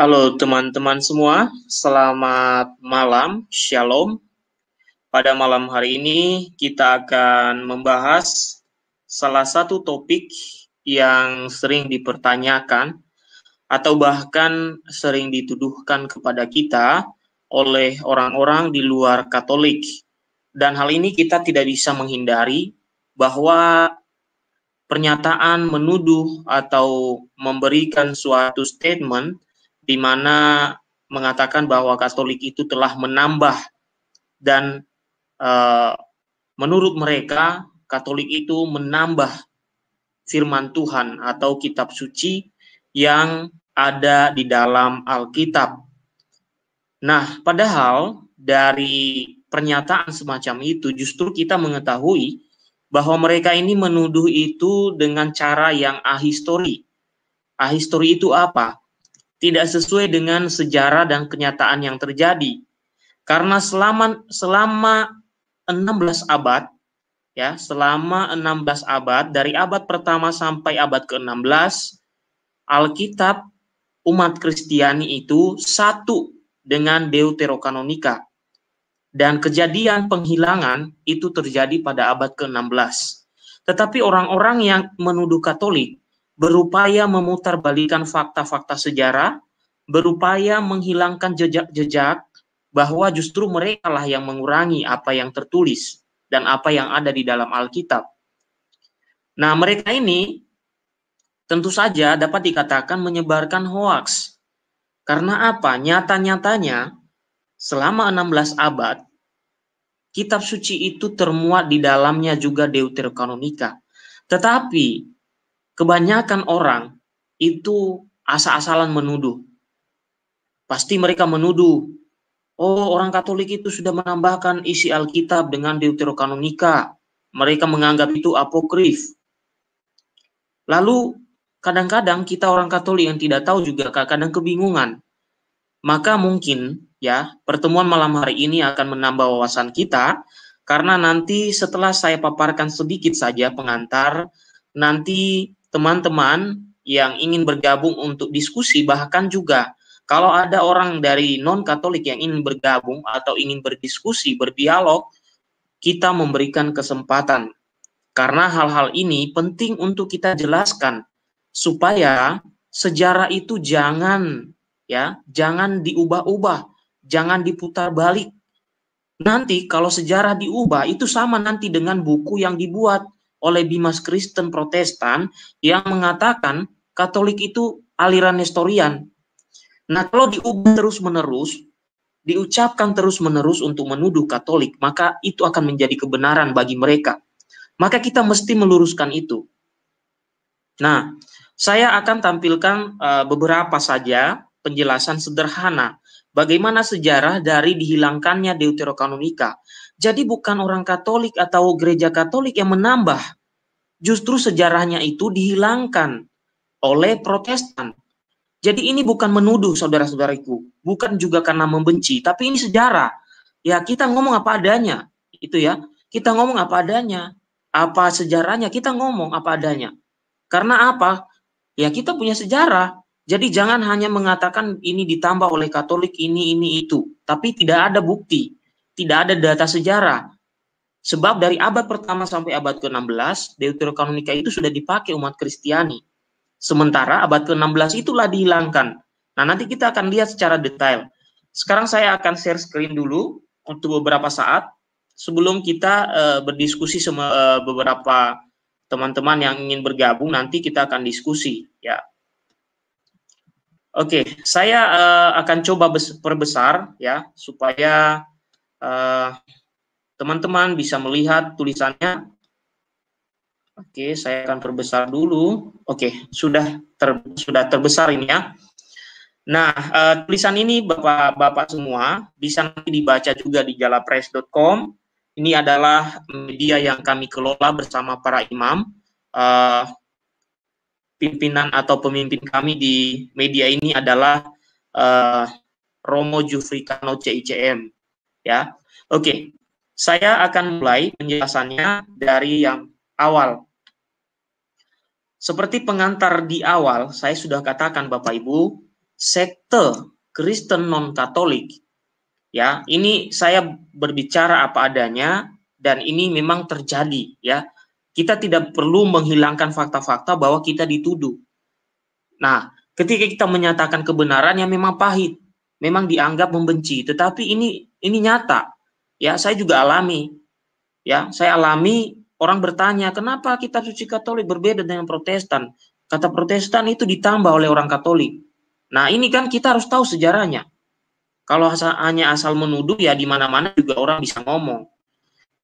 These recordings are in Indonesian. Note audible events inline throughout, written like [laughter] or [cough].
Halo teman-teman semua, selamat malam, shalom. Pada malam hari ini kita akan membahas salah satu topik yang sering dipertanyakan atau bahkan sering dituduhkan kepada kita oleh orang-orang di luar Katolik. Dan hal ini kita tidak bisa menghindari bahwa pernyataan menuduh atau memberikan suatu statement di mana mengatakan bahwa Katolik itu telah menambah dan uh, menurut mereka Katolik itu menambah firman Tuhan atau kitab suci yang ada di dalam Alkitab. Nah, padahal dari pernyataan semacam itu justru kita mengetahui bahwa mereka ini menuduh itu dengan cara yang ahistori. Ahistori itu apa? tidak sesuai dengan sejarah dan kenyataan yang terjadi. Karena selama selama 16 abad ya, selama 16 abad dari abad pertama sampai abad ke-16 Alkitab umat Kristiani itu satu dengan Deuterokanonika. Dan kejadian penghilangan itu terjadi pada abad ke-16. Tetapi orang-orang yang menuduh Katolik berupaya memutarbalikan fakta-fakta sejarah, berupaya menghilangkan jejak-jejak bahwa justru mereka lah yang mengurangi apa yang tertulis dan apa yang ada di dalam Alkitab. Nah, mereka ini tentu saja dapat dikatakan menyebarkan hoaks. Karena apa? Nyata-nyatanya selama 16 abad kitab suci itu termuat di dalamnya juga Deuterokanonika. Tetapi kebanyakan orang itu asal-asalan menuduh. Pasti mereka menuduh, oh orang Katolik itu sudah menambahkan isi Alkitab dengan Deuterokanonika. Mereka menganggap itu apokrif. Lalu kadang-kadang kita orang Katolik yang tidak tahu juga kadang kebingungan. Maka mungkin ya pertemuan malam hari ini akan menambah wawasan kita karena nanti setelah saya paparkan sedikit saja pengantar nanti teman-teman yang ingin bergabung untuk diskusi bahkan juga kalau ada orang dari non-Katolik yang ingin bergabung atau ingin berdiskusi, berdialog, kita memberikan kesempatan. Karena hal-hal ini penting untuk kita jelaskan supaya sejarah itu jangan ya, jangan diubah-ubah, jangan diputar balik. Nanti kalau sejarah diubah itu sama nanti dengan buku yang dibuat oleh Bimas Kristen Protestan yang mengatakan Katolik itu aliran Nestorian. Nah, kalau diubah terus-menerus, diucapkan terus-menerus untuk menuduh Katolik, maka itu akan menjadi kebenaran bagi mereka. Maka kita mesti meluruskan itu. Nah, saya akan tampilkan eh, beberapa saja penjelasan sederhana bagaimana sejarah dari dihilangkannya Deuterokanonika jadi bukan orang Katolik atau gereja Katolik yang menambah. Justru sejarahnya itu dihilangkan oleh Protestan. Jadi ini bukan menuduh saudara-saudariku, bukan juga karena membenci, tapi ini sejarah. Ya kita ngomong apa adanya, itu ya. Kita ngomong apa adanya, apa sejarahnya kita ngomong apa adanya. Karena apa? Ya kita punya sejarah. Jadi jangan hanya mengatakan ini ditambah oleh Katolik ini ini itu, tapi tidak ada bukti tidak ada data sejarah. Sebab dari abad pertama sampai abad ke-16, Deuterokanonika itu sudah dipakai umat Kristiani. Sementara abad ke-16 itulah dihilangkan. Nah, nanti kita akan lihat secara detail. Sekarang saya akan share screen dulu untuk beberapa saat sebelum kita uh, berdiskusi sama uh, beberapa teman-teman yang ingin bergabung nanti kita akan diskusi ya. Oke, okay, saya uh, akan coba perbesar ya supaya Eh, teman-teman uh, bisa melihat tulisannya. Oke, saya akan perbesar dulu. Oke, sudah ter, sudah terbesar ini ya. Nah, uh, tulisan ini Bapak-bapak semua bisa nanti dibaca juga di jalapres.com Ini adalah media yang kami kelola bersama para imam. Uh, pimpinan atau pemimpin kami di media ini adalah uh, Romo Kano CICM ya. Oke. Saya akan mulai penjelasannya dari yang awal. Seperti pengantar di awal, saya sudah katakan Bapak Ibu, sekte Kristen non-Katolik ya, ini saya berbicara apa adanya dan ini memang terjadi ya. Kita tidak perlu menghilangkan fakta-fakta bahwa kita dituduh. Nah, ketika kita menyatakan kebenaran yang memang pahit, memang dianggap membenci, tetapi ini ini nyata. Ya, saya juga alami. Ya, saya alami orang bertanya, kenapa kitab suci Katolik berbeda dengan Protestan? Kata Protestan itu ditambah oleh orang Katolik. Nah, ini kan kita harus tahu sejarahnya. Kalau asal, hanya asal menuduh ya di mana-mana juga orang bisa ngomong.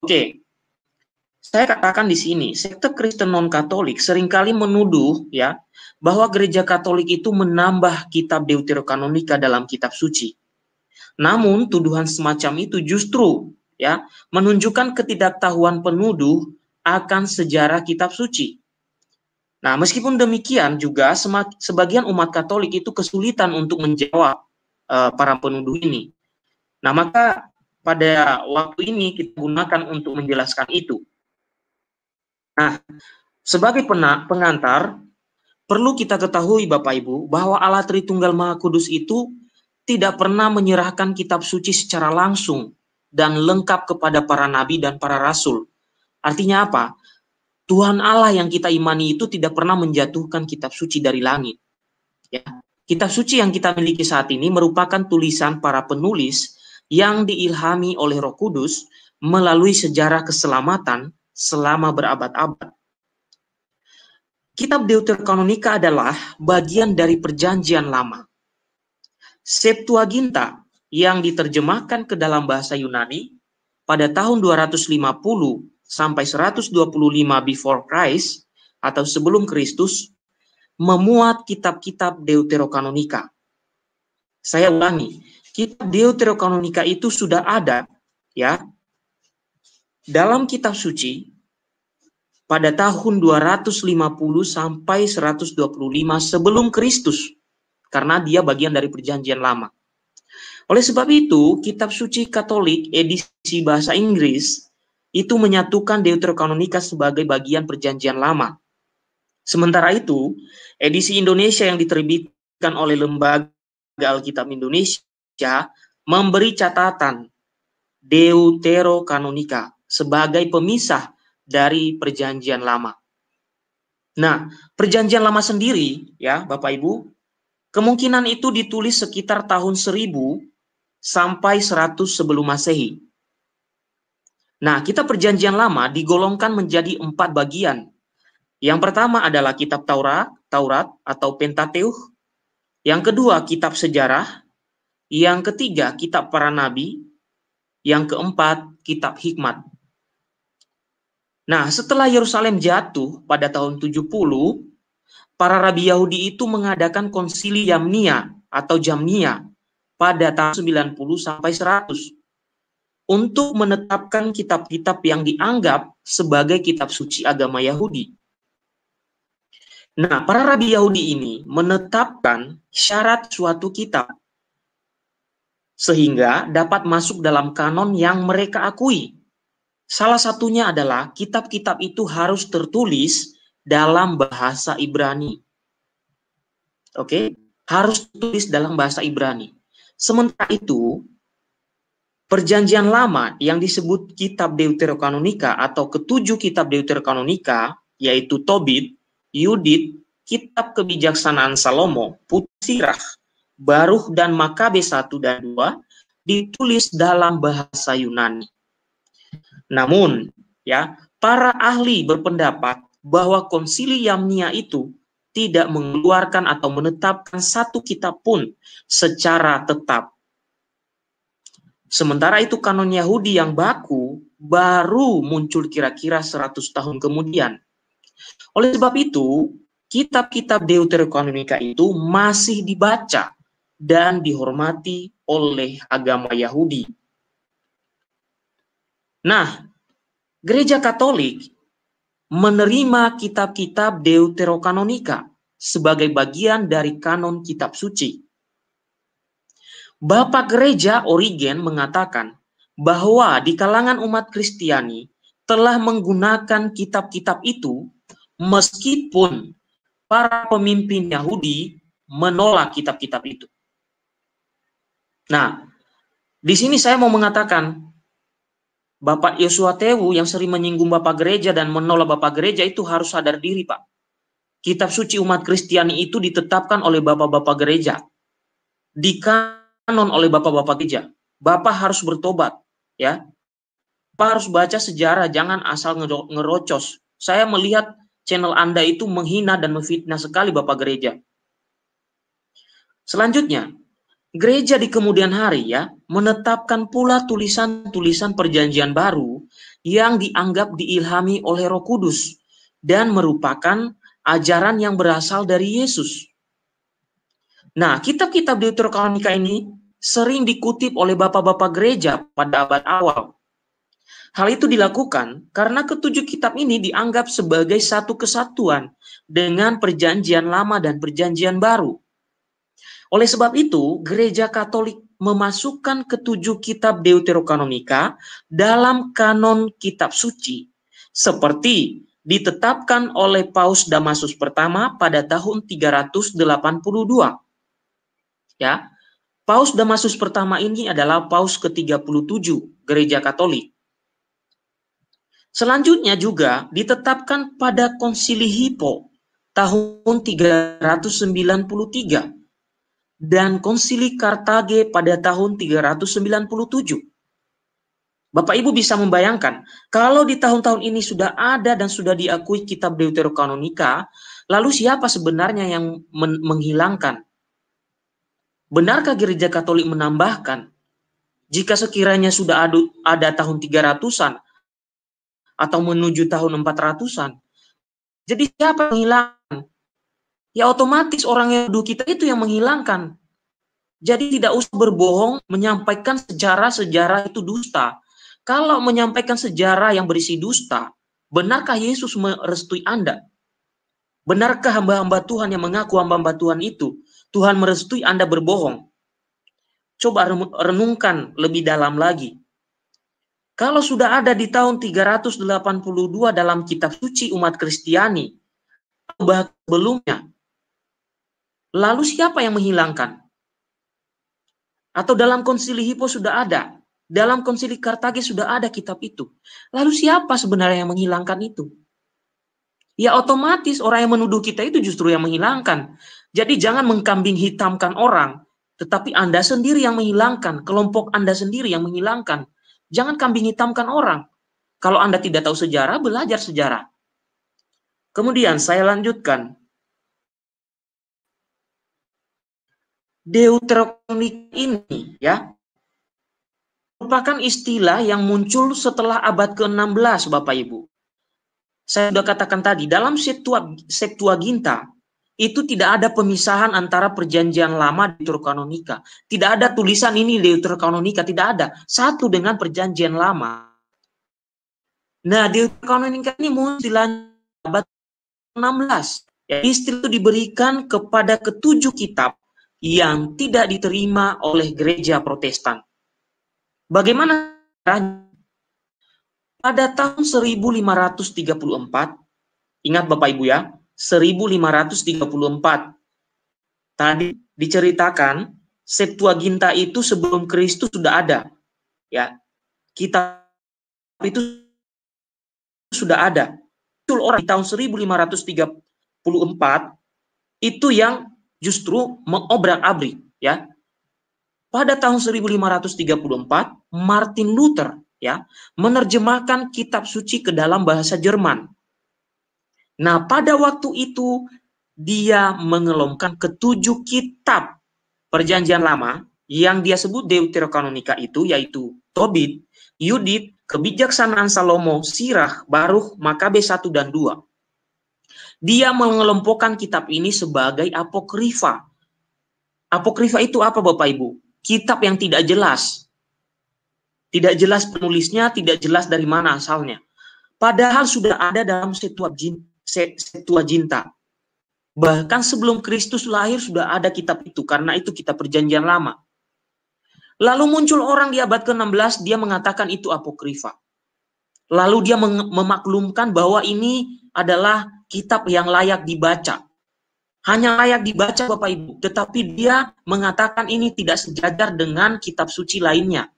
Oke. Saya katakan di sini, sekte Kristen non-Katolik seringkali menuduh ya bahwa gereja Katolik itu menambah kitab Deuterokanonika dalam kitab suci. Namun tuduhan semacam itu justru ya menunjukkan ketidaktahuan penuduh akan sejarah kitab suci. Nah, meskipun demikian juga sebagian umat Katolik itu kesulitan untuk menjawab uh, para penuduh ini. Nah, maka pada waktu ini kita gunakan untuk menjelaskan itu. Nah, sebagai pengantar, perlu kita ketahui Bapak Ibu bahwa Allah Tritunggal Maha Kudus itu tidak pernah menyerahkan kitab suci secara langsung dan lengkap kepada para nabi dan para rasul. Artinya apa? Tuhan Allah yang kita imani itu tidak pernah menjatuhkan kitab suci dari langit. Ya. Kitab suci yang kita miliki saat ini merupakan tulisan para penulis yang diilhami oleh Roh Kudus melalui sejarah keselamatan selama berabad-abad. Kitab Deuterokanonika adalah bagian dari perjanjian lama Septuaginta yang diterjemahkan ke dalam bahasa Yunani pada tahun 250 sampai 125 before Christ atau sebelum Kristus memuat kitab-kitab deuterokanonika. Saya ulangi, kitab deuterokanonika itu sudah ada ya dalam kitab suci pada tahun 250 sampai 125 sebelum Kristus karena dia bagian dari perjanjian lama. Oleh sebab itu, kitab suci Katolik edisi bahasa Inggris itu menyatukan Deuterokanonika sebagai bagian perjanjian lama. Sementara itu, edisi Indonesia yang diterbitkan oleh Lembaga Alkitab Indonesia memberi catatan Deuterokanonika sebagai pemisah dari perjanjian lama. Nah, perjanjian lama sendiri ya Bapak Ibu Kemungkinan itu ditulis sekitar tahun 1000 sampai 100 sebelum Masehi. Nah, kitab perjanjian lama digolongkan menjadi empat bagian. Yang pertama adalah kitab Taurat, Taurat atau Pentateuch. Yang kedua, kitab sejarah. Yang ketiga, kitab para nabi. Yang keempat, kitab hikmat. Nah, setelah Yerusalem jatuh pada tahun 70, para rabi Yahudi itu mengadakan konsili Yamnia atau Jamnia pada tahun 90 sampai 100 untuk menetapkan kitab-kitab yang dianggap sebagai kitab suci agama Yahudi. Nah, para rabi Yahudi ini menetapkan syarat suatu kitab sehingga dapat masuk dalam kanon yang mereka akui. Salah satunya adalah kitab-kitab itu harus tertulis dalam bahasa Ibrani. Oke, okay? harus tulis dalam bahasa Ibrani. Sementara itu, Perjanjian Lama yang disebut Kitab Deuterokanonika atau ketujuh Kitab Deuterokanonika, yaitu Tobit, Yudit, Kitab Kebijaksanaan Salomo, Putsirah, Baruh dan Makabe 1 dan 2 ditulis dalam bahasa Yunani. Namun, ya, para ahli berpendapat bahwa konsili Yamnia itu tidak mengeluarkan atau menetapkan satu kitab pun secara tetap. Sementara itu kanon Yahudi yang baku baru muncul kira-kira 100 tahun kemudian. Oleh sebab itu, kitab-kitab Deuterokanonika itu masih dibaca dan dihormati oleh agama Yahudi. Nah, gereja Katolik menerima kitab-kitab deuterokanonika sebagai bagian dari kanon kitab suci. Bapak gereja Origen mengatakan bahwa di kalangan umat Kristiani telah menggunakan kitab-kitab itu meskipun para pemimpin Yahudi menolak kitab-kitab itu. Nah, di sini saya mau mengatakan Bapak Yosua Tewu yang sering menyinggung Bapak Gereja dan menolak Bapak Gereja itu harus sadar diri, Pak. Kitab suci umat Kristiani itu ditetapkan oleh Bapak-Bapak Gereja. Dikanon oleh Bapak-Bapak Gereja. Bapak harus bertobat, ya. Bapak harus baca sejarah, jangan asal ngerocos. Saya melihat channel Anda itu menghina dan memfitnah sekali Bapak Gereja. Selanjutnya, gereja di kemudian hari ya menetapkan pula tulisan-tulisan perjanjian baru yang dianggap diilhami oleh Roh Kudus dan merupakan ajaran yang berasal dari Yesus. Nah, kitab-kitab Deuterokanonika ini sering dikutip oleh bapak-bapak gereja pada abad awal. Hal itu dilakukan karena ketujuh kitab ini dianggap sebagai satu kesatuan dengan perjanjian lama dan perjanjian baru oleh sebab itu, gereja Katolik memasukkan ketujuh kitab Deuterokanonika dalam kanon kitab suci, seperti ditetapkan oleh Paus Damasus pertama pada tahun 382. Ya, Paus Damasus pertama ini adalah Paus ke-37 Gereja Katolik. Selanjutnya juga ditetapkan pada Konsili Hippo tahun 393 dan konsili Kartage pada tahun 397. Bapak Ibu bisa membayangkan, kalau di tahun-tahun ini sudah ada dan sudah diakui kitab Deuterokanonika, lalu siapa sebenarnya yang men menghilangkan? Benarkah gereja Katolik menambahkan? Jika sekiranya sudah adu, ada tahun 300-an atau menuju tahun 400-an, jadi siapa yang hilang ya otomatis orang yang duduk kita itu yang menghilangkan. Jadi tidak usah berbohong menyampaikan sejarah-sejarah itu dusta. Kalau menyampaikan sejarah yang berisi dusta, benarkah Yesus merestui Anda? Benarkah hamba-hamba Tuhan yang mengaku hamba-hamba Tuhan itu? Tuhan merestui Anda berbohong. Coba renungkan lebih dalam lagi. Kalau sudah ada di tahun 382 dalam kitab suci umat Kristiani, bahkan sebelumnya, Lalu siapa yang menghilangkan? Atau dalam konsili Hippo sudah ada, dalam konsili Kartage sudah ada kitab itu. Lalu siapa sebenarnya yang menghilangkan itu? Ya otomatis orang yang menuduh kita itu justru yang menghilangkan. Jadi jangan mengkambing hitamkan orang, tetapi Anda sendiri yang menghilangkan, kelompok Anda sendiri yang menghilangkan. Jangan kambing hitamkan orang. Kalau Anda tidak tahu sejarah, belajar sejarah. Kemudian saya lanjutkan. Deuteronomi ini ya merupakan istilah yang muncul setelah abad ke-16 Bapak Ibu. Saya sudah katakan tadi dalam Septuaginta itu tidak ada pemisahan antara perjanjian lama di Deuterokanonika. Tidak ada tulisan ini Deuterokanonika, tidak ada. Satu dengan perjanjian lama. Nah, Deuterokanonika ini muncul abad 16. Istilah itu diberikan kepada ketujuh kitab yang tidak diterima oleh gereja protestan. Bagaimana pada tahun 1534, ingat Bapak Ibu ya, 1534. Tadi diceritakan Septuaginta itu sebelum Kristus sudah ada. Ya. Kita itu sudah ada. Itu orang di tahun 1534 itu yang justru mengobrak-abrik ya. Pada tahun 1534 Martin Luther ya menerjemahkan kitab suci ke dalam bahasa Jerman. Nah, pada waktu itu dia mengelomkan ketujuh kitab perjanjian lama yang dia sebut Deuterokanonika itu yaitu Tobit, Yudit, Kebijaksanaan Salomo, Sirah, Baruh, Makabe 1 dan 2. Dia mengelompokkan kitab ini sebagai apokrifa. Apokrifa itu apa Bapak Ibu? Kitab yang tidak jelas. Tidak jelas penulisnya, tidak jelas dari mana asalnya. Padahal sudah ada dalam jinta. Bahkan sebelum Kristus lahir sudah ada kitab itu, karena itu kita perjanjian lama. Lalu muncul orang di abad ke-16, dia mengatakan itu apokrifa. Lalu dia memaklumkan bahwa ini adalah kitab yang layak dibaca. Hanya layak dibaca Bapak Ibu, tetapi dia mengatakan ini tidak sejajar dengan kitab suci lainnya.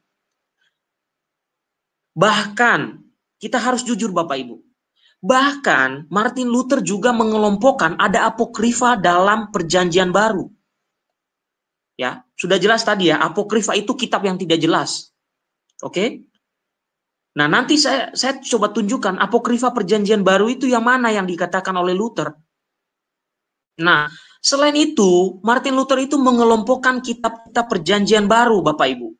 Bahkan, kita harus jujur Bapak Ibu, bahkan Martin Luther juga mengelompokkan ada apokrifa dalam perjanjian baru. Ya, sudah jelas tadi ya, apokrifa itu kitab yang tidak jelas. Oke? Okay? Nah, nanti saya saya coba tunjukkan apokrifa perjanjian baru itu yang mana yang dikatakan oleh Luther. Nah, selain itu, Martin Luther itu mengelompokkan kitab-kitab perjanjian baru, Bapak Ibu.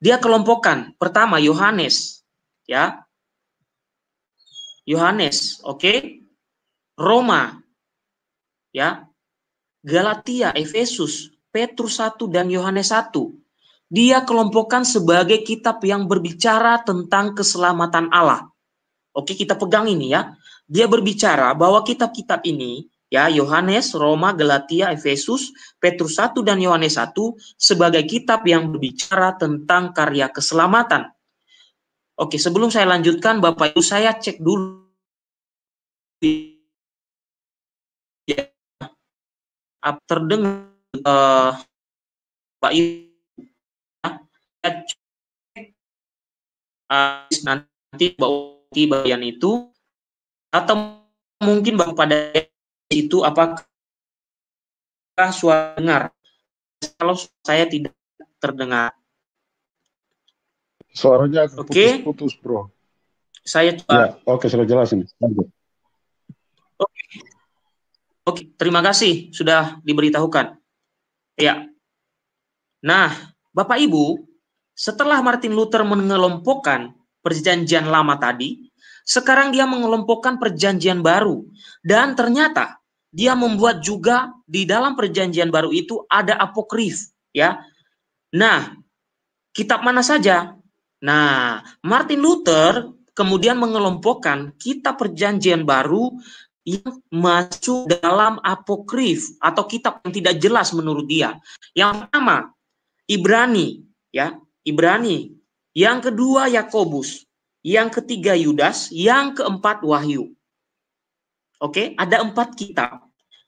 Dia kelompokkan. Pertama, Yohanes, ya. Yohanes, oke. Okay? Roma, ya. Galatia, Efesus, Petrus 1 dan Yohanes 1 dia kelompokkan sebagai kitab yang berbicara tentang keselamatan Allah. Oke, kita pegang ini ya. Dia berbicara bahwa kitab-kitab ini ya Yohanes, Roma, Galatia, Efesus, Petrus 1 dan Yohanes 1 sebagai kitab yang berbicara tentang karya keselamatan. Oke, sebelum saya lanjutkan Bapak Ibu saya cek dulu ya, terdengar uh, eh, Pak Ibu uh, nanti bukti bagian itu atau mungkin baru pada itu apakah suara dengar kalau saya tidak terdengar suaranya oke okay. putus bro saya ya, coba ya, oke okay, sudah jelas ini oke okay. oke terima kasih sudah diberitahukan ya nah bapak ibu setelah Martin Luther mengelompokkan perjanjian lama tadi, sekarang dia mengelompokkan perjanjian baru dan ternyata dia membuat juga di dalam perjanjian baru itu ada apokrif, ya. Nah, kitab mana saja? Nah, Martin Luther kemudian mengelompokkan kitab perjanjian baru yang masuk dalam apokrif atau kitab yang tidak jelas menurut dia. Yang pertama, Ibrani, ya. Ibrani, yang kedua Yakobus, yang ketiga Yudas, yang keempat Wahyu. Oke, ada empat kitab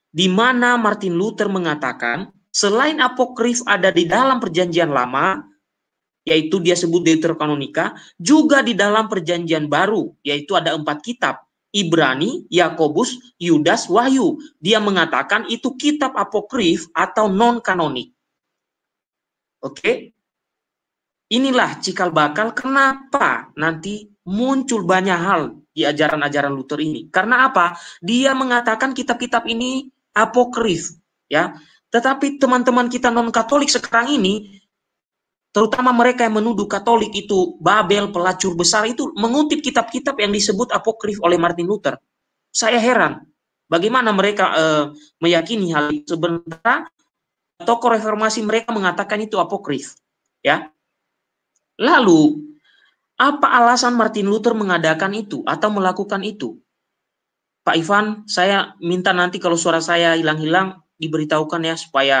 di mana Martin Luther mengatakan selain apokrif ada di dalam perjanjian lama yaitu dia sebut Deuterokanonika juga di dalam perjanjian baru yaitu ada empat kitab Ibrani, Yakobus, Yudas, Wahyu. Dia mengatakan itu kitab apokrif atau non kanonik. Oke. Okay? Inilah cikal bakal kenapa nanti muncul banyak hal di ajaran-ajaran Luther ini. Karena apa? Dia mengatakan kitab-kitab ini apokrif, ya. Tetapi teman-teman kita non-Katolik sekarang ini terutama mereka yang menuduh Katolik itu Babel, pelacur besar itu mengutip kitab-kitab yang disebut apokrif oleh Martin Luther. Saya heran bagaimana mereka e, meyakini hal itu sebenarnya tokoh reformasi mereka mengatakan itu apokrif, ya. Lalu, apa alasan Martin Luther mengadakan itu atau melakukan itu? Pak Ivan, saya minta nanti kalau suara saya hilang-hilang diberitahukan ya supaya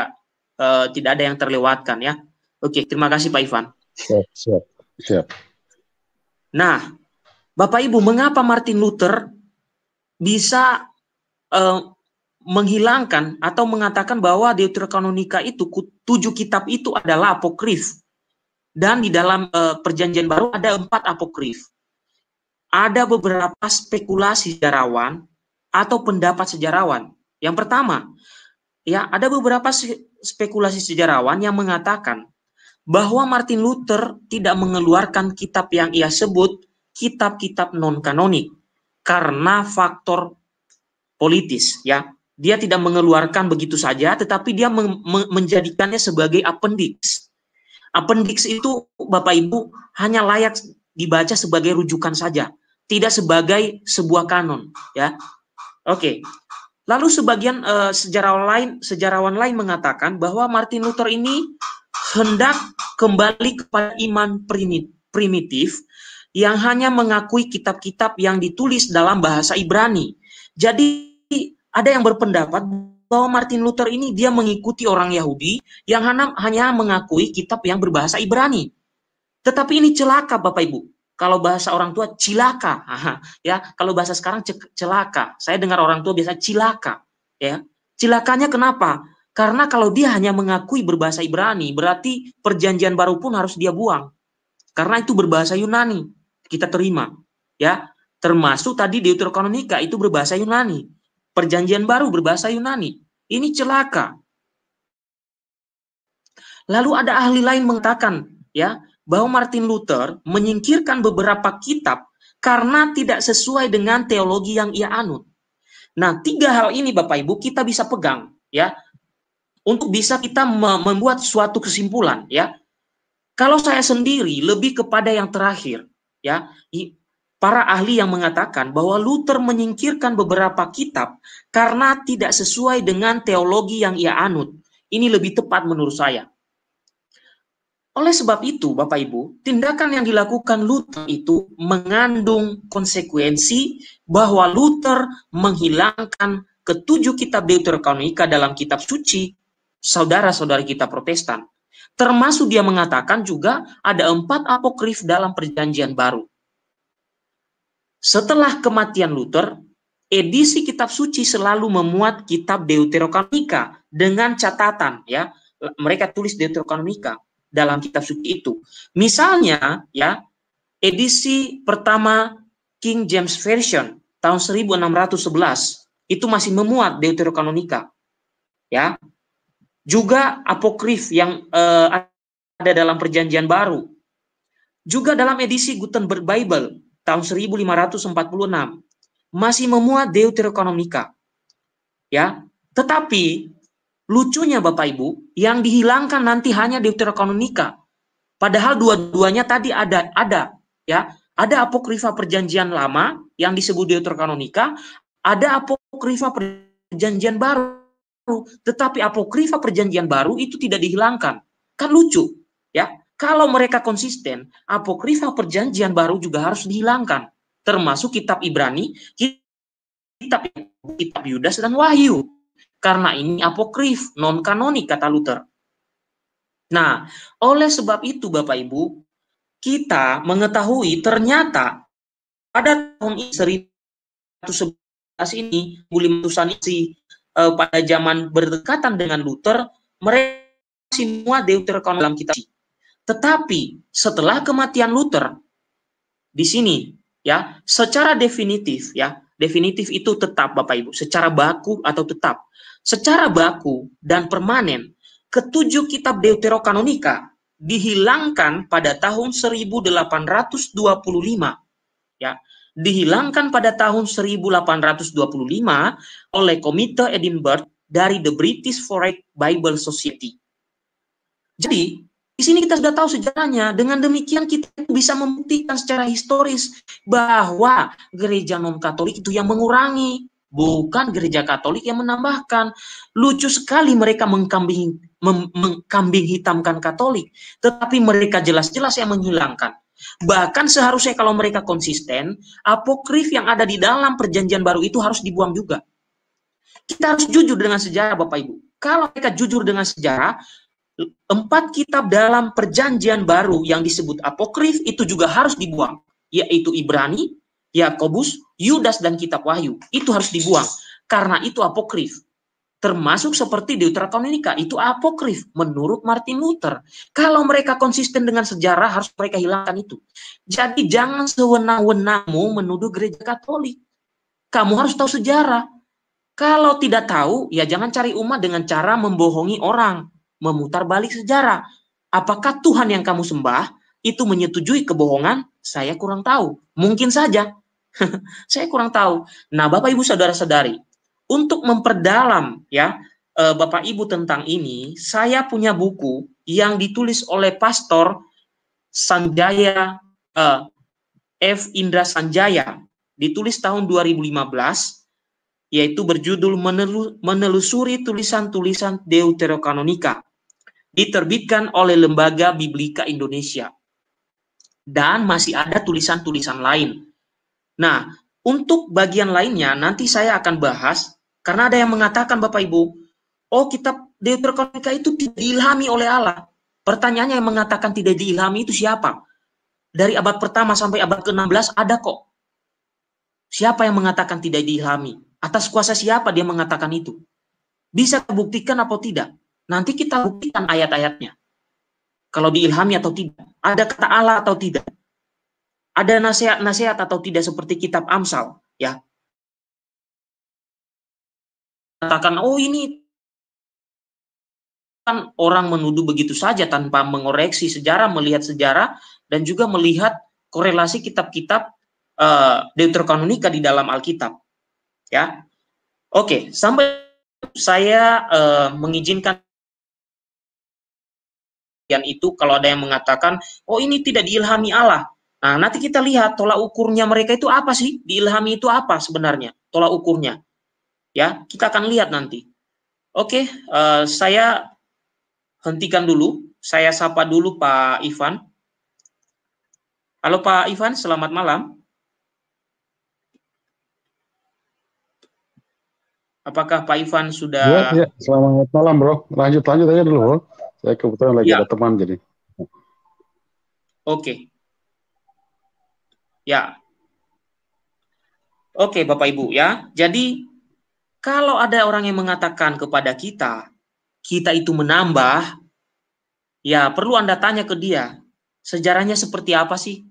uh, tidak ada yang terlewatkan ya. Oke, terima kasih Pak Ivan. Siap, siap, siap. Nah, Bapak Ibu, mengapa Martin Luther bisa uh, menghilangkan atau mengatakan bahwa Deuterokanonika itu tujuh kitab itu adalah apokrif. Dan di dalam uh, perjanjian baru ada empat apokrif. Ada beberapa spekulasi sejarawan atau pendapat sejarawan. Yang pertama, ya ada beberapa spekulasi sejarawan yang mengatakan bahwa Martin Luther tidak mengeluarkan kitab yang ia sebut kitab-kitab non-kanonik karena faktor politis ya. Dia tidak mengeluarkan begitu saja tetapi dia menjadikannya sebagai appendix Appendix itu Bapak Ibu hanya layak dibaca sebagai rujukan saja, tidak sebagai sebuah kanon, ya. Oke. Lalu sebagian uh, eh, sejarawan lain sejarawan lain mengatakan bahwa Martin Luther ini hendak kembali kepada iman primitif yang hanya mengakui kitab-kitab yang ditulis dalam bahasa Ibrani. Jadi ada yang berpendapat bahwa Martin Luther ini dia mengikuti orang Yahudi yang hanya mengakui kitab yang berbahasa Ibrani. Tetapi ini celaka Bapak Ibu. Kalau bahasa orang tua cilaka, ya. Kalau bahasa sekarang celaka. Saya dengar orang tua biasa cilaka, ya. Cilakanya kenapa? Karena kalau dia hanya mengakui berbahasa Ibrani, berarti perjanjian baru pun harus dia buang. Karena itu berbahasa Yunani. Kita terima, ya. Termasuk tadi Deuterokanonika itu berbahasa Yunani perjanjian baru berbahasa Yunani. Ini celaka. Lalu ada ahli lain mengatakan ya bahwa Martin Luther menyingkirkan beberapa kitab karena tidak sesuai dengan teologi yang ia anut. Nah, tiga hal ini Bapak Ibu kita bisa pegang ya untuk bisa kita membuat suatu kesimpulan ya. Kalau saya sendiri lebih kepada yang terakhir ya para ahli yang mengatakan bahwa Luther menyingkirkan beberapa kitab karena tidak sesuai dengan teologi yang ia anut. Ini lebih tepat menurut saya. Oleh sebab itu, Bapak Ibu, tindakan yang dilakukan Luther itu mengandung konsekuensi bahwa Luther menghilangkan ketujuh kitab Deuterokanonika dalam kitab suci saudara saudara kita Protestan. Termasuk dia mengatakan juga ada empat apokrif dalam perjanjian baru. Setelah kematian Luther, edisi kitab suci selalu memuat kitab Deuterokanonika dengan catatan ya. Mereka tulis Deuterokanonika dalam kitab suci itu. Misalnya ya, edisi pertama King James Version tahun 1611 itu masih memuat Deuterokanonika. Ya. Juga apokrif yang uh, ada dalam perjanjian baru. Juga dalam edisi Gutenberg Bible tahun 1546 masih memuat Deuterokonomika. Ya, tetapi lucunya Bapak Ibu, yang dihilangkan nanti hanya Deuterokonomika. Padahal dua-duanya tadi ada ada ya, ada apokrifa perjanjian lama yang disebut Deuteronomika, ada apokrifa perjanjian baru. Tetapi apokrifa perjanjian baru itu tidak dihilangkan. Kan lucu. Kalau mereka konsisten, apokrifa perjanjian baru juga harus dihilangkan, termasuk kitab Ibrani, kitab kitab Yudas dan Wahyu. Karena ini apokrif, non kanonik kata Luther. Nah, oleh sebab itu Bapak Ibu, kita mengetahui ternyata pada tahun 1111 ini, bulimusan isi eh, pada zaman berdekatan dengan Luther, mereka semua Deuterokanon dalam kitab tetapi setelah kematian Luther di sini ya, secara definitif ya, definitif itu tetap Bapak Ibu, secara baku atau tetap. Secara baku dan permanen, ketujuh kitab Deuterokanonika dihilangkan pada tahun 1825 ya dihilangkan pada tahun 1825 oleh Komite Edinburgh dari The British Foreign Bible Society. Jadi, di sini kita sudah tahu sejarahnya. Dengan demikian kita bisa membuktikan secara historis bahwa gereja non Katolik itu yang mengurangi, bukan gereja Katolik yang menambahkan. Lucu sekali mereka mengkambing mem, mengkambing hitamkan Katolik, tetapi mereka jelas-jelas yang menghilangkan. Bahkan seharusnya kalau mereka konsisten, apokrif yang ada di dalam perjanjian baru itu harus dibuang juga. Kita harus jujur dengan sejarah Bapak Ibu. Kalau mereka jujur dengan sejarah, empat kitab dalam perjanjian baru yang disebut apokrif itu juga harus dibuang, yaitu Ibrani, Yakobus, Yudas dan kitab Wahyu. Itu harus dibuang karena itu apokrif. Termasuk seperti Deuterokanonika itu apokrif menurut Martin Luther. Kalau mereka konsisten dengan sejarah harus mereka hilangkan itu. Jadi jangan sewenang-wenangmu menuduh gereja Katolik. Kamu harus tahu sejarah. Kalau tidak tahu, ya jangan cari umat dengan cara membohongi orang memutar balik sejarah. Apakah Tuhan yang kamu sembah itu menyetujui kebohongan? Saya kurang tahu. Mungkin saja. [laughs] saya kurang tahu. Nah, Bapak Ibu saudara sadari untuk memperdalam ya eh, Bapak Ibu tentang ini, saya punya buku yang ditulis oleh pastor Sanjaya eh, F Indra Sanjaya, ditulis tahun 2015 yaitu berjudul menelusuri tulisan-tulisan Deuterokanonika diterbitkan oleh Lembaga Biblika Indonesia. Dan masih ada tulisan-tulisan lain. Nah, untuk bagian lainnya nanti saya akan bahas karena ada yang mengatakan Bapak Ibu, oh kitab Deuterokonika itu tidak diilhami oleh Allah. Pertanyaannya yang mengatakan tidak diilhami itu siapa? Dari abad pertama sampai abad ke-16 ada kok. Siapa yang mengatakan tidak diilhami? Atas kuasa siapa dia mengatakan itu? Bisa kebuktikan atau tidak? Nanti kita buktikan ayat-ayatnya. Kalau diilhami atau tidak. Ada kata Allah atau tidak. Ada nasihat-nasihat atau tidak seperti kitab Amsal. ya Katakan, oh ini kan orang menuduh begitu saja tanpa mengoreksi sejarah, melihat sejarah, dan juga melihat korelasi kitab-kitab uh, Deuterokanonika di dalam Alkitab. Ya, Oke, sampai saya uh, mengizinkan kematian itu kalau ada yang mengatakan, oh ini tidak diilhami Allah. Nah, nanti kita lihat tolak ukurnya mereka itu apa sih? Diilhami itu apa sebenarnya? Tolak ukurnya. Ya, kita akan lihat nanti. Oke, uh, saya hentikan dulu. Saya sapa dulu Pak Ivan. Halo Pak Ivan, selamat malam. Apakah Pak Ivan sudah? Ya, ya. selamat malam bro. Lanjut lanjut aja dulu. Bro. Saya kebetulan lagi ya. ada teman jadi. Oke. Okay. Ya. Oke, okay, Bapak Ibu ya. Jadi kalau ada orang yang mengatakan kepada kita, kita itu menambah, ya perlu Anda tanya ke dia, sejarahnya seperti apa sih?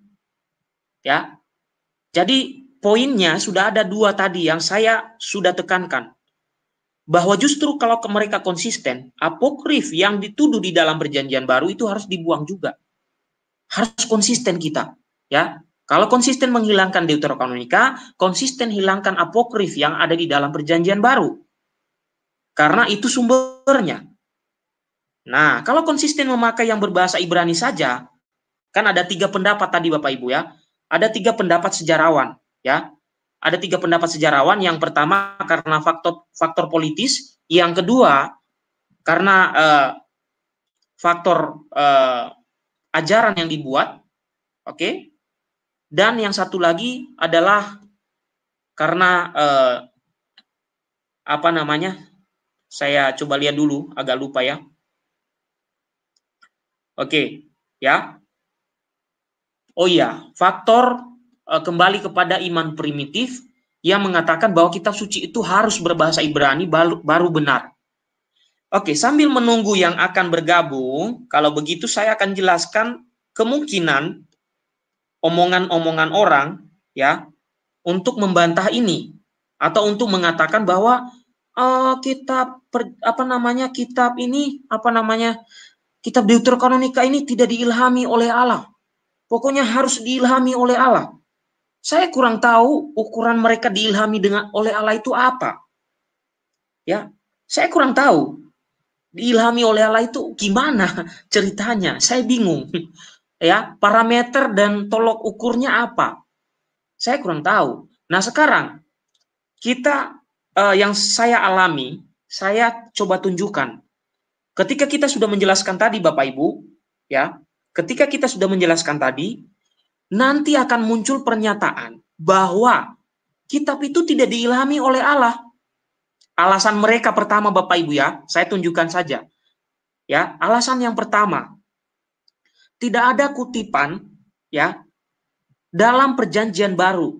Ya. Jadi poinnya sudah ada dua tadi yang saya sudah tekankan bahwa justru kalau ke mereka konsisten, apokrif yang dituduh di dalam perjanjian baru itu harus dibuang juga. Harus konsisten kita, ya. Kalau konsisten menghilangkan Deuterokanonika, konsisten hilangkan apokrif yang ada di dalam perjanjian baru. Karena itu sumbernya. Nah, kalau konsisten memakai yang berbahasa Ibrani saja, kan ada tiga pendapat tadi Bapak Ibu ya. Ada tiga pendapat sejarawan, ya ada tiga pendapat sejarawan. Yang pertama karena faktor faktor politis, yang kedua karena uh, faktor uh, ajaran yang dibuat, oke. Okay? Dan yang satu lagi adalah karena uh, apa namanya? Saya coba lihat dulu, agak lupa ya. Oke, okay, ya. Oh iya, faktor Eh, kembali kepada iman primitif yang mengatakan bahwa kitab suci itu harus berbahasa Ibrani baru, baru benar. Oke, sambil menunggu yang akan bergabung, kalau begitu saya akan jelaskan kemungkinan omongan-omongan orang ya untuk membantah ini atau untuk mengatakan bahwa uh, kitab per, apa namanya kitab ini apa namanya kitab Deuterokanonika ini tidak diilhami oleh Allah. Pokoknya harus diilhami oleh Allah. Saya kurang tahu ukuran mereka diilhami dengan oleh Allah itu apa. Ya, saya kurang tahu diilhami oleh Allah itu gimana [laughs] ceritanya. Saya bingung. [laughs] Ya, parameter dan tolok ukurnya apa? Saya kurang tahu. Nah, sekarang kita eh, yang saya alami, saya coba tunjukkan. Ketika kita sudah menjelaskan tadi Bapak Ibu, ya, ketika kita sudah menjelaskan tadi, nanti akan muncul pernyataan bahwa kitab itu tidak diilhami oleh Allah. Alasan mereka pertama Bapak Ibu ya, saya tunjukkan saja. Ya, alasan yang pertama. Tidak ada kutipan ya dalam perjanjian baru.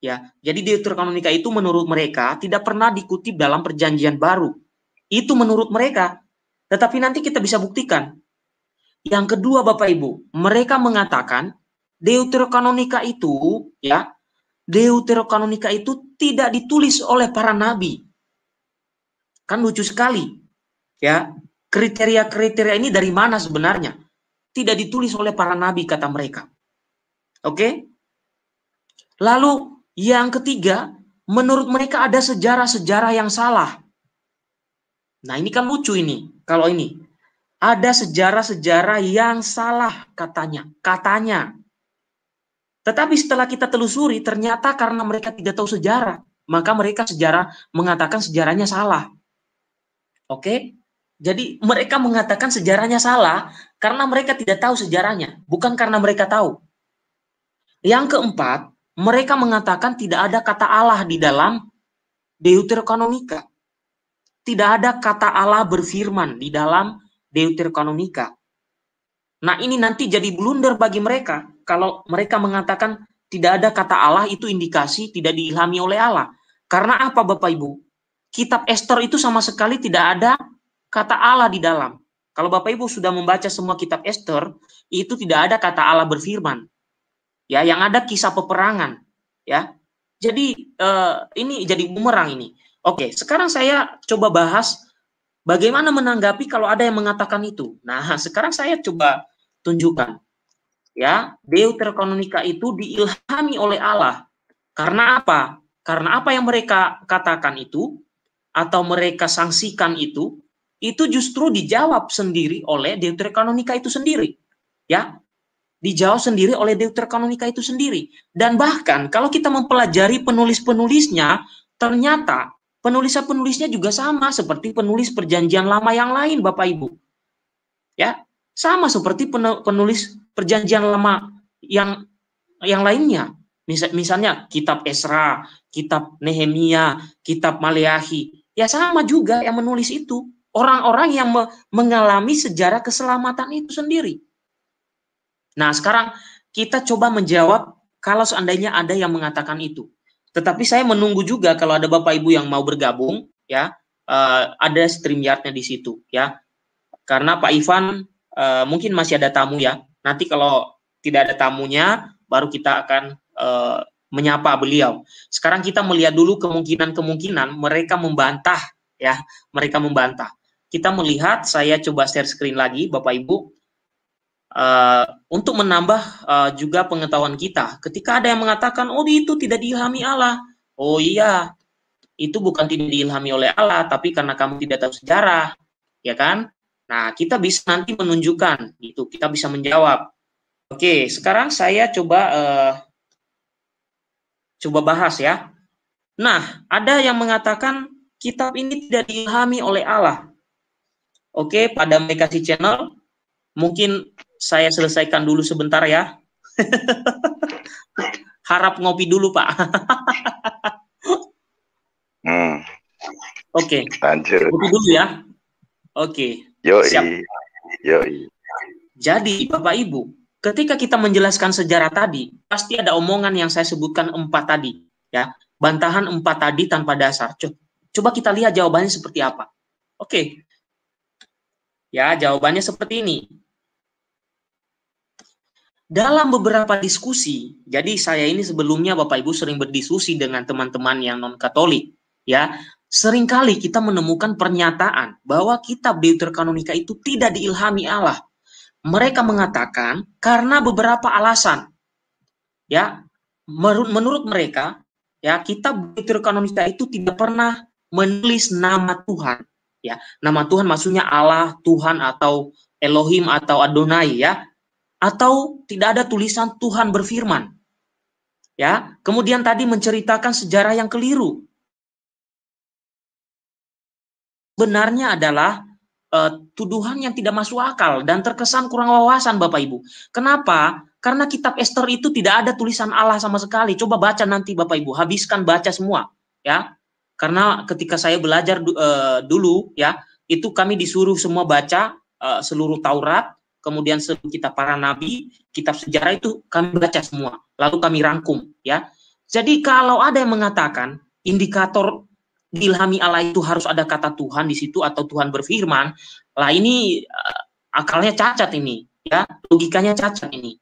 Ya, jadi Deuteronomika itu menurut mereka tidak pernah dikutip dalam perjanjian baru. Itu menurut mereka. Tetapi nanti kita bisa buktikan. Yang kedua Bapak Ibu, mereka mengatakan Deuterokanonika itu ya, Deuterokanonika itu tidak ditulis oleh para nabi. Kan lucu sekali. Ya, kriteria-kriteria ini dari mana sebenarnya? Tidak ditulis oleh para nabi kata mereka. Oke? Lalu yang ketiga, menurut mereka ada sejarah-sejarah yang salah. Nah, ini kan lucu ini. Kalau ini ada sejarah-sejarah yang salah katanya. Katanya tetapi setelah kita telusuri, ternyata karena mereka tidak tahu sejarah, maka mereka sejarah mengatakan sejarahnya salah. Oke? Jadi mereka mengatakan sejarahnya salah karena mereka tidak tahu sejarahnya, bukan karena mereka tahu. Yang keempat, mereka mengatakan tidak ada kata Allah di dalam Deuterokanonika. Tidak ada kata Allah berfirman di dalam Deuterokanonika. Nah ini nanti jadi blunder bagi mereka kalau mereka mengatakan tidak ada kata Allah itu indikasi tidak diilhami oleh Allah. Karena apa Bapak Ibu? Kitab Esther itu sama sekali tidak ada kata Allah di dalam. Kalau Bapak Ibu sudah membaca semua kitab Esther, itu tidak ada kata Allah berfirman. Ya, yang ada kisah peperangan, ya. Jadi eh, ini jadi bumerang ini. Oke, sekarang saya coba bahas bagaimana menanggapi kalau ada yang mengatakan itu. Nah, [laughs] sekarang saya coba tunjukkan ya Deuterokanonika itu diilhami oleh Allah. Karena apa? Karena apa yang mereka katakan itu atau mereka sanksikan itu itu justru dijawab sendiri oleh Deuterokanonika itu sendiri. Ya. Dijawab sendiri oleh Deuterokanonika itu sendiri. Dan bahkan kalau kita mempelajari penulis-penulisnya, ternyata penulisan-penulisnya juga sama seperti penulis perjanjian lama yang lain Bapak Ibu. Ya, sama seperti penulis perjanjian lama yang yang lainnya. misalnya kitab Esra, kitab Nehemia, kitab Maleahi. Ya sama juga yang menulis itu. Orang-orang yang me mengalami sejarah keselamatan itu sendiri. Nah sekarang kita coba menjawab kalau seandainya ada yang mengatakan itu. Tetapi saya menunggu juga kalau ada Bapak Ibu yang mau bergabung, ya uh, ada stream yardnya di situ, ya. Karena Pak Ivan uh, mungkin masih ada tamu ya. Nanti kalau tidak ada tamunya, baru kita akan uh, menyapa beliau. Sekarang kita melihat dulu kemungkinan-kemungkinan mereka membantah, ya, mereka membantah. Kita melihat, saya coba share screen lagi, Bapak Ibu, uh, untuk menambah uh, juga pengetahuan kita. Ketika ada yang mengatakan, oh itu tidak diilhami Allah, oh iya, itu bukan tidak diilhami oleh Allah, tapi karena kamu tidak tahu sejarah, ya kan? Nah, kita bisa nanti menunjukkan itu, kita bisa menjawab. Oke, sekarang saya coba uh, coba bahas ya. Nah, ada yang mengatakan kitab ini tidak diilhami oleh Allah. Oke, pada Mekasi Channel mungkin saya selesaikan dulu sebentar ya. [laughs] Harap ngopi dulu, Pak. [laughs] hmm. Oke. Lanjut. Ngopi dulu ya. Oke. Yoi. Siap. Jadi Bapak Ibu, ketika kita menjelaskan sejarah tadi, pasti ada omongan yang saya sebutkan empat tadi, ya. Bantahan empat tadi tanpa dasar. Coba kita lihat jawabannya seperti apa. Oke. Ya, jawabannya seperti ini. Dalam beberapa diskusi, jadi saya ini sebelumnya Bapak Ibu sering berdiskusi dengan teman-teman yang non-Katolik, ya. Seringkali kita menemukan pernyataan bahwa kitab Deuterokanonika itu tidak diilhami Allah. Mereka mengatakan karena beberapa alasan. Ya, menurut mereka, ya kitab Deuterokanonika itu tidak pernah menulis nama Tuhan. Ya, nama Tuhan maksudnya Allah, Tuhan atau Elohim atau Adonai ya. Atau tidak ada tulisan Tuhan berfirman. Ya, kemudian tadi menceritakan sejarah yang keliru benarnya adalah uh, tuduhan yang tidak masuk akal dan terkesan kurang wawasan Bapak Ibu. Kenapa? Karena kitab Esther itu tidak ada tulisan Allah sama sekali. Coba baca nanti Bapak Ibu, habiskan baca semua, ya. Karena ketika saya belajar uh, dulu ya, itu kami disuruh semua baca uh, seluruh Taurat, kemudian seluruh para nabi, kitab sejarah itu kami baca semua, lalu kami rangkum, ya. Jadi kalau ada yang mengatakan indikator diilhami Allah itu harus ada kata Tuhan di situ atau Tuhan berfirman, lah ini uh, akalnya cacat ini, ya logikanya cacat ini.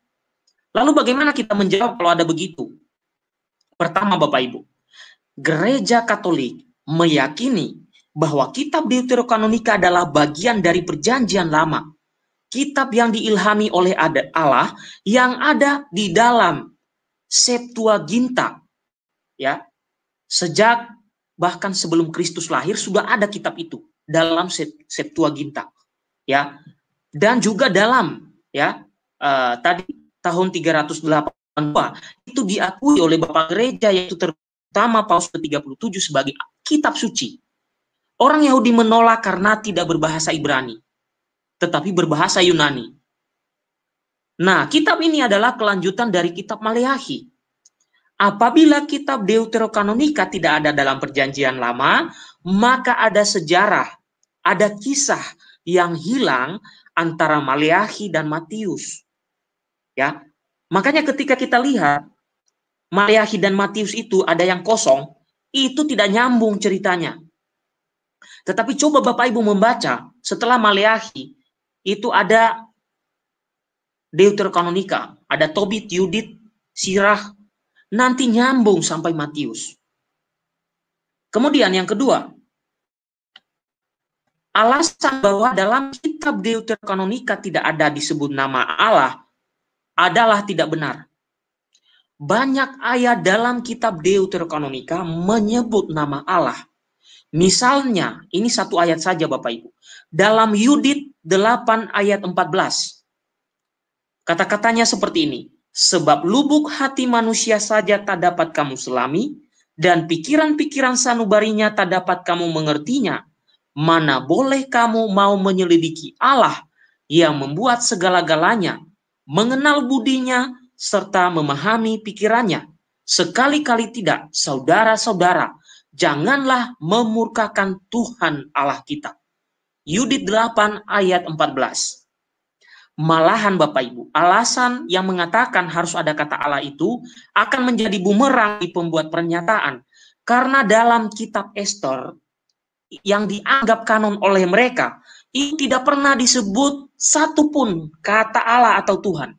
Lalu bagaimana kita menjawab kalau ada begitu? Pertama Bapak Ibu, Gereja Katolik meyakini bahwa kitab Deuterokanonika adalah bagian dari perjanjian lama. Kitab yang diilhami oleh Allah yang ada di dalam Septuaginta. Ya. Sejak bahkan sebelum Kristus lahir sudah ada kitab itu dalam Septuaginta ya dan juga dalam ya uh, tadi tahun 382 itu diakui oleh Bapak Gereja yaitu terutama Paus ke-37 sebagai kitab suci. Orang Yahudi menolak karena tidak berbahasa Ibrani tetapi berbahasa Yunani. Nah, kitab ini adalah kelanjutan dari kitab Maleakhi Apabila kitab Deuterokanonika tidak ada dalam perjanjian lama, maka ada sejarah, ada kisah yang hilang antara Maleakhi dan Matius. Ya. Makanya ketika kita lihat Maleakhi dan Matius itu ada yang kosong, itu tidak nyambung ceritanya. Tetapi coba Bapak Ibu membaca setelah Maleakhi itu ada Deuterokanonika, ada Tobit, Yudit, Sirah, nanti nyambung sampai Matius. Kemudian yang kedua, alasan bahwa dalam kitab Deuterokanonika tidak ada disebut nama Allah adalah tidak benar. Banyak ayat dalam kitab Deuterokanonika menyebut nama Allah. Misalnya, ini satu ayat saja Bapak Ibu. Dalam Yudit 8 ayat 14. Kata-katanya seperti ini sebab lubuk hati manusia saja tak dapat kamu selami, dan pikiran-pikiran sanubarinya tak dapat kamu mengertinya. Mana boleh kamu mau menyelidiki Allah yang membuat segala-galanya, mengenal budinya, serta memahami pikirannya. Sekali-kali tidak, saudara-saudara, janganlah memurkakan Tuhan Allah kita. Yudit 8 ayat 14. Malahan Bapak Ibu, alasan yang mengatakan harus ada kata Allah itu akan menjadi bumerang di pembuat pernyataan. Karena dalam kitab Esther yang dianggap kanon oleh mereka, itu tidak pernah disebut satupun kata Allah atau Tuhan.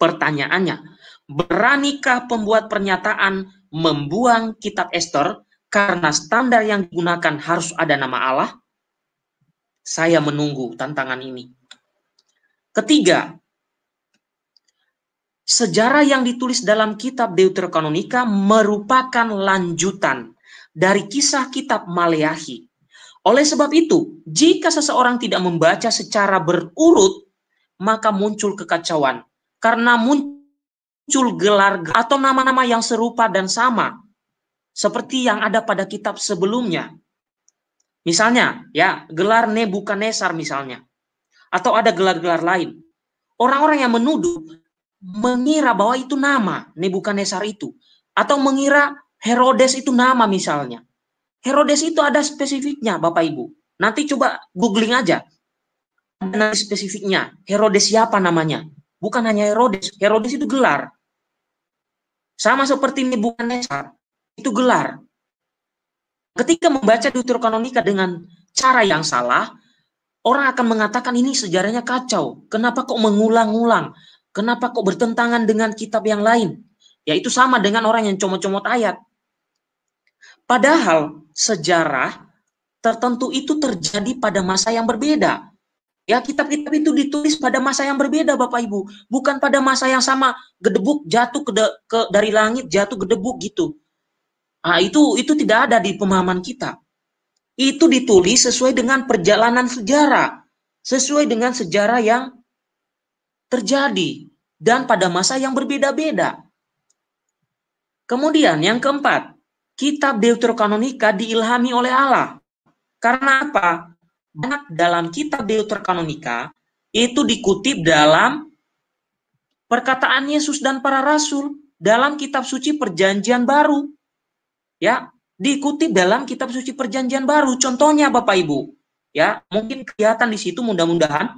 Pertanyaannya, beranikah pembuat pernyataan membuang kitab Esther karena standar yang digunakan harus ada nama Allah? Saya menunggu tantangan ini. Ketiga, sejarah yang ditulis dalam kitab Deuterokanonika merupakan lanjutan dari kisah kitab Maleahi. Oleh sebab itu, jika seseorang tidak membaca secara berurut, maka muncul kekacauan karena muncul gelar atau nama-nama yang serupa dan sama seperti yang ada pada kitab sebelumnya. Misalnya, ya, gelar Nebukadnezar misalnya atau ada gelar-gelar lain. Orang-orang yang menuduh mengira bahwa itu nama Nebukadnezar itu atau mengira Herodes itu nama misalnya. Herodes itu ada spesifiknya Bapak Ibu. Nanti coba googling aja. Nanti spesifiknya Herodes siapa namanya? Bukan hanya Herodes, Herodes itu gelar. Sama seperti Nebukadnezar, itu gelar. Ketika membaca Deuterokanonika dengan cara yang salah, Orang akan mengatakan ini sejarahnya kacau. Kenapa kok mengulang-ulang? Kenapa kok bertentangan dengan kitab yang lain? Ya itu sama dengan orang yang comot-comot ayat. Padahal sejarah tertentu itu terjadi pada masa yang berbeda. Ya kitab-kitab itu ditulis pada masa yang berbeda Bapak Ibu. Bukan pada masa yang sama gedebuk jatuh ke, de, ke dari langit jatuh gedebuk gitu. Nah, itu itu tidak ada di pemahaman kita itu ditulis sesuai dengan perjalanan sejarah, sesuai dengan sejarah yang terjadi dan pada masa yang berbeda-beda. Kemudian yang keempat, kitab Deuterokanonika diilhami oleh Allah. Karena apa? Banyak dalam kitab Deuterokanonika itu dikutip dalam perkataan Yesus dan para rasul dalam kitab suci perjanjian baru. Ya, Dikutip dalam kitab suci perjanjian baru. Contohnya Bapak Ibu, ya mungkin kelihatan di situ mudah-mudahan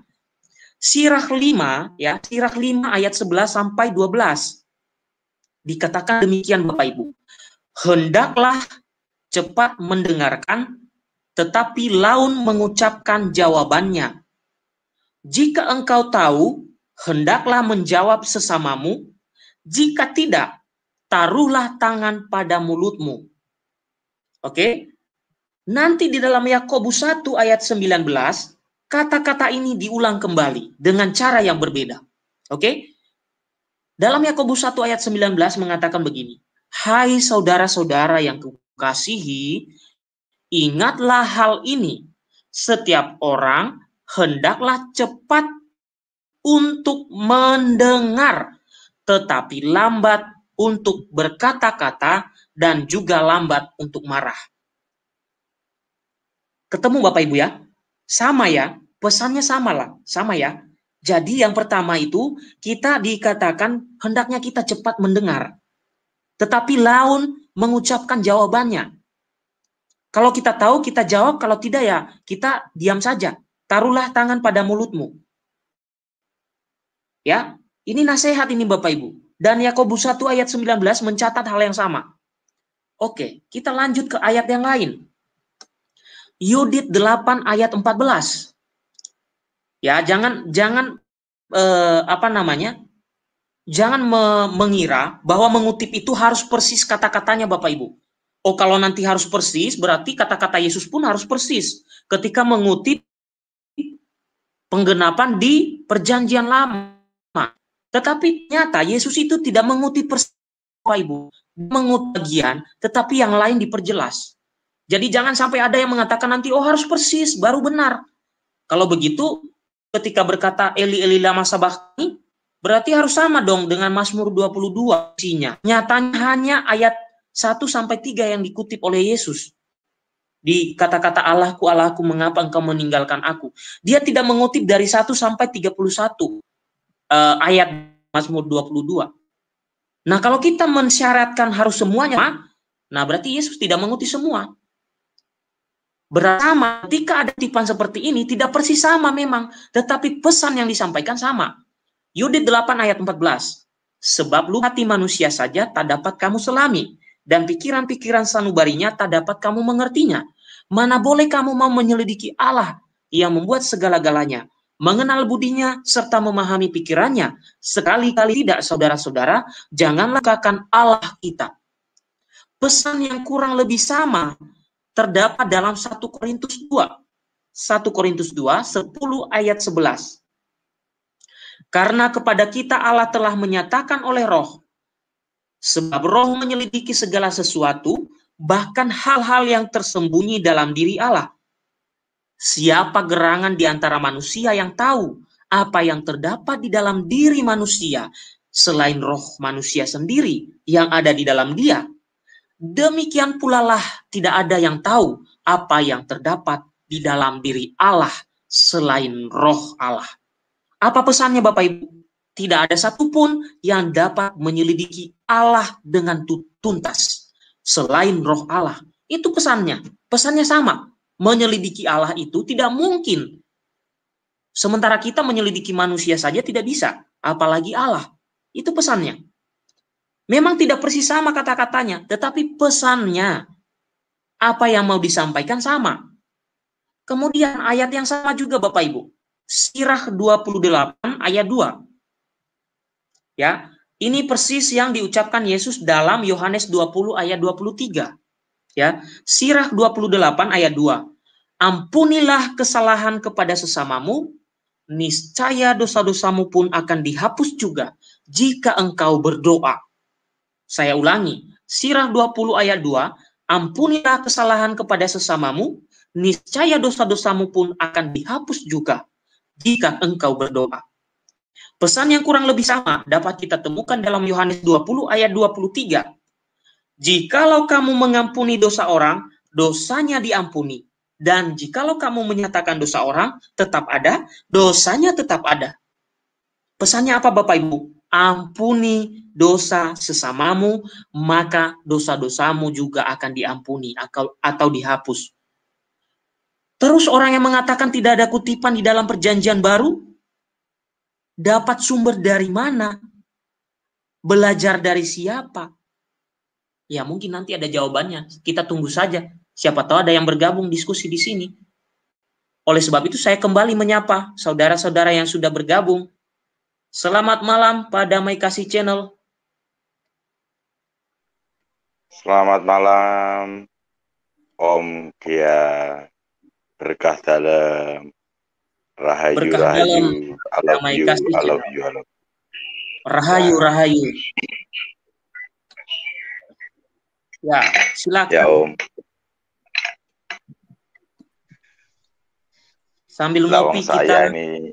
Sirah 5 ya, Sirah 5 ayat 11 sampai 12. Dikatakan demikian Bapak Ibu. Hendaklah cepat mendengarkan tetapi laun mengucapkan jawabannya. Jika engkau tahu, hendaklah menjawab sesamamu. Jika tidak, taruhlah tangan pada mulutmu Oke. Nanti di dalam Yakobus 1 ayat 19 kata-kata ini diulang kembali dengan cara yang berbeda. Oke? Dalam Yakobus 1 ayat 19 mengatakan begini. Hai saudara-saudara yang kukasihi, ingatlah hal ini. Setiap orang hendaklah cepat untuk mendengar, tetapi lambat untuk berkata-kata dan juga lambat untuk marah. Ketemu Bapak Ibu ya? Sama ya, pesannya sama lah, sama ya. Jadi yang pertama itu kita dikatakan hendaknya kita cepat mendengar. Tetapi laun mengucapkan jawabannya. Kalau kita tahu kita jawab, kalau tidak ya kita diam saja. Taruhlah tangan pada mulutmu. Ya, ini nasihat ini Bapak Ibu. Dan Yakobus 1 ayat 19 mencatat hal yang sama. Oke, kita lanjut ke ayat yang lain. Yudit 8 ayat 14. Ya, jangan jangan eh, apa namanya? Jangan me mengira bahwa mengutip itu harus persis kata-katanya Bapak Ibu. Oh, kalau nanti harus persis, berarti kata-kata Yesus pun harus persis ketika mengutip penggenapan di perjanjian lama. Tetapi nyata Yesus itu tidak mengutip persis Bapak Ibu mengut bagian, tetapi yang lain diperjelas. Jadi jangan sampai ada yang mengatakan nanti, oh harus persis, baru benar. Kalau begitu, ketika berkata Eli Eli lama berarti harus sama dong dengan Mazmur 22 isinya. Nyatanya hanya ayat 1 sampai 3 yang dikutip oleh Yesus. Di kata-kata Allahku, Allahku, mengapa engkau meninggalkan aku? Dia tidak mengutip dari 1 sampai 31 eh, ayat Mazmur 22. Nah, kalau kita mensyaratkan harus semuanya, nah berarti Yesus tidak mengutip semua. Bersama, ketika ada tipan seperti ini, tidak persis sama memang, tetapi pesan yang disampaikan sama. Yudit 8 ayat 14. Sebab lu hati manusia saja tak dapat kamu selami, dan pikiran-pikiran sanubarinya tak dapat kamu mengertinya. Mana boleh kamu mau menyelidiki Allah yang membuat segala-galanya, mengenal budinya, serta memahami pikirannya. Sekali-kali tidak, saudara-saudara, jangan kakan Allah kita. Pesan yang kurang lebih sama terdapat dalam 1 Korintus 2. 1 Korintus 2, 10 ayat 11. Karena kepada kita Allah telah menyatakan oleh roh. Sebab roh menyelidiki segala sesuatu, bahkan hal-hal yang tersembunyi dalam diri Allah Siapa gerangan di antara manusia yang tahu apa yang terdapat di dalam diri manusia selain roh manusia sendiri yang ada di dalam dia? Demikian pula lah tidak ada yang tahu apa yang terdapat di dalam diri Allah selain roh Allah. Apa pesannya Bapak Ibu? Tidak ada satupun yang dapat menyelidiki Allah dengan tuntas selain roh Allah. Itu pesannya. Pesannya sama menyelidiki Allah itu tidak mungkin. Sementara kita menyelidiki manusia saja tidak bisa, apalagi Allah. Itu pesannya. Memang tidak persis sama kata-katanya, tetapi pesannya apa yang mau disampaikan sama. Kemudian ayat yang sama juga Bapak Ibu. Sirah 28 ayat 2. Ya, ini persis yang diucapkan Yesus dalam Yohanes 20 ayat 23 ya. Sirah 28 ayat 2. Ampunilah kesalahan kepada sesamamu, niscaya dosa-dosamu pun akan dihapus juga jika engkau berdoa. Saya ulangi, Sirah 20 ayat 2, ampunilah kesalahan kepada sesamamu, niscaya dosa-dosamu pun akan dihapus juga jika engkau berdoa. Pesan yang kurang lebih sama dapat kita temukan dalam Yohanes 20 ayat 23 Jikalau kamu mengampuni dosa orang, dosanya diampuni. Dan jikalau kamu menyatakan dosa orang, tetap ada, dosanya tetap ada. Pesannya apa Bapak Ibu? Ampuni dosa sesamamu, maka dosa-dosamu juga akan diampuni atau, atau dihapus. Terus orang yang mengatakan tidak ada kutipan di dalam perjanjian baru, dapat sumber dari mana? Belajar dari siapa? Ya mungkin nanti ada jawabannya. Kita tunggu saja. Siapa tahu ada yang bergabung diskusi di sini. Oleh sebab itu saya kembali menyapa saudara-saudara yang sudah bergabung. Selamat malam pada Damai Kasih Channel. Selamat malam Om Kia Berkah dalam Rahayu Berkah Rahayu dalam. I love you, I love you, I love you. Rahayu Rahayu Ya, silakan. Ya, Om. Sambil ngopi saya ini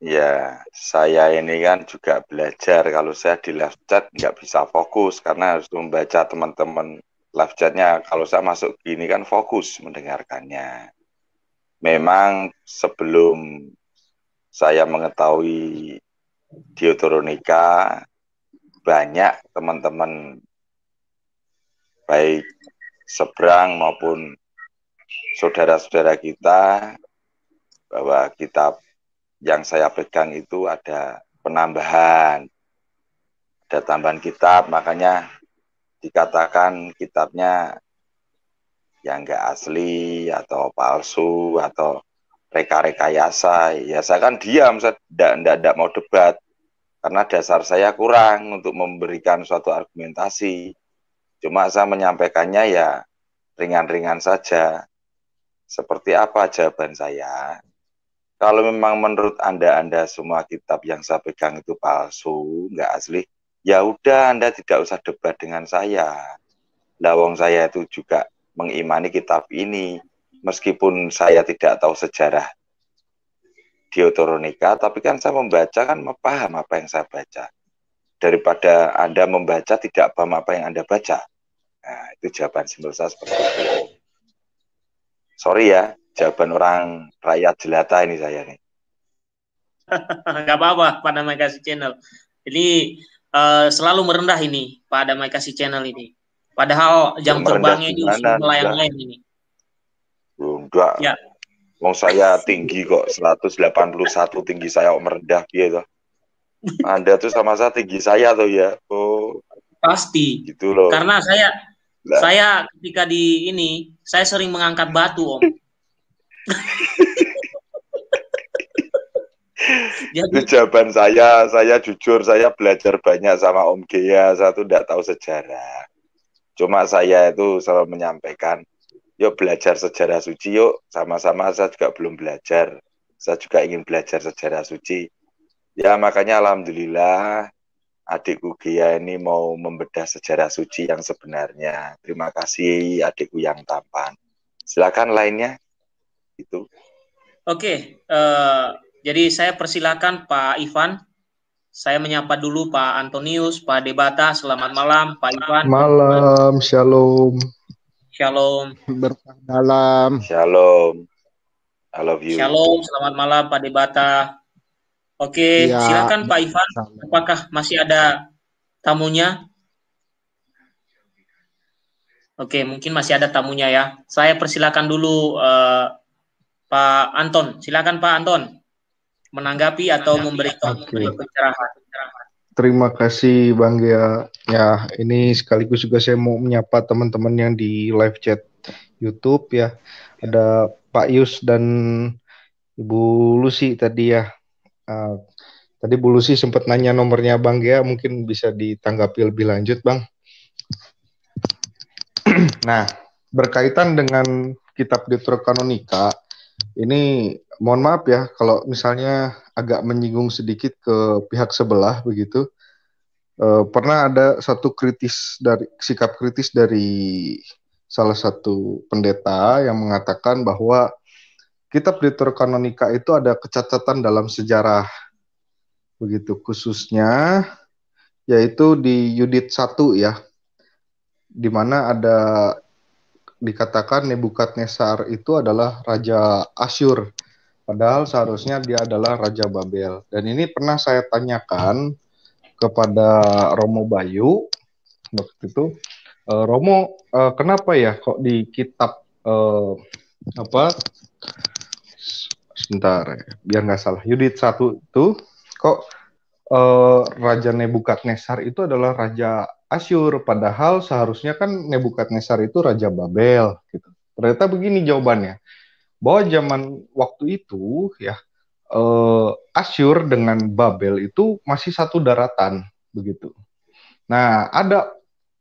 Ya, saya ini kan juga belajar. Kalau saya di live chat nggak bisa fokus karena harus membaca teman-teman live chatnya. Kalau saya masuk gini kan fokus mendengarkannya. Memang sebelum saya mengetahui Diotoronika, banyak teman-teman baik seberang maupun saudara-saudara kita bahwa kitab yang saya pegang itu ada penambahan ada tambahan kitab makanya dikatakan kitabnya yang enggak asli atau palsu atau reka-rekayasa ya saya kan diam saya enggak tidak, tidak mau debat karena dasar saya kurang untuk memberikan suatu argumentasi Cuma saya menyampaikannya ya ringan-ringan saja. Seperti apa jawaban saya? Kalau memang menurut Anda Anda semua kitab yang saya pegang itu palsu, nggak asli, ya udah Anda tidak usah debat dengan saya. Lawang saya itu juga mengimani kitab ini. Meskipun saya tidak tahu sejarah Diotoronika, tapi kan saya membaca kan paham apa yang saya baca. Daripada Anda membaca tidak paham apa yang Anda baca. Nah, itu jawaban simpel saya seperti itu. Sorry ya, jawaban orang rakyat jelata ini saya nih. [laughs] Gak apa-apa, pada si Channel. Jadi uh, eh, selalu merendah ini pada si Channel ini. Padahal jam terbangnya ini sudah melayang-layang ini. Enggak. Ya. Wong saya tinggi kok 181 tinggi saya kok merendah gitu. Anda tuh sama saya tinggi saya tuh ya. Oh. Pasti. Gitu loh. Karena saya Nah. Saya ketika di ini, saya sering mengangkat batu, Om. [laughs] Jadi, itu jawaban saya, saya jujur saya belajar banyak sama Om Gea, saya tuh tidak tahu sejarah. Cuma saya itu selalu menyampaikan, yuk belajar sejarah suci yuk, sama-sama saya juga belum belajar. Saya juga ingin belajar sejarah suci. Ya makanya alhamdulillah adikku Gia ini mau membedah sejarah suci yang sebenarnya. Terima kasih adikku yang tampan. Silakan lainnya. Itu. Oke, uh, jadi saya persilakan Pak Ivan. Saya menyapa dulu Pak Antonius, Pak Debata. Selamat malam, Pak Ivan. Malam, shalom. Shalom. Berkah dalam. Shalom. I love you. Shalom, selamat malam Pak Debata. Oke, ya, silakan Pak Ivan. Apakah masih ada tamunya? Oke, mungkin masih ada tamunya ya. Saya persilakan dulu uh, Pak Anton. Silakan Pak Anton menanggapi atau memberi okay. pencerahan. Terima kasih Bang Gia. Ya. ya, ini sekaligus juga saya mau menyapa teman-teman yang di live chat YouTube ya. Ada Pak Yus dan Ibu Lucy tadi ya Eh, tadi Bu sih sempat nanya nomornya Bang Gea, mungkin bisa ditanggapi lebih lanjut, Bang. [clears throat] nah, berkaitan dengan kitab Deuterokanonika, ini mohon maaf ya kalau misalnya agak menyinggung sedikit ke pihak sebelah begitu. E, pernah ada satu kritis dari sikap kritis dari salah satu pendeta yang mengatakan bahwa kitab Deuterokanonika itu ada kecacatan dalam sejarah begitu khususnya yaitu di Yudit 1 ya di mana ada dikatakan Nebukadnezar itu adalah raja Asyur padahal seharusnya dia adalah raja Babel dan ini pernah saya tanyakan kepada Romo Bayu waktu itu e, Romo e, kenapa ya kok di kitab e, apa sebentar ya. biar nggak salah Yudit satu itu kok uh, Raja Nebukadnezar itu adalah Raja Asyur padahal seharusnya kan Nebukadnezar itu Raja Babel gitu ternyata begini jawabannya bahwa zaman waktu itu ya uh, Asyur dengan Babel itu masih satu daratan begitu nah ada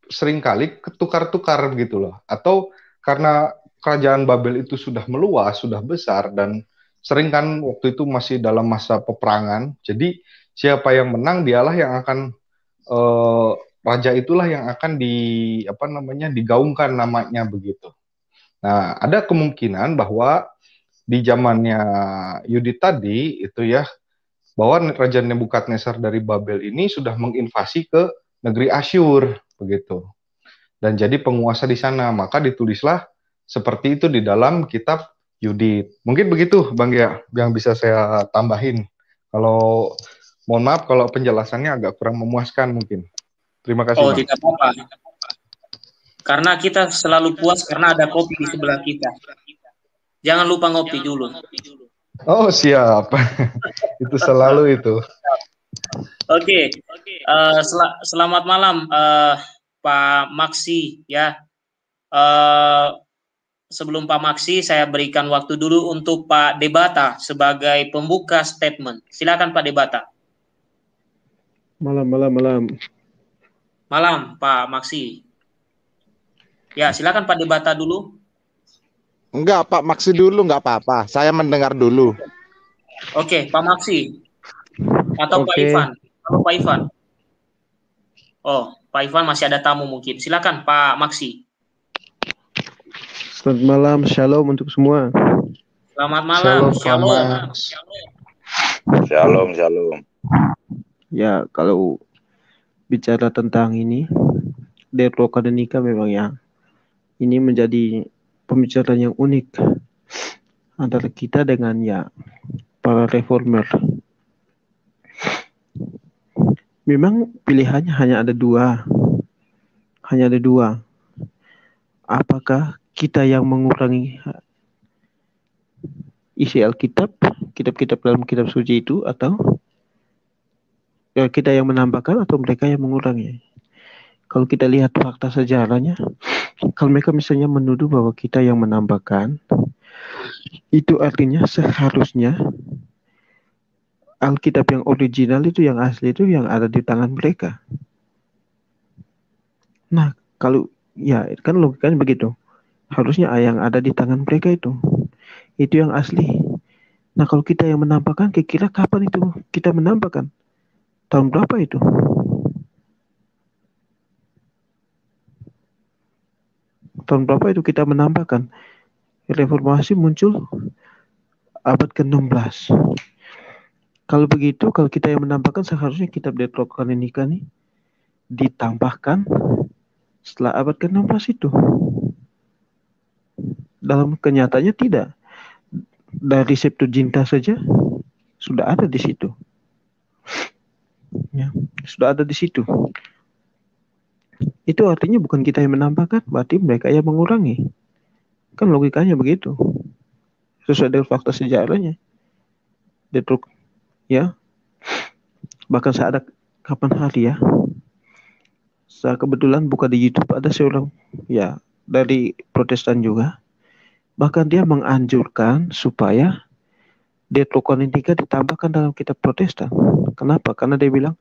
seringkali ketukar-tukar gitu loh atau karena kerajaan Babel itu sudah meluas, sudah besar dan sering kan waktu itu masih dalam masa peperangan. Jadi siapa yang menang dialah yang akan eh, raja itulah yang akan di apa namanya digaungkan namanya begitu. Nah, ada kemungkinan bahwa di zamannya Yudi tadi itu ya bahwa Raja Nebukadnezar dari Babel ini sudah menginvasi ke negeri Asyur begitu. Dan jadi penguasa di sana, maka ditulislah seperti itu di dalam kitab Yudit. Mungkin begitu Bang Ya, yang bisa saya tambahin. Kalau mohon maaf kalau penjelasannya agak kurang memuaskan mungkin. Terima kasih. Oh, tidak apa-apa. Karena kita selalu puas karena ada kopi di sebelah kita. Jangan lupa ngopi dulu. Oh, siap. [laughs] itu selalu itu. Oke. Okay. Uh, eh, sel selamat malam uh, Pak Maksi ya. Uh, sebelum Pak Maksi saya berikan waktu dulu untuk Pak Debata sebagai pembuka statement. Silakan Pak Debata. Malam, malam, malam. Malam Pak Maksi. Ya, silakan Pak Debata dulu. Enggak, Pak Maksi dulu enggak apa-apa. Saya mendengar dulu. Oke, Pak Maksi. Atau Oke. Pak Ivan. Atau Pak Ivan. Oh, Pak Ivan masih ada tamu mungkin. Silakan Pak Maksi. Selamat malam, shalom untuk semua. Selamat malam, shalom. Shalom, shalom. Ya, kalau bicara tentang ini, Deproka dan Nika memang ya, ini menjadi pembicaraan yang unik antara kita dengan ya para reformer. Memang pilihannya hanya ada dua, hanya ada dua. Apakah kita yang mengurangi isi eh, Alkitab, kitab-kitab dalam kitab suci itu atau eh, kita yang menambahkan atau mereka yang mengurangi. Kalau kita lihat fakta sejarahnya, kalau mereka misalnya menuduh bahwa kita yang menambahkan, itu artinya seharusnya Alkitab yang original itu yang asli itu yang ada di tangan mereka. Nah, kalau ya kan logikanya begitu. Harusnya yang ada di tangan mereka itu. Itu yang asli. Nah kalau kita yang menampakkan, kira-kira kapan itu kita menampakkan? Tahun berapa itu? Tahun berapa itu kita menampakkan? Reformasi muncul abad ke-16. Kalau begitu, kalau kita yang menampakkan seharusnya kita kitab ini kan? Ditambahkan setelah abad ke-16 itu dalam kenyataannya tidak. Dari Septuaginta saja sudah ada di situ. Ya, sudah ada di situ. Itu artinya bukan kita yang menambahkan, berarti mereka yang mengurangi. Kan logikanya begitu. Sesuai dengan fakta sejarahnya. Detruk, ya. Bahkan saat ada kapan hari ya, saya kebetulan buka di YouTube ada seorang ya dari Protestan juga. Bahkan dia menganjurkan supaya Detrokonin 3 ditambahkan dalam kitab Protestan. Kenapa? Karena dia bilang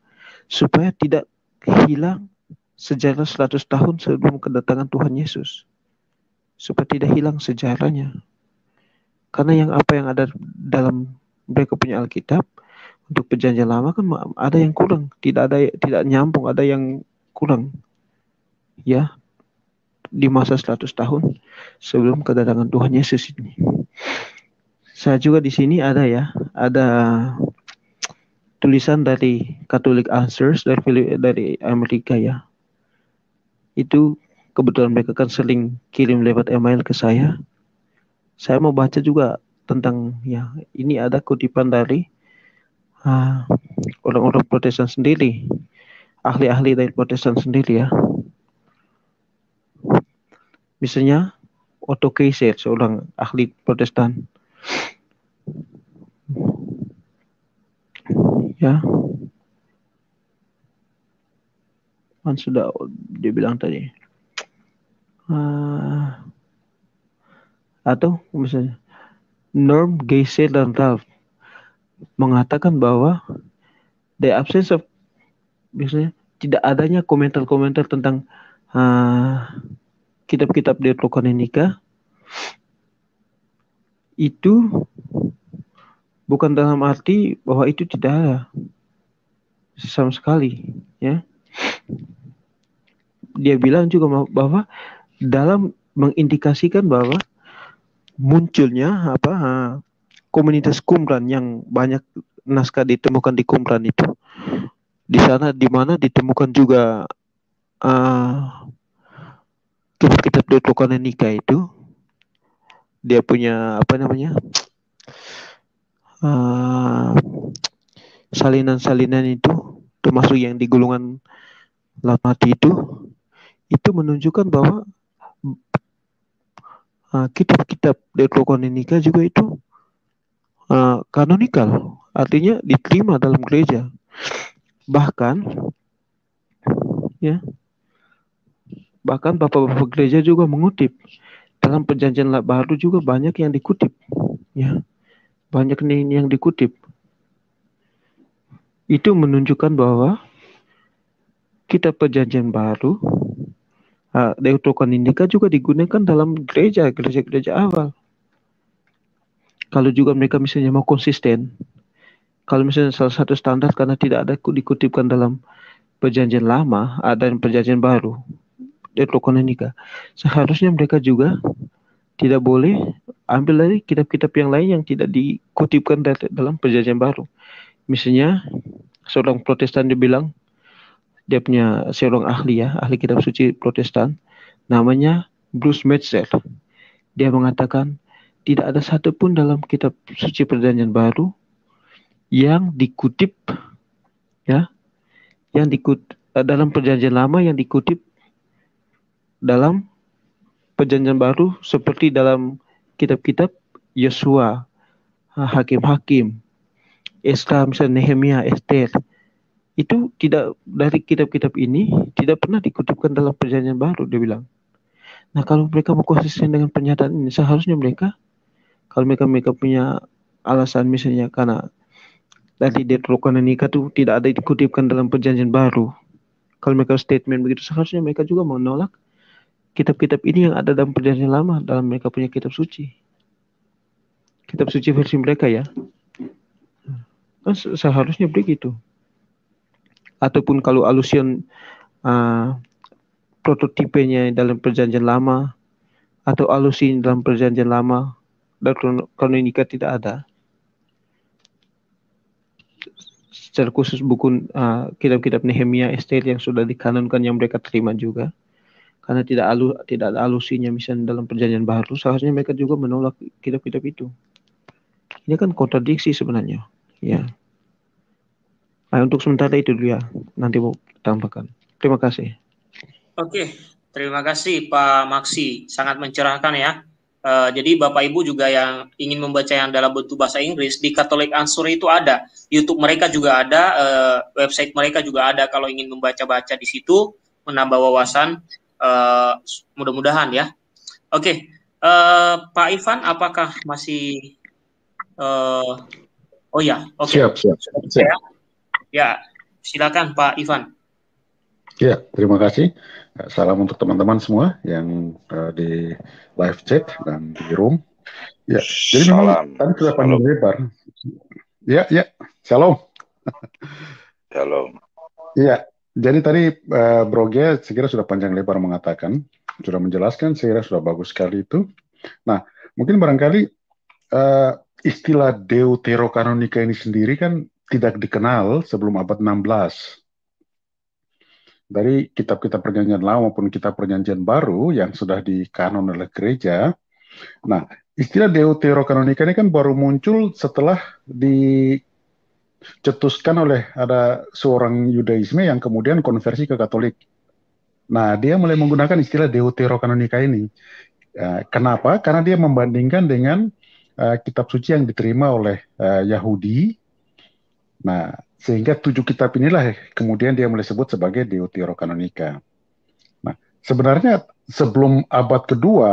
supaya tidak hilang sejarah 100 tahun sebelum kedatangan Tuhan Yesus. Supaya tidak hilang sejarahnya. Karena yang apa yang ada dalam mereka punya Alkitab untuk perjanjian lama kan ada yang kurang, tidak ada tidak nyambung, ada yang kurang. Ya, di masa 100 tahun sebelum kedatangan Tuhan Yesus ini. Saya juga di sini ada ya, ada tulisan dari Catholic Answers dari dari Amerika ya. Itu kebetulan mereka kan sering kirim lewat email ke saya. Saya mau baca juga tentang ya ini ada kutipan dari ah, orang-orang uh, Protestan sendiri, ahli-ahli dari Protestan sendiri ya misalnya Otto Kaiser ya, seorang ahli Protestan ya kan sudah dia bilang tadi uh, atau misalnya Norm Geiser dan Ralph mengatakan bahwa the absence of misalnya tidak adanya komentar-komentar tentang uh, kitab-kitab di itu bukan dalam arti bahwa itu tidak ada sama sekali ya dia bilang juga bahwa dalam mengindikasikan bahwa munculnya apa komunitas kumran yang banyak naskah ditemukan di kumran itu di sana di mana ditemukan juga uh, kitab kitab Deuterokanon nikah itu dia punya apa namanya ah, salinan-salinan uh, itu termasuk yang digulungan gulungan lamati itu itu menunjukkan bahwa ah, kitab-kitab uh, Deuterokanon nikah juga itu uh, ah, kanonikal artinya diterima dalam gereja bahkan ya Bahkan bapak-bapak gereja juga mengutip. Dalam perjanjian baru juga banyak yang dikutip. Ya, banyak nih yang dikutip. Itu menunjukkan bahwa kita perjanjian baru uh, Indika juga digunakan dalam gereja, gereja-gereja awal. Kalau juga mereka misalnya mau konsisten, kalau misalnya salah satu standar karena tidak ada dikutipkan dalam perjanjian lama, ada yang perjanjian baru, nikah. Seharusnya mereka juga tidak boleh ambil dari kitab-kitab yang lain yang tidak dikutipkan dalam perjanjian baru. Misalnya seorang protestan dia bilang, dia punya seorang ahli ya, ahli kitab suci protestan, namanya Bruce Metzer. Dia mengatakan, tidak ada satupun dalam kitab suci perjanjian baru yang dikutip ya yang dikut eh, dalam perjanjian lama yang dikutip dalam perjanjian baru seperti dalam kitab-kitab Yosua, Hakim-Hakim, Esra, misalnya Nehemia, Esther. Itu tidak dari kitab-kitab ini tidak pernah dikutipkan dalam perjanjian baru, dia bilang. Nah kalau mereka mau konsisten dengan pernyataan ini, seharusnya mereka, kalau mereka mereka punya alasan misalnya karena dari dan nikah itu tidak ada dikutipkan dalam perjanjian baru. Kalau mereka statement begitu seharusnya mereka juga menolak kitab-kitab ini yang ada dalam perjanjian lama dalam mereka punya kitab suci. Kitab suci versi mereka ya. Kan seharusnya begitu. Ataupun kalau alusion uh, prototipenya dalam perjanjian lama atau alusi dalam perjanjian lama dan kronika tidak ada. Secara khusus buku uh, kitab-kitab Nehemia, Esther yang sudah dikanonkan yang mereka terima juga karena tidak alu tidak ada alusinya misalnya dalam perjanjian baru seharusnya mereka juga menolak kitab-kitab itu ini kan kontradiksi sebenarnya ya nah, untuk sementara itu dulu ya nanti mau tambahkan terima kasih oke terima kasih Pak Maksi sangat mencerahkan ya Uh, jadi Bapak Ibu juga yang ingin membaca yang dalam bentuk bahasa Inggris di Katolik Ansur itu ada, YouTube mereka juga ada, uh, website mereka juga ada kalau ingin membaca-baca di situ menambah wawasan. Eh, mudah-mudahan ya. Oke, okay. uh, eh, Pak Ivan, apakah masih? Uh, oh ya, oke. Okay. Siap, siap. siap. Ya? ya, silakan Pak Ivan. Ya, terima kasih. Salam untuk teman-teman semua yang uh, di live chat dan di room. Ya, jadi Salam. memang tadi sudah panjang lebar. Ya, ya. Shalom. Shalom. Iya, jadi tadi uh, eh, Broge saya kira sudah panjang lebar mengatakan, sudah menjelaskan, saya kira sudah bagus sekali itu. Nah, mungkin barangkali uh, istilah deuterokanonika ini sendiri kan tidak dikenal sebelum abad 16. Dari kitab-kitab perjanjian lama maupun kitab perjanjian baru yang sudah dikanon oleh gereja. Nah, istilah deuterokanonika ini kan baru muncul setelah di dicetuskan oleh ada seorang Yudaisme yang kemudian konversi ke Katolik. Nah, dia mulai menggunakan istilah deuterokanonika ini. Eh, kenapa? Karena dia membandingkan dengan uh, kitab suci yang diterima oleh uh, Yahudi. Nah, sehingga tujuh kitab inilah kemudian dia mulai sebut sebagai deuterokanonika. Nah, sebenarnya sebelum abad kedua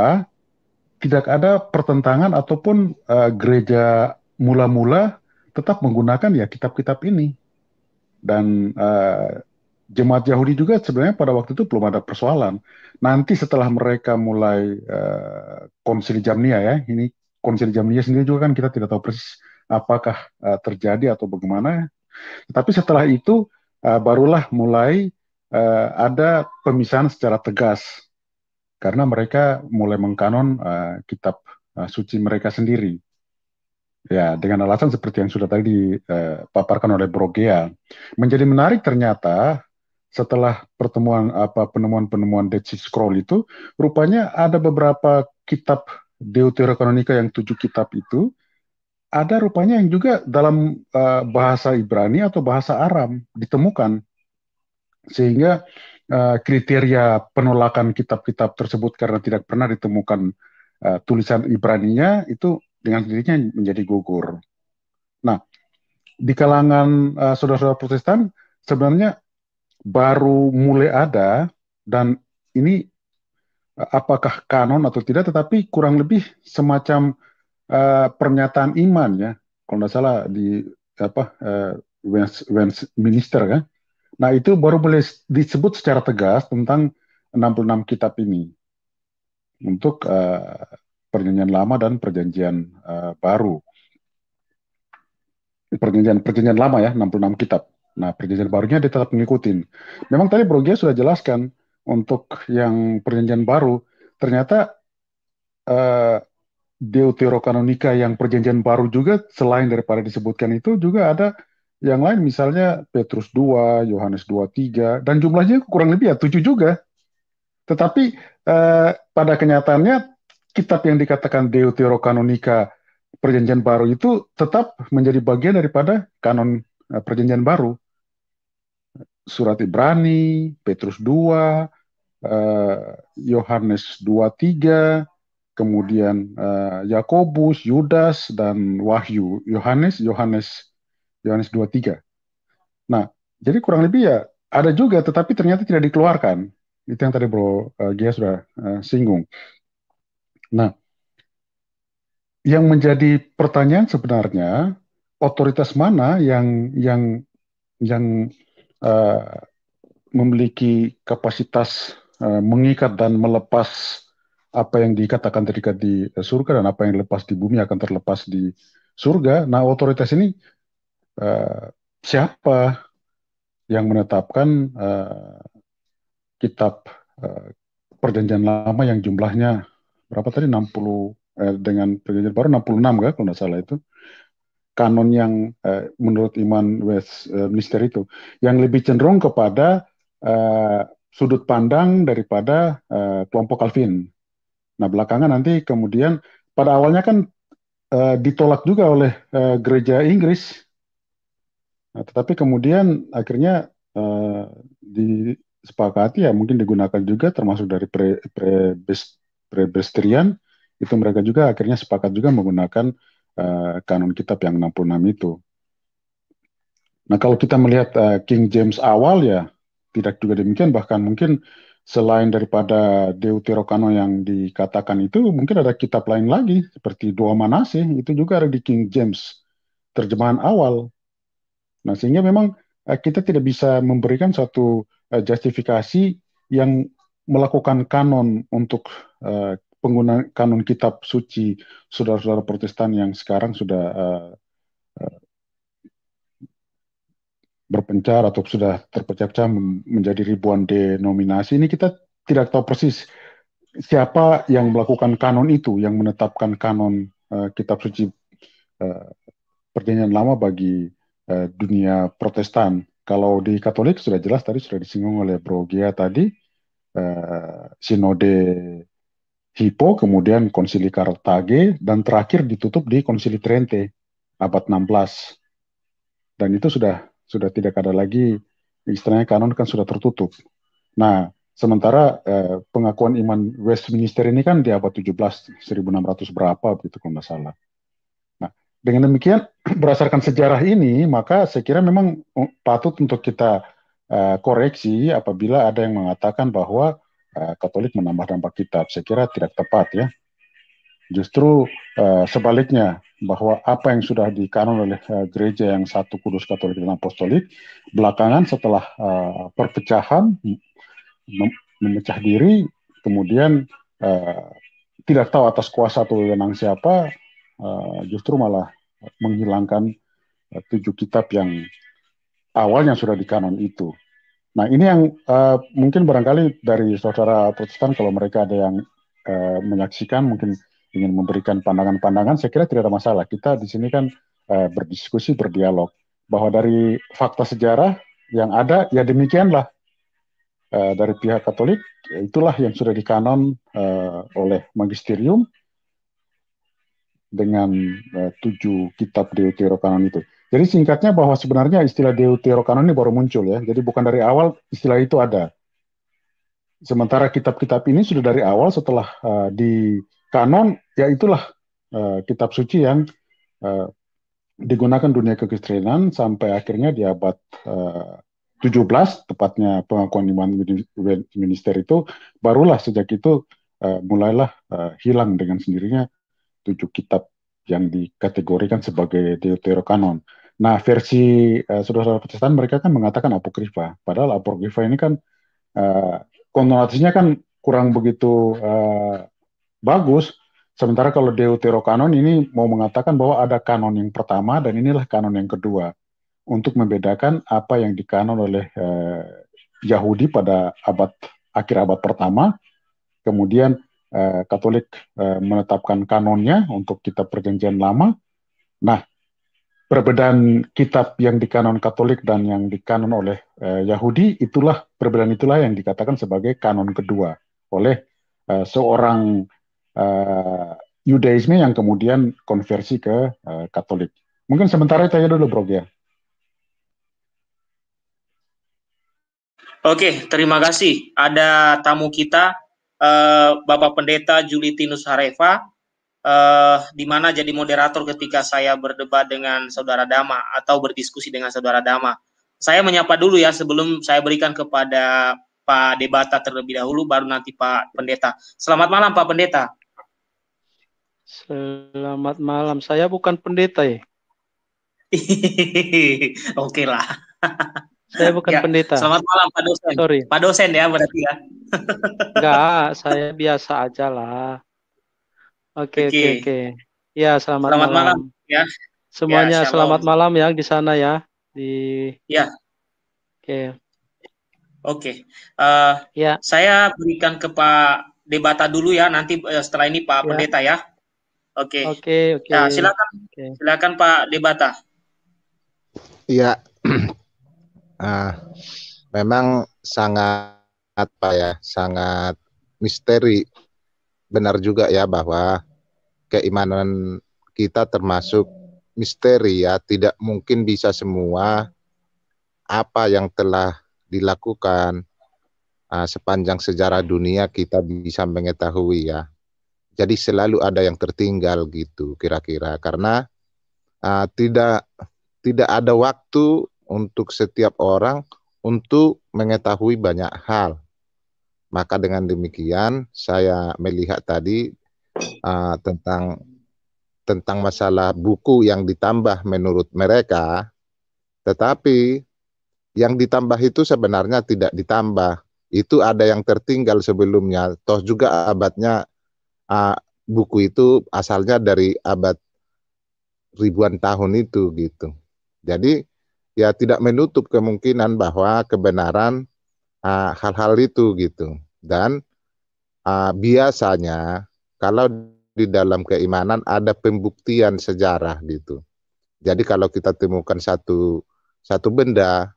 tidak ada pertentangan ataupun uh, gereja mula-mula tetap menggunakan ya kitab-kitab ini. Dan uh, jemaat Yahudi juga sebenarnya pada waktu itu belum ada persoalan. Nanti setelah mereka mulai uh, konsili Jamnia ya, ini konsili Jamnia sendiri juga kan kita tidak tahu persis apakah uh, terjadi atau bagaimana. tapi setelah itu uh, barulah mulai uh, ada pemisahan secara tegas karena mereka mulai mengkanon uh, kitab uh, suci mereka sendiri. Ya, dengan alasan seperti yang sudah tadi dipaparkan eh, oleh Brogea. Menjadi menarik ternyata setelah pertemuan apa penemuan-penemuan Dead Sea Scroll itu, rupanya ada beberapa kitab Deuterokanonika yang tujuh kitab itu, ada rupanya yang juga dalam uh, bahasa Ibrani atau bahasa Aram ditemukan. Sehingga uh, kriteria penolakan kitab-kitab tersebut karena tidak pernah ditemukan uh, tulisan Ibraninya itu dengan sendirinya menjadi gugur. Nah, di kalangan uh, saudara-saudara Protestan sebenarnya baru mulai ada dan ini uh, apakah kanon atau tidak, tetapi kurang lebih semacam uh, pernyataan iman ya, kalau tidak salah di apa uh, minister kan. Nah itu baru mulai disebut secara tegas tentang 66 kitab ini untuk uh, perjanjian lama dan perjanjian uh, baru. Perjanjian perjanjian lama ya 66 kitab. Nah, perjanjian barunya dia tetap ngikutin. Memang tadi Bro Gia sudah jelaskan untuk yang perjanjian baru, ternyata uh, Deuterokanonika yang perjanjian baru juga selain daripada disebutkan itu juga ada yang lain misalnya Petrus 2, Yohanes 2, 3 dan jumlahnya kurang lebih ya 7 juga. Tetapi eh, pada kenyataannya kitab yang dikatakan Deuterokanonika Perjanjian Baru itu tetap menjadi bagian daripada kanon eh, Perjanjian Baru. Surat Ibrani, Petrus 2, eh, Yohanes uh, 23, kemudian eh, Yakobus, uh, Yudas dan Wahyu Yohanes Yohanes Yohanes 23. Nah, jadi kurang lebih ya ada juga tetapi ternyata tidak dikeluarkan. Itu yang tadi Bro uh, Gia sudah singgung. Nah, yang menjadi pertanyaan sebenarnya otoritas mana yang yang yang uh, memiliki kapasitas uh, mengikat dan melepas apa yang dikatakan terikat di surga dan apa yang lepas di bumi akan terlepas di surga. Nah, otoritas ini uh, siapa yang menetapkan uh, kitab uh, perjanjian lama yang jumlahnya berapa tadi 60 eh, dengan perjanjian baru 66 kan kalau tidak salah itu kanon yang eh, menurut Iman West eh, Mister itu yang lebih cenderung kepada eh, sudut pandang daripada eh, kelompok Calvin. Nah belakangan nanti kemudian pada awalnya kan eh, ditolak juga oleh eh, gereja Inggris, nah, tetapi kemudian akhirnya eh, disepakati ya mungkin digunakan juga termasuk dari pre, pre Presbyterian itu mereka juga akhirnya sepakat juga menggunakan uh, kanon kitab yang 66 itu. Nah, kalau kita melihat uh, King James awal ya tidak juga demikian bahkan mungkin selain daripada Deuterokano yang dikatakan itu mungkin ada kitab lain lagi seperti Dua Manasih itu juga ada di King James terjemahan awal. Nah, sehingga memang uh, kita tidak bisa memberikan satu uh, justifikasi yang melakukan kanon untuk uh, eh, penggunaan kanon kitab suci saudara-saudara Protestan yang sekarang sudah uh, uh, berpencar atau sudah terpecah-pecah menjadi ribuan denominasi ini kita tidak tahu persis siapa yang melakukan kanon itu yang menetapkan kanon uh, kitab suci uh, perjanjian lama bagi uh, dunia Protestan kalau di Katolik sudah jelas tadi sudah disinggung oleh Bro Gia tadi Eh, sinode Hippo, kemudian konsili Karthage, dan terakhir ditutup di konsili Trente abad 16. Dan itu sudah sudah tidak ada lagi istilahnya kanon kan sudah tertutup. Nah, sementara eh, pengakuan iman Westminster ini kan di abad 17 1600 berapa begitu kalau nggak salah. Nah, dengan demikian [clears throat] berdasarkan sejarah ini maka saya kira memang oh, patut untuk kita Eh, koreksi apabila ada yang mengatakan bahwa eh, Katolik menambah dampak kitab. Saya kira tidak tepat ya. Justru eh, sebaliknya bahwa apa yang sudah dikanon oleh gereja yang satu kudus Katolik dan Apostolik belakangan setelah perpecahan mem- memecah diri kemudian tidak tahu atas kuasa atau wewenang siapa justru malah menghilangkan tujuh kitab yang awalnya sudah di kanon itu. Nah ini yang uh, mungkin barangkali dari saudara Protestan kalau mereka ada yang uh, menyaksikan mungkin ingin memberikan pandangan-pandangan, saya kira tidak ada masalah. Kita di sini kan uh, berdiskusi, berdialog bahwa dari fakta sejarah yang ada ya demikianlah uh, dari pihak Katolik ya itulah yang sudah dikanon uh, oleh magisterium dengan uh, tujuh kitab Deuterokanon itu. Jadi singkatnya bahwa sebenarnya istilah deuterokanon ini baru muncul ya. Jadi bukan dari awal istilah itu ada. Sementara kitab-kitab ini sudah dari awal setelah uh, di kanon ya itulah uh, kitab suci yang uh, digunakan dunia kekristenan sampai akhirnya di abad uh, 17 tepatnya pengakuan iman minister itu barulah sejak itu uh, mulailah uh, hilang dengan sendirinya tujuh kitab yang dikategorikan sebagai deuterokanon. Nah, versi eh, saudara saudara Protestan mereka kan mengatakan apokrifa. Padahal apokrifa ini kan uh, konotasinya kan kurang begitu uh, bagus. Sementara kalau Deuterokanon ini mau mengatakan bahwa ada kanon yang pertama dan inilah kanon yang kedua untuk membedakan apa yang dikanon oleh eh, Yahudi pada abad akhir abad pertama, kemudian eh, Katolik eh, menetapkan kanonnya untuk kitab Perjanjian Lama. Nah, perbedaan kitab yang di kanon Katolik dan yang di kanon oleh eh, Yahudi itulah perbedaan itulah yang dikatakan sebagai kanon kedua oleh eh, seorang eh, Yudaisme yang kemudian konversi ke eh, Katolik. Mungkin sementara tanya dulu Bro ya. Oke, terima kasih. Ada tamu kita eh, Bapak Pendeta Julitinus Harefa uh, di mana jadi moderator ketika saya berdebat dengan saudara Dama atau berdiskusi dengan saudara Dama. Saya menyapa dulu ya sebelum saya berikan kepada Pak Debata terlebih dahulu, baru nanti Pak Pendeta. Selamat malam Pak Pendeta. Selamat malam. Saya bukan pendeta ya. [laughs] Oke lah. Saya bukan ya. pendeta. Selamat malam Pak dosen. Sorry. Pak dosen ya berarti ya. [laughs] Enggak, saya biasa aja lah. Oke, oke, oke. Ya, selamat, selamat malam. malam ya. Semuanya ya, selamat malam ya di sana ya, di Ya. Oke. Okay. Oke. Okay. Uh, eh, ya. Saya berikan ke Pak Debata dulu ya, nanti eh, setelah ini Pak ya. Pendeta ya. Oke. Okay. Oke, okay, oke. Okay. Ya, nah, silakan. Okay. Silakan Pak Debata. Iya. uh, [clears throat] memang sangat apa ya, sangat misteri benar juga ya bahwa keimanan kita termasuk misteri ya, tidak mungkin bisa semua apa yang telah dilakukan uh, sepanjang sejarah dunia kita bisa mengetahui ya. Jadi selalu ada yang tertinggal gitu kira-kira karena uh, tidak tidak ada waktu untuk setiap orang untuk mengetahui banyak hal. Maka dengan demikian saya melihat tadi uh, tentang tentang masalah buku yang ditambah menurut mereka, tetapi yang ditambah itu sebenarnya tidak ditambah. Itu ada yang tertinggal sebelumnya. Toh juga abadnya uh, buku itu asalnya dari abad ribuan tahun itu gitu. Jadi ya tidak menutup kemungkinan bahwa kebenaran uh, hal-hal uh, itu gitu. Dan uh, biasanya kalau di dalam keimanan ada pembuktian sejarah gitu. Jadi kalau kita temukan satu satu benda,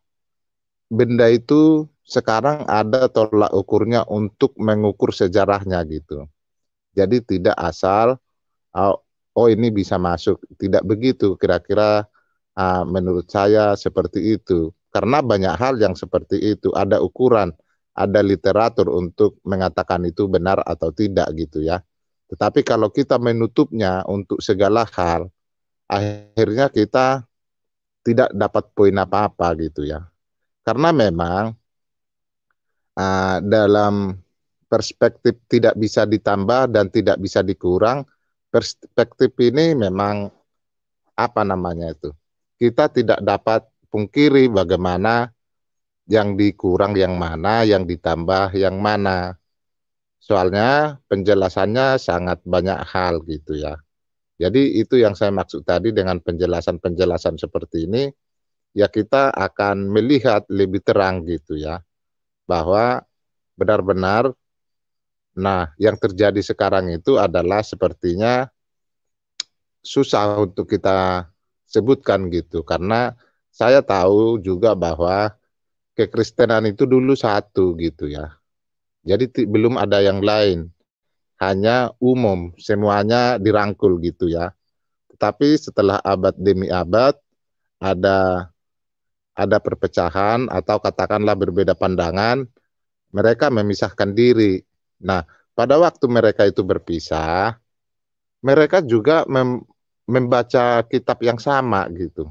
benda itu sekarang ada tolak ukurnya untuk mengukur sejarahnya gitu. Jadi tidak asal oh, oh ini bisa masuk, tidak begitu kira-kira uh, menurut saya seperti itu. Karena banyak hal yang seperti itu, ada ukuran ada literatur untuk mengatakan itu benar atau tidak gitu ya. Tetapi kalau kita menutupnya untuk segala hal, akhirnya kita tidak dapat poin apa-apa gitu ya. Karena memang uh, dalam perspektif tidak bisa ditambah dan tidak bisa dikurang, perspektif ini memang apa namanya itu. Kita tidak dapat pungkiri bagaimana yang dikurang yang mana, yang ditambah yang mana. Soalnya penjelasannya sangat banyak hal gitu ya. Jadi itu yang saya maksud tadi dengan penjelasan-penjelasan seperti ini, ya kita akan melihat lebih terang gitu ya, bahwa benar-benar, nah yang terjadi sekarang itu adalah sepertinya susah untuk kita sebutkan gitu, karena saya tahu juga bahwa kekristenan itu dulu satu gitu ya. Jadi belum ada yang lain. Hanya umum, semuanya dirangkul gitu ya. Tetapi setelah abad demi abad ada ada perpecahan atau katakanlah berbeda pandangan, mereka memisahkan diri. Nah, pada waktu mereka itu berpisah, mereka juga mem membaca kitab yang sama gitu.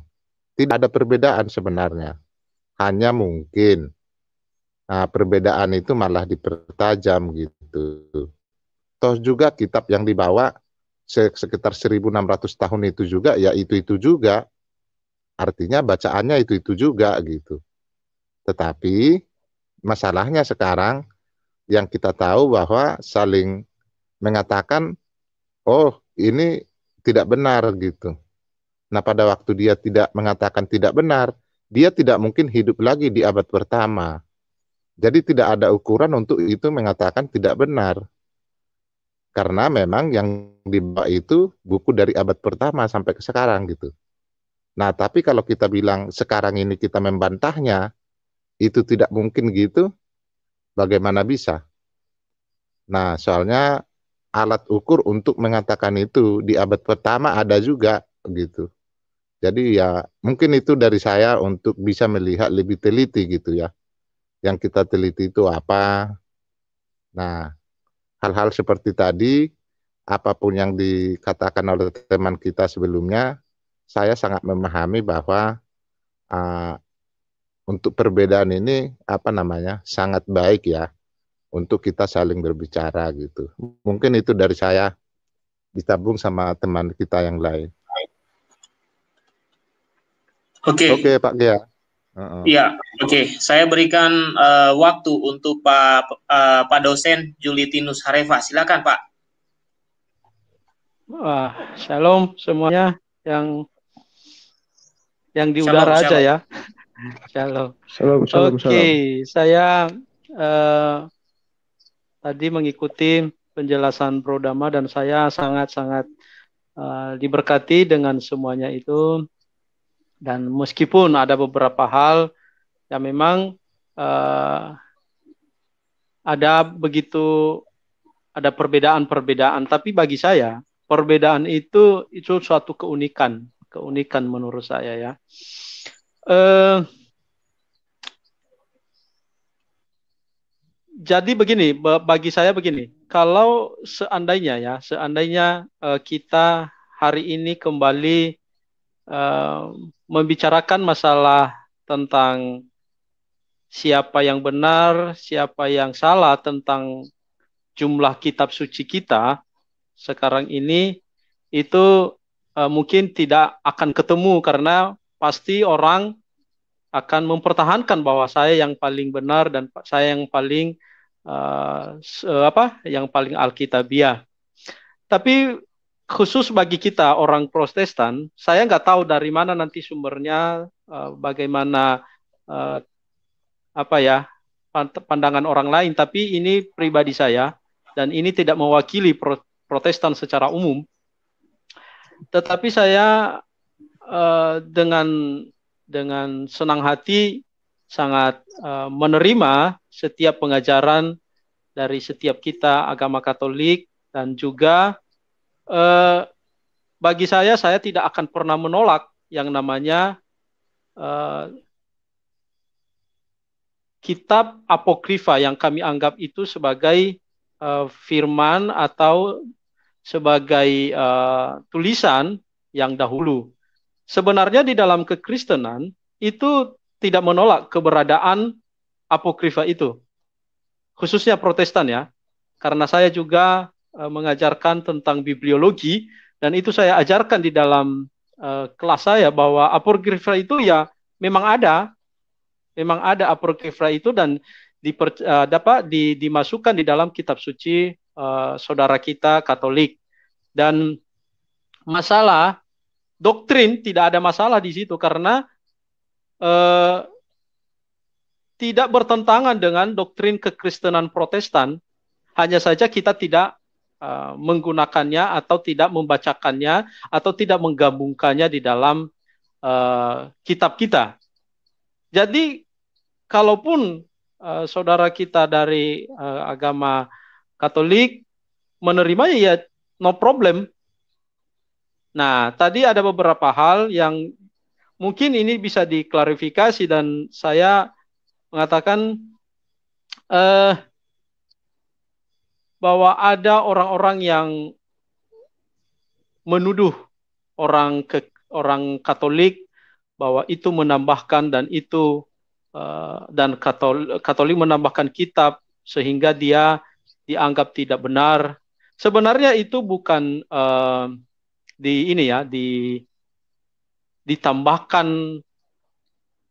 Tidak ada perbedaan sebenarnya hanya mungkin. Nah, perbedaan itu malah dipertajam gitu. Toh juga kitab yang dibawa sekitar 1600 tahun itu juga ya itu-itu juga. Artinya bacaannya itu-itu juga gitu. Tetapi masalahnya sekarang yang kita tahu bahwa saling mengatakan oh ini tidak benar gitu. Nah, pada waktu dia tidak mengatakan tidak benar, dia tidak mungkin hidup lagi di abad pertama. Jadi tidak ada ukuran untuk itu mengatakan tidak benar. Karena memang yang dibawa itu buku dari abad pertama sampai ke sekarang gitu. Nah, tapi kalau kita bilang sekarang ini kita membantahnya, itu tidak mungkin gitu, bagaimana bisa? Nah, soalnya alat ukur untuk mengatakan itu di abad pertama ada juga gitu. Jadi ya mungkin itu dari saya untuk bisa melihat lebih teliti gitu ya. Yang kita teliti itu apa. Nah, hal-hal seperti tadi, apapun yang dikatakan oleh teman kita sebelumnya, saya sangat memahami bahwa uh, untuk perbedaan ini apa namanya sangat baik ya untuk kita saling berbicara gitu. Mungkin itu dari saya ditabung sama teman kita yang lain. Oke. Okay. okay, Pak Gia. Uh -uh. oke. Okay. Saya berikan uh, waktu untuk Pak uh, Pak dosen Julitinus Harefa. Silakan, Pak. Wah, shalom semuanya yang yang di udara shalom. aja ya. [laughs] shalom. Shalom. shalom oke, okay. saya uh, tadi mengikuti penjelasan Prodama dan saya sangat-sangat uh, diberkati dengan semuanya itu dan meskipun ada beberapa hal yang memang uh, ada begitu ada perbedaan-perbedaan, tapi bagi saya perbedaan itu itu suatu keunikan, keunikan menurut saya ya. Uh, jadi begini, bagi saya begini, kalau seandainya ya, seandainya eh, kita hari ini kembali membicarakan masalah tentang siapa yang benar, siapa yang salah tentang jumlah kitab suci kita sekarang ini itu uh, mungkin tidak akan ketemu karena pasti orang akan mempertahankan bahwa saya yang paling benar dan saya yang paling uh, apa yang paling alkitabiah. Tapi khusus bagi kita orang Protestan, saya nggak tahu dari mana nanti sumbernya, uh, bagaimana uh, apa ya pandangan orang lain, tapi ini pribadi saya dan ini tidak mewakili pro Protestan secara umum. Tetapi saya uh, dengan dengan senang hati sangat uh, menerima setiap pengajaran dari setiap kita agama Katolik dan juga eh, bagi saya saya tidak akan pernah menolak yang namanya eh, kitab apokrifa yang kami anggap itu sebagai eh, firman atau sebagai eh, tulisan yang dahulu. Sebenarnya di dalam kekristenan itu tidak menolak keberadaan apokrifa itu. Khususnya Protestan ya. Karena saya juga Eh, mengajarkan tentang bibliologi dan itu saya ajarkan di dalam uh, kelas saya bahwa apokrifa itu ya memang ada memang ada apokrifa itu dan diper, uh, eh, dapat di, dimasukkan di dalam kitab suci uh, saudara kita Katolik dan masalah doktrin tidak ada masalah di situ karena uh, tidak bertentangan dengan doktrin kekristenan Protestan hanya saja kita tidak uh, menggunakannya atau tidak membacakannya atau tidak menggabungkannya di dalam uh, kitab kita. Jadi kalaupun uh, saudara kita dari uh, agama Katolik menerimanya ya no problem. Nah, tadi ada beberapa hal yang mungkin ini bisa diklarifikasi dan saya mengatakan eh, bahwa ada orang-orang yang menuduh orang ke, orang Katolik bahwa itu menambahkan dan itu uh, dan Katol, Katolik menambahkan kitab sehingga dia dianggap tidak benar. Sebenarnya itu bukan uh, di ini ya di ditambahkan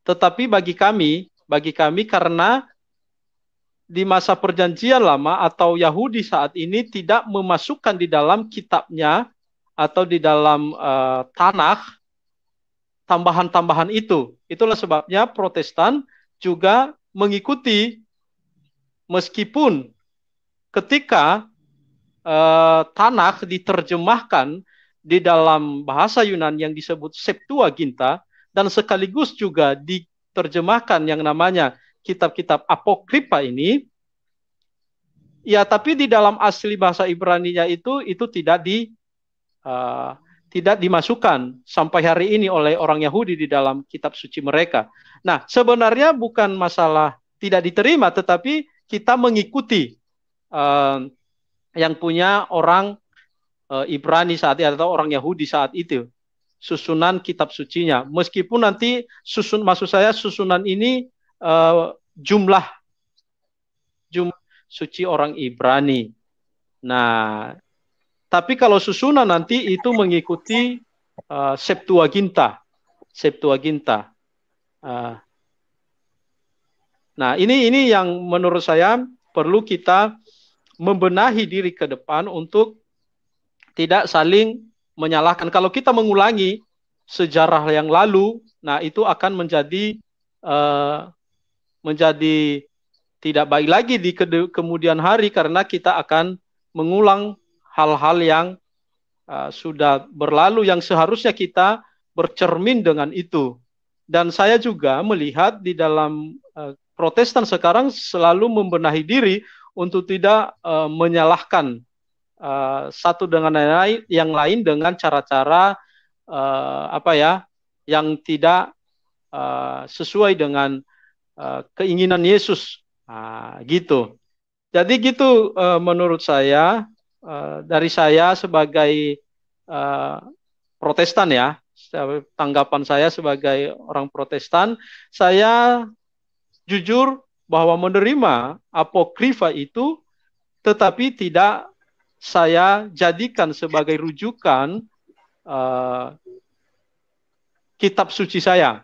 tetapi bagi kami bagi kami karena di masa perjanjian lama atau Yahudi saat ini tidak memasukkan di dalam kitabnya atau di dalam uh, tanah tambahan-tambahan itu. Itulah sebabnya Protestan juga mengikuti meskipun ketika uh, tanah diterjemahkan di dalam bahasa Yunani yang disebut Septuaginta dan sekaligus juga diterjemahkan yang namanya kitab-kitab apokripa ini ya tapi di dalam asli bahasa Ibrani-nya itu itu tidak di uh, tidak dimasukkan sampai hari ini oleh orang Yahudi di dalam kitab suci mereka. Nah, sebenarnya bukan masalah tidak diterima tetapi kita mengikuti uh, yang punya orang uh, Ibrani saat itu atau orang Yahudi saat itu susunan kitab sucinya. Meskipun nanti susun maksud saya susunan ini uh, jumlah jumlah suci orang Ibrani. Nah, tapi kalau susunan nanti itu mengikuti uh, Septuaginta, Septuaginta. Uh, nah, ini ini yang menurut saya perlu kita membenahi diri ke depan untuk tidak saling menyalahkan. Kalau kita mengulangi sejarah yang lalu, nah itu akan menjadi uh, menjadi tidak baik lagi di kemudian hari karena kita akan mengulang hal-hal yang uh, sudah berlalu yang seharusnya kita bercermin dengan itu. Dan saya juga melihat di dalam uh, Protestan sekarang selalu membenahi diri untuk tidak uh, menyalahkan uh, satu dengan lain, yang lain dengan cara-cara uh, apa ya yang tidak uh, sesuai dengan Eh, keinginan Yesus. Nah, gitu. Jadi gitu uh, menurut saya uh, dari saya sebagai uh, Protestan ya tanggapan saya sebagai orang Protestan saya jujur bahwa menerima apokrifa itu tetapi tidak saya jadikan sebagai rujukan uh, kitab suci saya.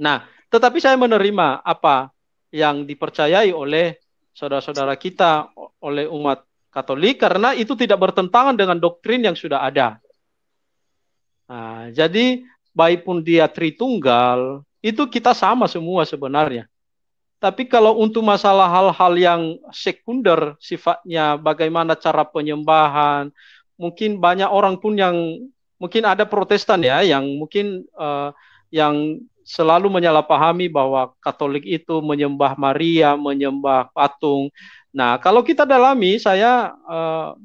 Nah, tetapi saya menerima apa yang dipercayai oleh saudara-saudara kita, oleh umat Katolik, karena itu tidak bertentangan dengan doktrin yang sudah ada. Nah, jadi, baik pun dia Tritunggal, itu kita sama semua sebenarnya. Tapi kalau untuk masalah hal-hal yang sekunder sifatnya, bagaimana cara penyembahan, mungkin banyak orang pun yang mungkin ada Protestan ya, yang mungkin uh, yang selalu menyalahpahami bahwa Katolik itu menyembah Maria, menyembah patung. Nah, kalau kita dalami, saya uh,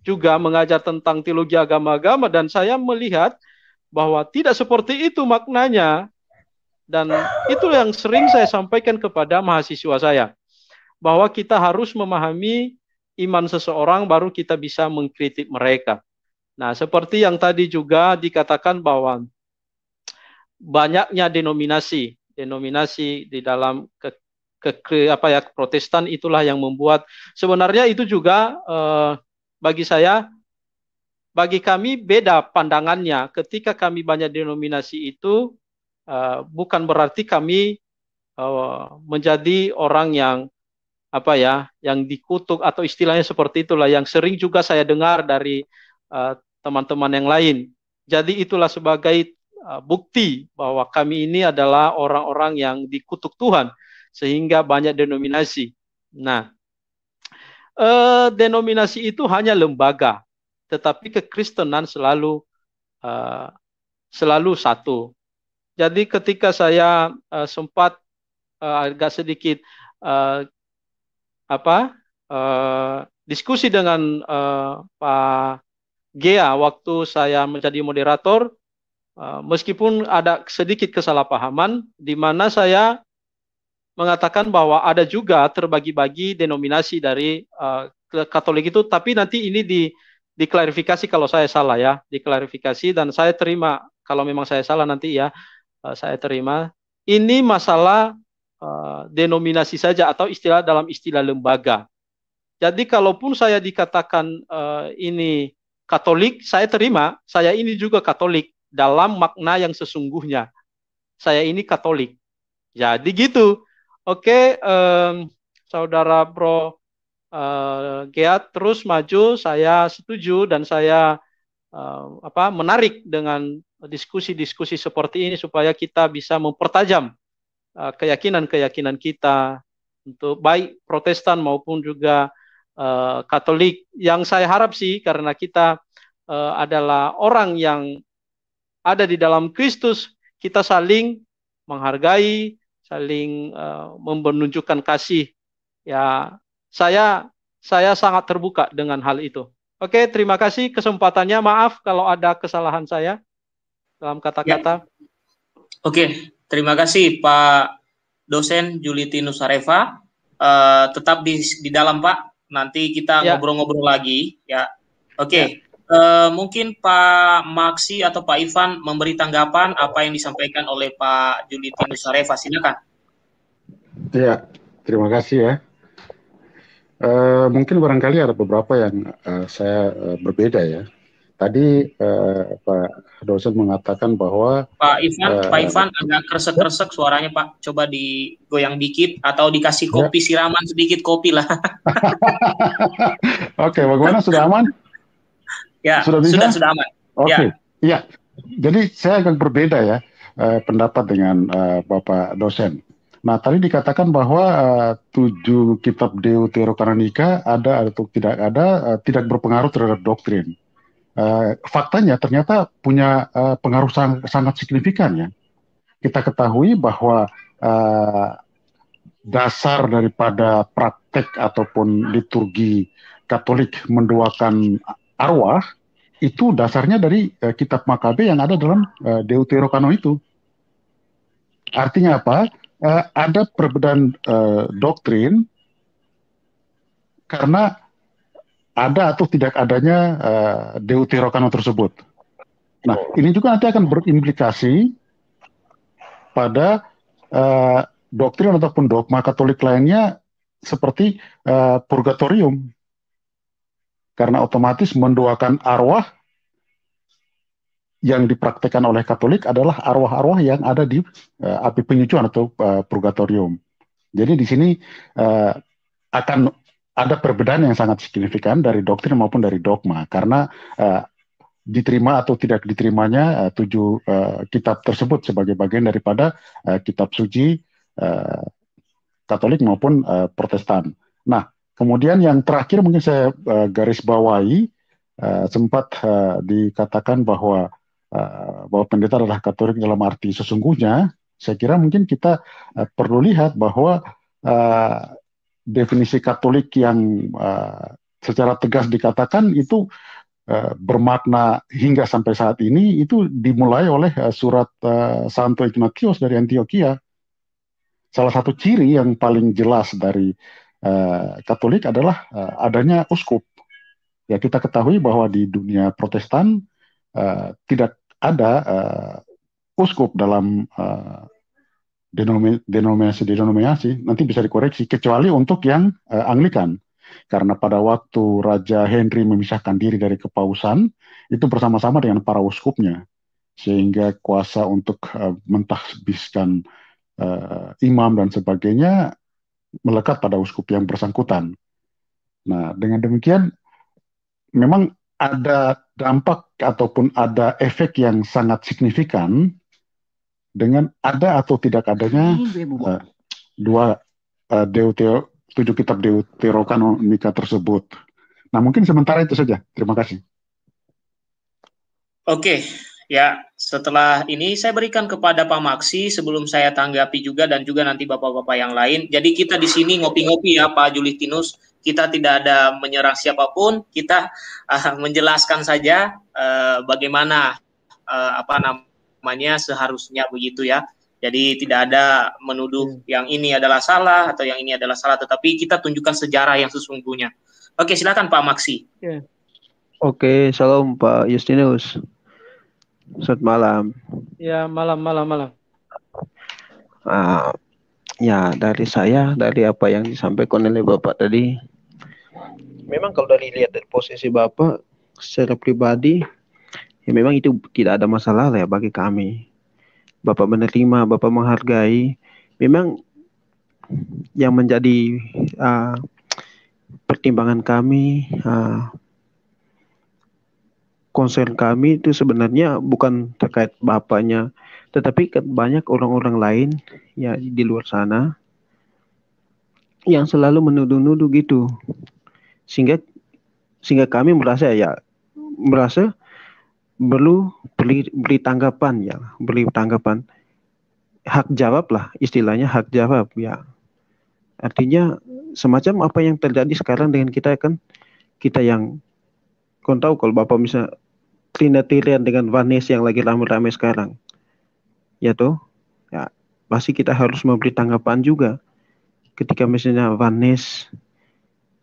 juga mengajar tentang teologi agama-agama dan saya melihat bahwa tidak seperti itu maknanya. Dan itu yang sering saya sampaikan kepada mahasiswa saya. Bahwa kita harus memahami iman seseorang baru kita bisa mengkritik mereka. Nah, seperti yang tadi juga dikatakan bahwa banyaknya denominasi denominasi di dalam ke, ke, ke apa ya Protestan itulah yang membuat sebenarnya itu juga eh, bagi saya bagi kami beda pandangannya ketika kami banyak denominasi itu eh, bukan berarti kami eh, menjadi orang yang apa ya yang dikutuk atau istilahnya seperti itulah yang sering juga saya dengar dari eh, teman-teman uh, teman -teman yang lain. Jadi itulah sebagai Ah, bukti bahwa kami ini adalah orang-orang yang dikutuk Tuhan sehingga banyak denominasi. Nah, eh, denominasi itu hanya lembaga, tetapi kekristenan selalu eh, selalu satu. Jadi ketika saya eh, sempat eh, agak sedikit eh, apa eh, diskusi dengan eh, Pak Gea waktu saya menjadi moderator Eh, meskipun ada sedikit kesalahpahaman di mana saya mengatakan bahwa ada juga terbagi-bagi denominasi dari uh, Katolik itu tapi nanti ini di diklarifikasi kalau saya salah ya, diklarifikasi dan saya terima kalau memang saya salah nanti ya uh, saya terima. Ini masalah uh, denominasi saja atau istilah dalam istilah lembaga. Jadi kalaupun saya dikatakan uh, ini Katolik, saya terima, saya ini juga Katolik dalam makna yang sesungguhnya. Saya ini Katolik. Jadi gitu. Oke, um, saudara Bro uh, Geat terus maju. Saya setuju dan saya uh, apa menarik dengan diskusi-diskusi seperti ini supaya kita bisa mempertajam eh, keyakinan-keyakinan uh, kita untuk baik Protestan maupun juga uh, Katolik. Yang saya harap sih karena kita uh, adalah orang yang ada di dalam Kristus, kita saling menghargai, saling uh, menunjukkan kasih. Ya, saya saya sangat terbuka dengan hal itu. Oke, terima kasih kesempatannya. Maaf kalau ada kesalahan saya dalam kata-kata. Ya. Oke, terima kasih Pak dosen Juliti Nusareva. Uh, tetap di di dalam Pak. Nanti kita ya. ngobrol-ngobrol ya. lagi ya. Oke. Ya. Uh, mungkin Pak Maksi atau Pak Ivan memberi tanggapan apa yang disampaikan oleh Pak Juliti Nusareva. Silakan. Ya, terima kasih ya. Uh, mungkin barangkali ada beberapa yang uh, saya uh, berbeda ya. Tadi uh, Pak dosen mengatakan bahwa Pak Ivan, uh, Pak Ivan agak kresek-kresek suaranya Pak. Coba digoyang dikit atau dikasih ya. kopi ya. siraman sedikit kopi lah. [laughs] Oke, okay, bagaimana sudah aman? Ya, sudah bisa? Sudah, sudah aman. Oke. Okay. Ya. ya. Jadi saya agak berbeda ya eh, pendapat dengan eh, Bapak dosen. Nah, tadi dikatakan bahwa eh, tujuh kitab Deuterokanonika ada atau tidak ada eh, tidak berpengaruh terhadap doktrin. Uh, faktanya ternyata punya uh, pengaruh sang, sangat signifikan ya. Kita ketahui bahwa uh, dasar daripada praktek ataupun liturgi Katolik menduakan arwah itu dasarnya dari uh, kitab Makabe yang ada dalam uh, eh, Deuterokanon itu. Artinya apa? Uh, ada perbedaan uh, doktrin karena ada atau tidak adanya uh, Deuterokanon tersebut. Nah, ini juga nanti akan berimplikasi pada uh, doktrin ataupun dogma Katolik lainnya seperti uh, purgatorium karena otomatis mendoakan arwah yang dipraktekkan oleh Katolik adalah arwah-arwah yang ada di uh, api penyucian atau uh, purgatorium. Jadi di sini uh, akan ada perbedaan yang sangat signifikan dari doktrin maupun dari dogma karena uh, diterima atau tidak diterimanya uh, tujuh uh, kitab tersebut sebagai bagian daripada uh, kitab suci uh, Katolik maupun uh, Protestan. Nah, Kemudian yang terakhir mungkin saya uh, garis bawahi uh, sempat uh, dikatakan bahwa uh, bahwa pendeta adalah Katolik dalam arti sesungguhnya. Saya kira mungkin kita uh, perlu lihat bahwa uh, definisi Katolik yang uh, secara tegas dikatakan itu uh, bermakna hingga sampai saat ini itu dimulai oleh uh, surat uh, Santo Ignatius dari Antioquia. Salah satu ciri yang paling jelas dari Eh, Katolik adalah eh, adanya uskup. Ya kita ketahui bahwa di dunia Protestan uh, tidak ada uh, uskup dalam uh, denominasi denominasi nanti bisa dikoreksi kecuali untuk yang uh, Anglikan karena pada waktu Raja Henry memisahkan diri dari kepausan itu bersama-sama dengan para uskupnya sehingga kuasa untuk uh, mentahbiskan uh, imam dan sebagainya melekat pada uskup yang bersangkutan. Nah, dengan demikian memang ada dampak ataupun ada efek yang sangat signifikan dengan ada atau tidak adanya uh, dua uh, eh, Deuteo, tujuh kitab deuterokanonika tersebut. Nah, mungkin sementara itu saja. Terima kasih. Oke, Ya, setelah ini saya berikan kepada Pak Maksi sebelum saya tanggapi juga dan juga nanti Bapak-bapak yang lain. Jadi kita di sini ngopi-ngopi ya Pak Julitinus, kita tidak ada menyerang siapapun, kita uh, menjelaskan saja uh, bagaimana uh, apa namanya seharusnya begitu ya. Jadi tidak ada menuduh hmm. yang ini adalah salah atau yang ini adalah salah, tetapi kita tunjukkan sejarah yang sesungguhnya. Oke, silakan Pak Maksi. Ya. Oke, salam Pak Justinus. Selamat malam. Ya, malam, malam, malam. Uh, ya, dari saya, dari apa yang disampaikan oleh Bapak tadi, memang kalau dari lihat dari posisi Bapak secara pribadi, ya memang itu tidak ada masalah lah ya bagi kami. Bapak menerima, Bapak menghargai, memang yang menjadi uh, pertimbangan kami, uh, concern kami itu sebenarnya bukan terkait bapaknya, tetapi banyak orang-orang lain ya di luar sana yang selalu menuduh-nuduh gitu. Sehingga sehingga kami merasa ya merasa perlu beri, beri tanggapan ya, beri tanggapan hak jawab lah istilahnya hak jawab ya. Artinya semacam apa yang terjadi sekarang dengan kita kan kita yang kau tahu kalau bapak bisa Tirian dengan Vanes yang lagi rame-rame sekarang. Ya toh? Ya, pasti kita harus memberi tanggapan juga. Ketika misalnya Vanes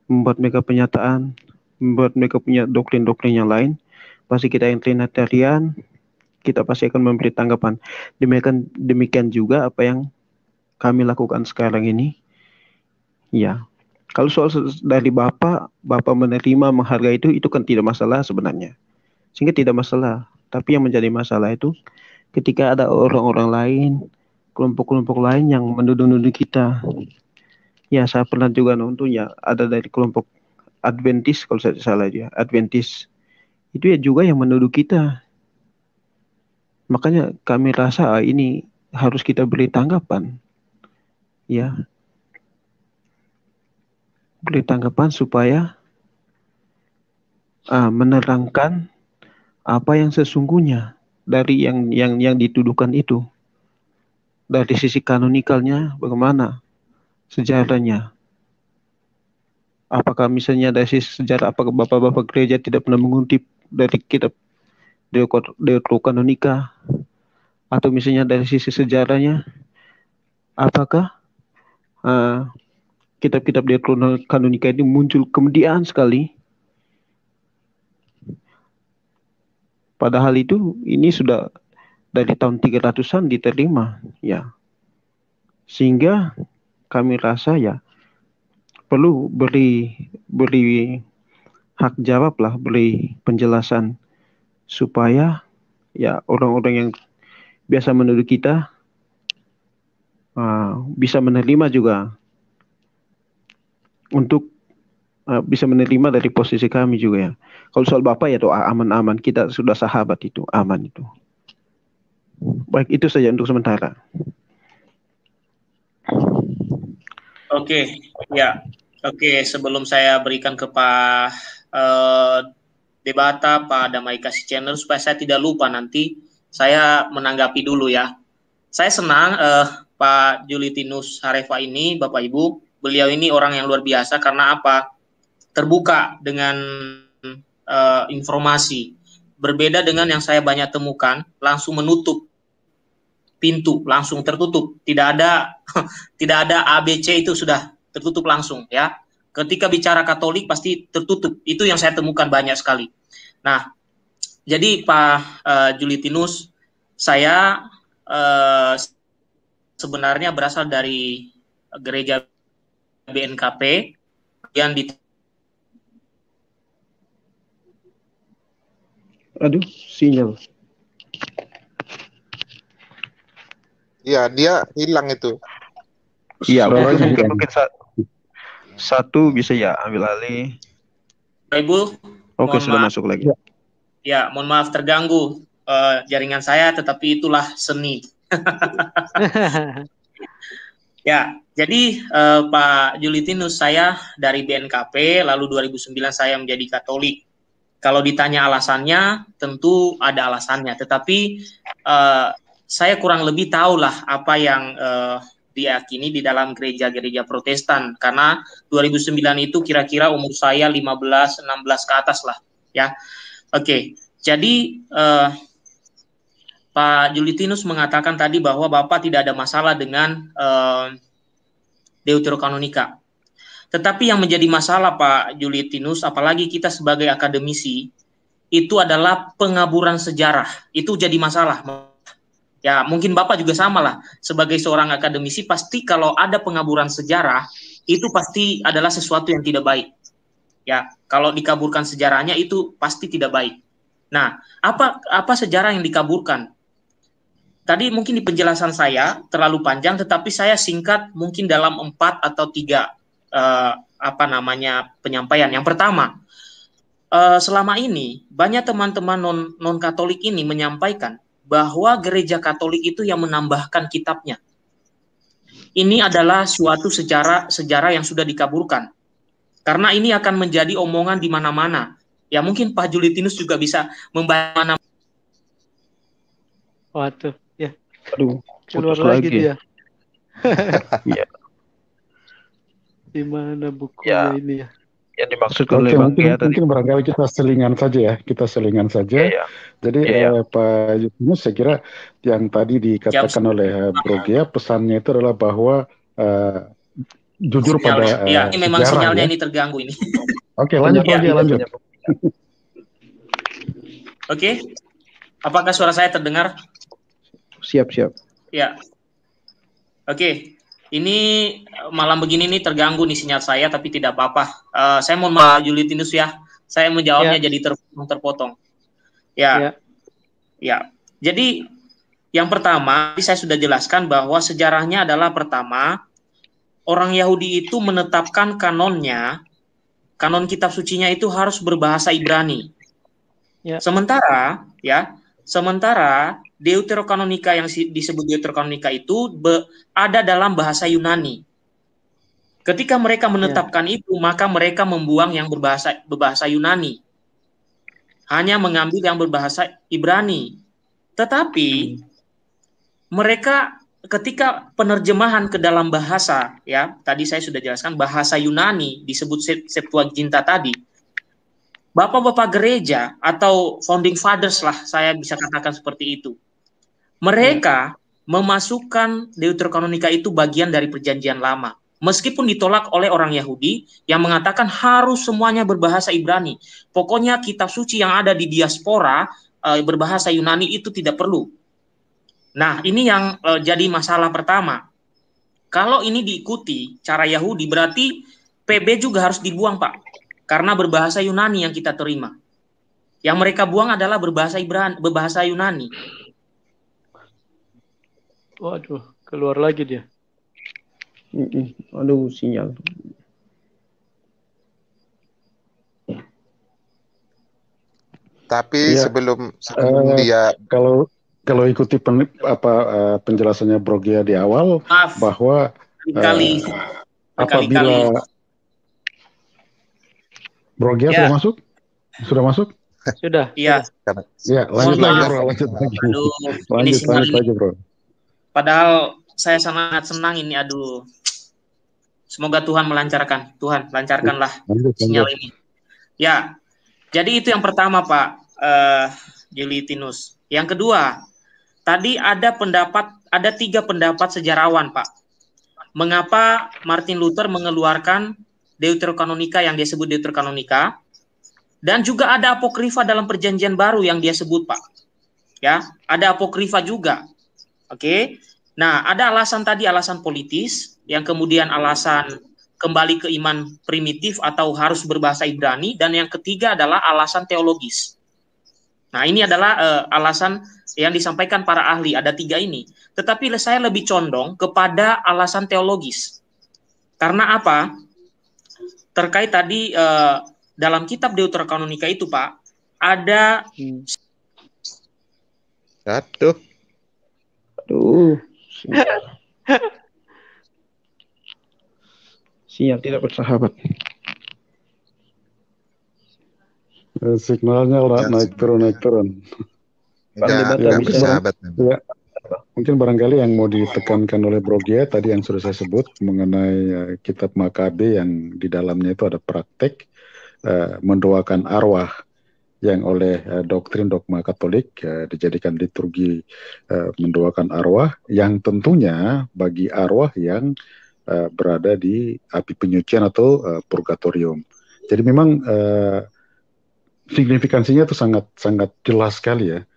membuat mereka penyataan, membuat mereka punya doktrin-doktrin yang lain, pasti kita yang Tirian kita pasti akan memberi tanggapan. Demikian demikian juga apa yang kami lakukan sekarang ini. Ya, kalau soal dari Bapak, Bapak menerima, menghargai itu, itu kan tidak masalah sebenarnya sehingga tidak masalah. Tapi yang menjadi masalah itu ketika ada orang-orang lain, kelompok-kelompok lain yang menuduh-nuduh kita. Ya, saya pernah juga nonton ya, ada dari kelompok Adventist kalau saya salah ya, Adventist. Itu ya juga yang menuduh kita. Makanya kami rasa ah, ini harus kita beri tanggapan. Ya. Beri tanggapan supaya uh, menerangkan apa yang sesungguhnya dari yang yang yang dituduhkan itu dari sisi kanonikalnya bagaimana sejarahnya apakah misalnya dari sisi sejarah apakah bapak-bapak gereja tidak pernah mengutip dari kitab kanonika? atau misalnya dari sisi sejarahnya apakah uh, kitab-kitab kanonika ini muncul kemudian sekali Padahal itu ini sudah dari tahun 300-an diterima ya. Sehingga kami rasa ya perlu beri beri hak jawab lah, beri penjelasan supaya ya orang-orang yang biasa menuduh kita uh, bisa menerima juga untuk Eh, bisa menerima dari posisi kami juga ya. Kalau soal Bapak ya doa aman-aman, kita sudah sahabat itu, aman itu. Baik, itu saja untuk sementara. Oke, okay, ya. Oke, okay, sebelum saya berikan ke Pak uh, Debata, Pak Damai Kasih Channel, supaya saya tidak lupa nanti, saya menanggapi dulu ya. Saya senang uh, Pak Julitinus Harefa ini, Bapak Ibu, beliau ini orang yang luar biasa karena apa? terbuka dengan uh, informasi. Berbeda dengan yang saya banyak temukan, langsung menutup pintu, langsung tertutup. Tidak ada [laughs] tidak ada ABC itu sudah tertutup langsung ya. Ketika bicara Katolik pasti tertutup. Itu yang saya temukan banyak sekali. Nah, jadi Pak uh, Julitinus, saya uh, sebenarnya berasal dari gereja BNKP yang di aduh sinyal Iya, dia hilang itu. Iya, mungkin, mungkin sa satu bisa ya ambil alih. Ibu. Oke, sudah maaf. masuk lagi. Ya, ya mohon maaf terganggu uh, jaringan saya, tetapi itulah seni. [laughs] ya, jadi uh, Pak Julitinus saya dari BNKP, lalu 2009 saya menjadi Katolik. Kalau ditanya alasannya, tentu ada alasannya. Tetapi uh, saya kurang lebih tahu lah apa yang uh, diyakini di dalam gereja-gereja Protestan karena 2009 itu kira-kira umur saya 15 16 ke atas lah ya. Oke. Okay. Jadi uh, Pak Julitinus mengatakan tadi bahwa Bapak tidak ada masalah dengan uh, Deuterokanonika. Tetapi yang menjadi masalah Pak Julitinus, apalagi kita sebagai akademisi, itu adalah pengaburan sejarah. Itu jadi masalah. Ya, mungkin Bapak juga sama lah. Sebagai seorang akademisi, pasti kalau ada pengaburan sejarah, itu pasti adalah sesuatu yang tidak baik. Ya, kalau dikaburkan sejarahnya itu pasti tidak baik. Nah, apa apa sejarah yang dikaburkan? Tadi mungkin di penjelasan saya terlalu panjang, tetapi saya singkat mungkin dalam empat atau tiga uh, apa namanya penyampaian. Yang pertama, uh, selama ini banyak teman-teman non non Katolik ini menyampaikan bahwa gereja Katolik itu yang menambahkan kitabnya. Ini adalah suatu sejarah sejarah yang sudah dikaburkan. Karena ini akan menjadi omongan di mana-mana. Ya mungkin Pak Julitinus juga bisa membaca mana. Waduh, ya. Aduh, keluar lagi, dia. [laughs] Iya. Di mana buku ya. ini ya? Yang dimaksud oleh Bang mungkin, ya, tadi. Mungkin barangkali kita selingan saja ya, kita selingan saja. Yeah, yeah. Jadi yeah, yeah. Eh, Pak Yunus saya kira yang tadi dikatakan yeah, oleh eh, Bro Gia, pesannya itu adalah bahwa uh, jujur Sinyal, pada ya, ini memang sejarah, sinyalnya ya. ini terganggu ini. Oke, lanjut lagi, ya, ya, lanjut. Oke, ya, ya. Oke. Apakah suara saya terdengar? Siap, siap. Ya. Oke. Ini eh, malam begini nih terganggu nih sinyal saya, tapi tidak apa-apa. Uh, saya mohon maaf Julitinus ya, saya menjawabnya ya. jadi terpotong terpotong. Ya. ya, ya. Jadi yang pertama, saya sudah jelaskan bahwa sejarahnya adalah pertama orang Yahudi itu menetapkan kanonnya, kanon kitab sucinya itu harus berbahasa Ibrani. Ya. Sementara, ya, sementara deuterokanonika yang disebut deuterokanonika itu be, ada dalam bahasa Yunani. Ketika mereka menetapkan ya. itu, maka mereka membuang yang berbahasa berbahasa Yunani. Hanya mengambil yang berbahasa Ibrani. Tetapi hmm. mereka ketika penerjemahan ke dalam bahasa ya, tadi saya sudah jelaskan bahasa Yunani disebut Septuaginta tadi bapak-bapak gereja atau founding fathers lah saya bisa katakan seperti itu. Mereka ya. memasukkan Deuterokanonika itu bagian dari perjanjian lama. Meskipun ditolak oleh orang Yahudi yang mengatakan harus semuanya berbahasa Ibrani. Pokoknya kitab suci yang ada di diaspora e, berbahasa Yunani itu tidak perlu. Nah, ini yang e, jadi masalah pertama. Kalau ini diikuti cara Yahudi berarti PB juga harus dibuang, Pak karena berbahasa Yunani yang kita terima. Yang mereka buang adalah berbahasa Ibran, berbahasa Yunani. Waduh, keluar lagi dia. Aduh, sinyal. Tapi ya, sebelum eh, sebelum uh, dia kalau kalau ikuti pen, apa uh, penjelasannya Brogia di awal Maaf. bahwa uh, kali eh, apabila kali Brogia ya. sudah masuk? Sudah masuk? Sudah. Iya. Iya, lanjut lagi bro, lanjut lagi. Aduh, [laughs] lanjut, ini lanjut lagi bro. Padahal saya sangat senang ini, aduh. Semoga Tuhan melancarkan, Tuhan lancarkanlah ya, lanjut, sinyal lanjut. ini. Ya, jadi itu yang pertama Pak uh, eh, Julitinus. Yang kedua, tadi ada pendapat, ada tiga pendapat sejarawan Pak. Mengapa Martin Luther mengeluarkan Deuterokanonika yang dia sebut Deuterokanonika dan juga ada apokrifa dalam perjanjian baru yang dia sebut Pak. Ya, ada apokrifa juga. Oke. Okay? Nah, ada alasan tadi alasan politis yang kemudian alasan kembali ke iman primitif atau harus berbahasa Ibrani dan yang ketiga adalah alasan teologis. Nah, ini adalah uh, alasan yang disampaikan para ahli ada tiga ini. Tetapi saya lebih condong kepada alasan teologis. Karena apa? terkait tadi uh, dalam kitab Deuterokanonika itu Pak ada hmm. Aduh. Aduh. Sinyal tidak bersahabat. Eh, signalnya udah ya. naik turun naik turun. Ya, enggak Ya, Mungkin barangkali yang mau ditekankan oleh Brogia tadi yang sudah saya sebut mengenai uh, kitab Makabe yang di dalamnya itu ada praktek uh, mendoakan arwah yang oleh uh, doktrin dogma Katolik uh, dijadikan liturgi uh, mendoakan arwah yang tentunya bagi arwah yang uh, berada di api penyucian atau uh, purgatorium. Jadi memang uh, signifikansinya itu sangat sangat jelas sekali ya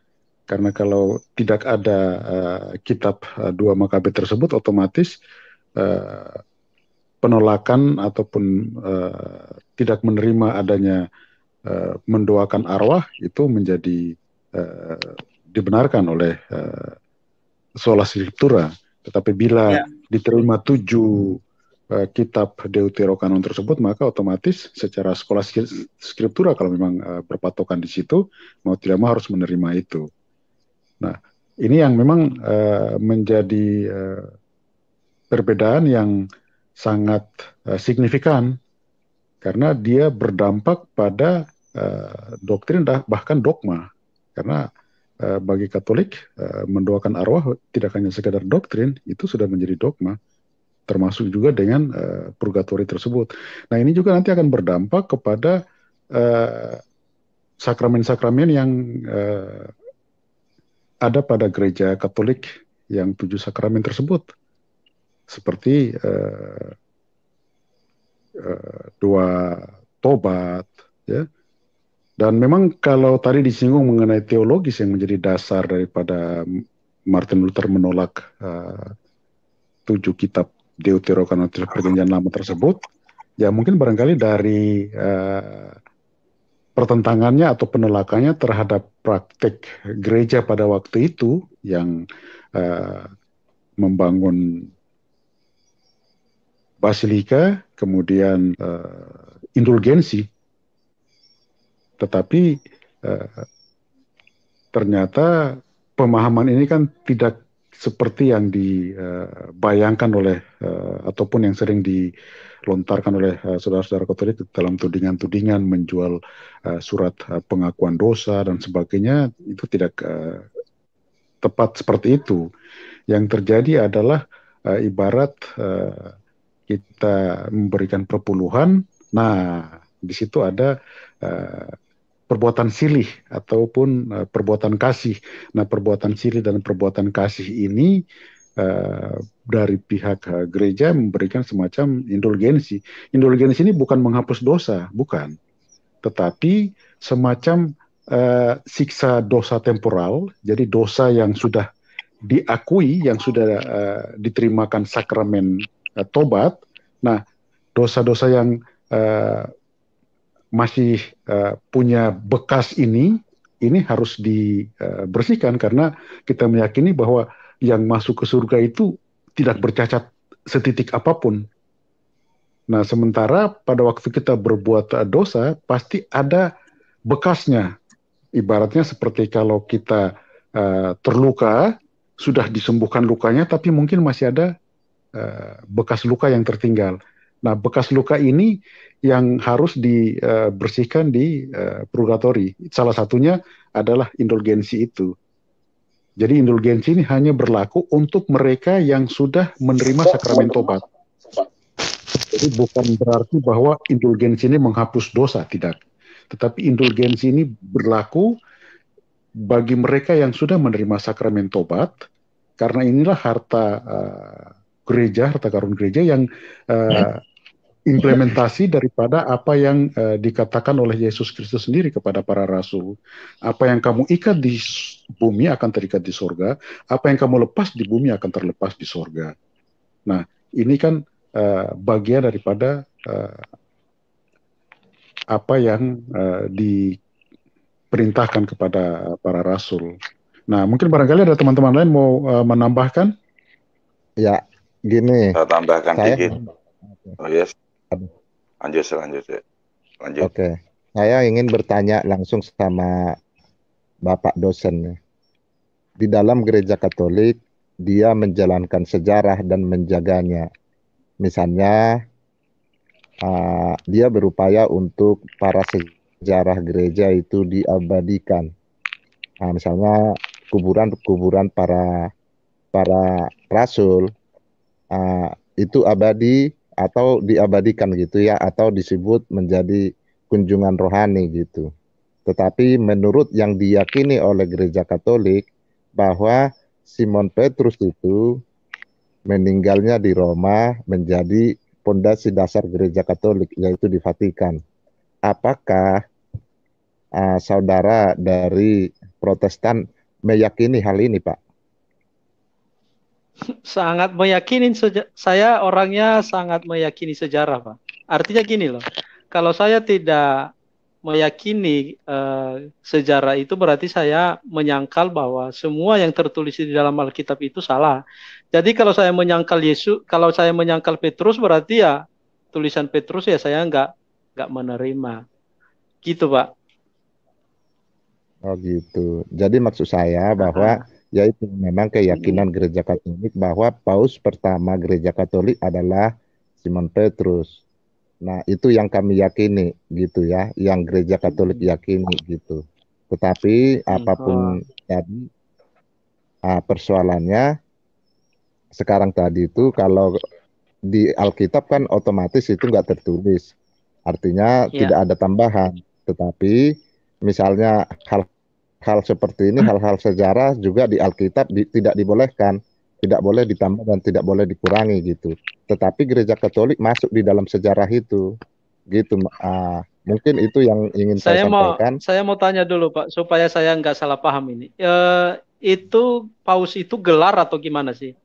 karena kalau tidak ada uh, kitab uh, dua Makabe tersebut, otomatis uh, penolakan ataupun uh, tidak menerima adanya uh, mendoakan arwah itu menjadi uh, dibenarkan oleh uh, sola scriptura. Tetapi bila ya. diterima tujuh uh, kitab Deuterokanon tersebut, maka otomatis secara sekolah skriptura kalau memang uh, berpatokan di situ, mau tidak mau harus menerima itu. Nah, ini yang memang uh, menjadi uh, perbedaan yang sangat uh, signifikan karena dia berdampak pada uh, doktrin bahkan dogma. Karena uh, bagi Katolik uh, mendoakan arwah tidak hanya sekadar doktrin, itu sudah menjadi dogma termasuk juga dengan uh, purgatori tersebut. Nah, ini juga nanti akan berdampak kepada sakramen-sakramen uh, yang uh, ada pada gereja Katolik yang tujuh sakramen tersebut, seperti uh, uh, dua tobat, ya. Dan memang kalau tadi disinggung mengenai teologis yang menjadi dasar daripada Martin Luther menolak uh, tujuh kitab Deuterokanonis Perjanjian Lama tersebut, ya mungkin barangkali dari uh, pertentangannya atau penolakannya terhadap praktek gereja pada waktu itu yang uh, membangun basilika, kemudian uh, indulgensi. Tetapi uh, ternyata pemahaman ini kan tidak seperti yang dibayangkan eh, oleh eh, ataupun yang sering dilontarkan oleh eh, saudara-saudara Katolik dalam tudingan-tudingan menjual surat pengakuan dosa dan sebagainya itu tidak tepat seperti itu. Yang terjadi adalah ibarat kita memberikan perpuluhan, nah di situ ada perbuatan silih ataupun uh, perbuatan kasih. Nah, perbuatan silih dan perbuatan kasih ini uh, dari pihak uh, gereja memberikan semacam indulgensi. Indulgensi ini bukan menghapus dosa, bukan, tetapi semacam uh, siksa dosa temporal. Jadi dosa yang sudah diakui, yang sudah uh, diterimakan sakramen uh, tobat. Nah, dosa-dosa yang masih uh, punya bekas ini, ini harus dibersihkan eh, karena kita meyakini bahwa yang masuk ke surga itu tidak bercacat setitik apapun. Nah, sementara pada waktu kita berbuat dosa, pasti ada bekasnya. Ibaratnya seperti kalau kita uh, terluka, sudah disembuhkan lukanya, tapi mungkin masih ada uh, bekas luka yang tertinggal. Nah, bekas luka ini yang harus dibersihkan di eh, eh, purgatory. Salah satunya adalah indulgensi itu. Jadi indulgensi ini hanya berlaku untuk mereka yang sudah menerima sakramen tobat. Jadi bukan berarti bahwa indulgensi ini menghapus dosa, tidak. Tetapi indulgensi ini berlaku bagi mereka yang sudah menerima sakramen tobat, karena inilah harta eh, gereja, harta karun gereja yang uh, implementasi daripada apa yang uh, dikatakan oleh Yesus Kristus sendiri kepada para rasul. Apa yang kamu ikat di bumi akan terikat di sorga, apa yang kamu lepas di bumi akan terlepas di sorga. Nah, ini kan uh, bagian daripada uh, apa yang uh, diperintahkan kepada para rasul. Nah, mungkin barangkali ada teman-teman lain mau uh, menambahkan? Ya, gini. Saya tambahkan saya, dikit. Oh yes. Lanjut, lanjut ya. Lanjut. Oke. Okay. Saya ingin bertanya langsung sama Bapak dosen. Di dalam gereja Katolik, dia menjalankan sejarah dan menjaganya. Misalnya, uh, dia berupaya untuk para sejarah gereja itu diabadikan. Nah, misalnya kuburan-kuburan para para rasul uh, itu abadi atau diabadikan gitu ya atau disebut menjadi kunjungan rohani gitu. Tetapi menurut yang diyakini oleh gereja Katolik bahwa Simon Petrus itu meninggalnya di Roma menjadi pondasi dasar gereja Katolik yaitu di Vatikan. Apakah uh, saudara dari Protestan meyakini hal ini, Pak? [laughs] sangat meyakini saya orangnya sangat meyakini sejarah pak artinya gini loh kalau saya tidak meyakini uh, sejarah itu berarti saya menyangkal bahwa semua yang tertulis di dalam Alkitab itu salah jadi kalau saya menyangkal Yesus kalau saya menyangkal Petrus berarti ya tulisan Petrus ya saya nggak nggak menerima gitu pak oh gitu jadi maksud saya bahwa uh -huh yaitu memang keyakinan gereja Katolik bahwa paus pertama gereja Katolik adalah Simon Petrus. Nah, itu yang kami yakini gitu ya, yang gereja Katolik yakini gitu. Tetapi apapun tadi oh. uh, ah, persoalannya sekarang tadi itu kalau di Alkitab kan otomatis itu nggak tertulis. Artinya yeah. tidak ada tambahan. Tetapi misalnya hal hal seperti ini, hmm. hal-hal sejarah juga di Alkitab di, tidak dibolehkan, tidak boleh ditambah dan tidak boleh dikurangi gitu. Tetapi gereja Katolik masuk di dalam sejarah itu, gitu. Uh, mungkin itu yang ingin saya, saya sampaikan. saya mau tanya dulu Pak, supaya saya nggak salah paham ini. E, itu paus itu gelar atau gimana sih?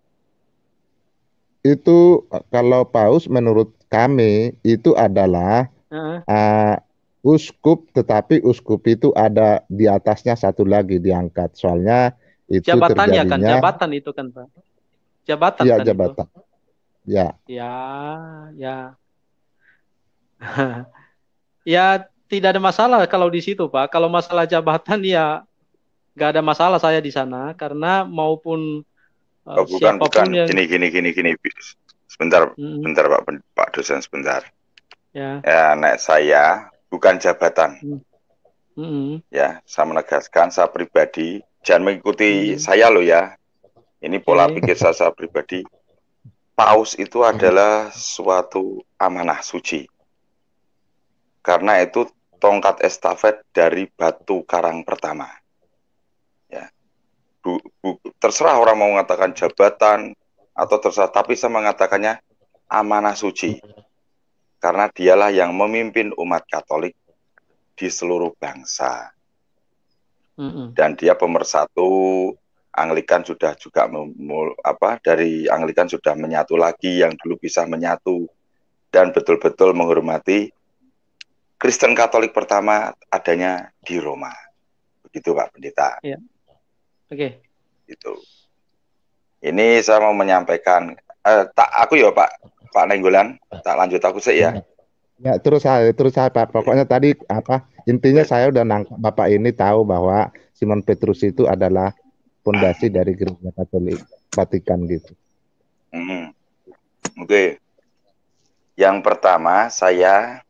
Itu kalau paus menurut kami itu adalah uh, uskup tetapi uskup itu ada di atasnya satu lagi diangkat soalnya itu jabatan ya, terjadinya, kan jabatan itu kan pak jabatan ya kan jabatan itu? ya ya ya [laughs] ya tidak ada masalah kalau di situ pak kalau masalah jabatan ya nggak ada masalah saya di sana karena maupun uh, oh, bukan, bukan. yang gini gini gini gini sebentar mm -hmm. sebentar pak pak dosen sebentar ya. ya nek saya bukan jabatan. Mm-hmm. Ya, saya menegaskan saya pribadi jangan mengikuti mm-hmm. saya loh ya. Ini pola okay. Hmm. pikir saya, saya pribadi. Paus itu hmm. adalah suatu amanah suci. Karena itu tongkat estafet dari batu karang pertama. Ya. Bu, bu, terserah orang mau mengatakan jabatan atau terserah, tapi saya mengatakannya amanah suci karena dialah yang memimpin umat Katolik di seluruh bangsa. Mm-hmm. Dan dia pemersatu Anglikan sudah juga memul, apa dari Anglikan sudah menyatu lagi yang dulu bisa menyatu dan betul-betul menghormati Kristen Katolik pertama adanya di Roma. Begitu Pak Pendeta. Iya. Oke. Okay. Itu. Ini saya mau menyampaikan eh, tak aku ya Pak Pak Nenggolan, tak lanjut aku sih ya. Ya terus saya ah, terus saya ah, Pak. Pokoknya tadi apa intinya saya udah nangkap Bapak ini tahu bahwa Simon Petrus itu adalah fondasi dari gereja Katolik Vatikan gitu. Hmm. Oke. Okay. Yang pertama saya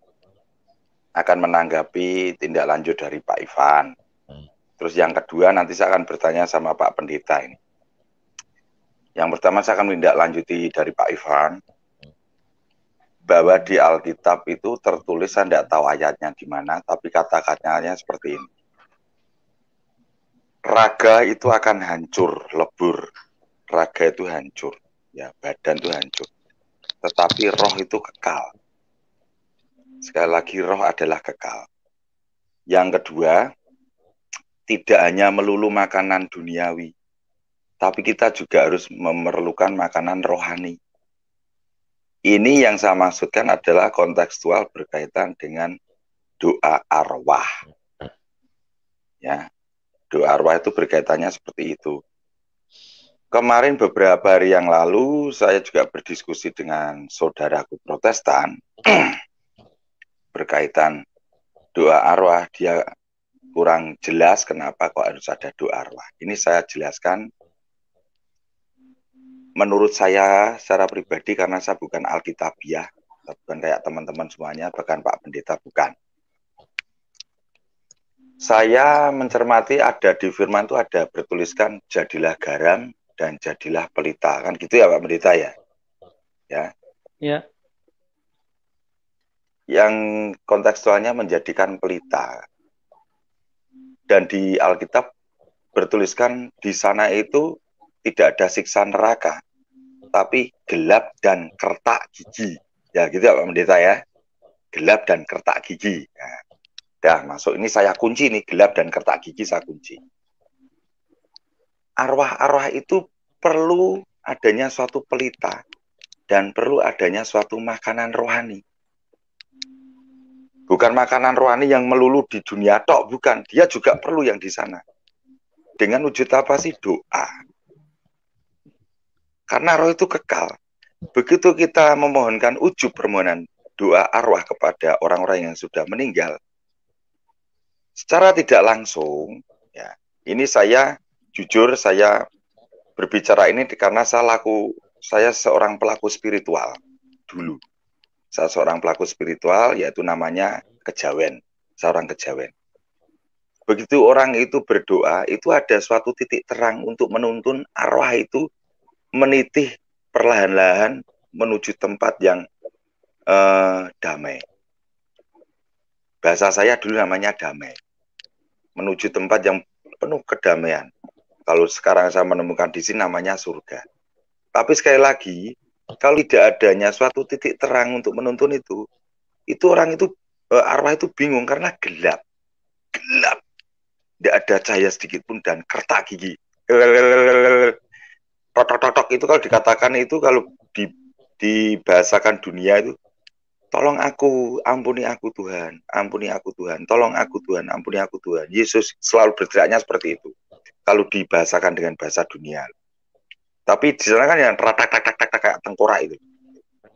akan menanggapi tindak lanjut dari Pak Ivan. Terus yang kedua nanti saya akan bertanya sama Pak Pendeta ini. Yang pertama saya akan menindaklanjuti dari Pak Ivan bahwa di Alkitab itu tertulis saya tidak tahu ayatnya di mana, tapi kata-katanya seperti ini. Raga itu akan hancur, lebur. Raga itu hancur, ya badan itu hancur. Tetapi roh itu kekal. Sekali lagi roh adalah kekal. Yang kedua, tidak hanya melulu makanan duniawi, tapi kita juga harus memerlukan makanan rohani. Ini yang saya maksudkan adalah kontekstual berkaitan dengan doa arwah. Ya, doa arwah itu berkaitannya seperti itu. Kemarin beberapa hari yang lalu saya juga berdiskusi dengan saudaraku Protestan [clears throat] berkaitan doa arwah. Dia kurang jelas kenapa kok harus ada doa arwah. Ini saya jelaskan menurut saya secara pribadi karena saya bukan alkitabiah, bukan kayak teman-teman semuanya, bahkan Pak Pendeta bukan. Saya mencermati ada di firman itu ada bertuliskan jadilah garam dan jadilah pelita. Kan gitu ya Pak Pendeta ya? Ya. Ya. Yang kontekstualnya menjadikan pelita. Dan di Alkitab bertuliskan di sana itu tidak ada siksa neraka, tapi gelap dan kertak gigi. Ya gitu ya, Pak Mendeta ya. Gelap dan kertak gigi. Nah, masuk ini saya kunci nih, gelap dan kertak gigi saya kunci. Arwah-arwah itu perlu adanya suatu pelita dan perlu adanya suatu makanan rohani. Bukan makanan rohani yang melulu di dunia tok, bukan. Dia juga perlu yang di sana. Dengan wujud apa sih? Doa karena roh itu kekal. Begitu kita memohonkan ujub permohonan doa arwah kepada orang-orang yang sudah meninggal, secara tidak langsung, ya ini saya jujur saya berbicara ini karena saya laku saya seorang pelaku spiritual dulu. Saya seorang pelaku spiritual yaitu namanya kejawen, seorang kejawen. Begitu orang itu berdoa, itu ada suatu titik terang untuk menuntun arwah itu menitih perlahan-lahan menuju tempat yang uh, damai. Bahasa saya dulu namanya damai. Menuju tempat yang penuh kedamaian. Kalau sekarang saya menemukan di sini namanya surga. Tapi sekali lagi, kalau tidak adanya suatu titik terang untuk menuntun itu, itu orang itu eh, arwah itu bingung karena gelap, gelap, tidak ada cahaya sedikit pun dan kerta gigi. Lelelelelel tok tok tok, itu kalau dikatakan itu kalau di dibahasakan dunia itu tolong aku, ampuni aku Tuhan, ampuni aku Tuhan, tolong aku Tuhan, ampuni aku Tuhan. Yesus selalu berteriaknya seperti itu. Kalau dibahasakan dengan bahasa dunia. Tapi di sana kan yang tak tak tak tak kayak tengkorak itu.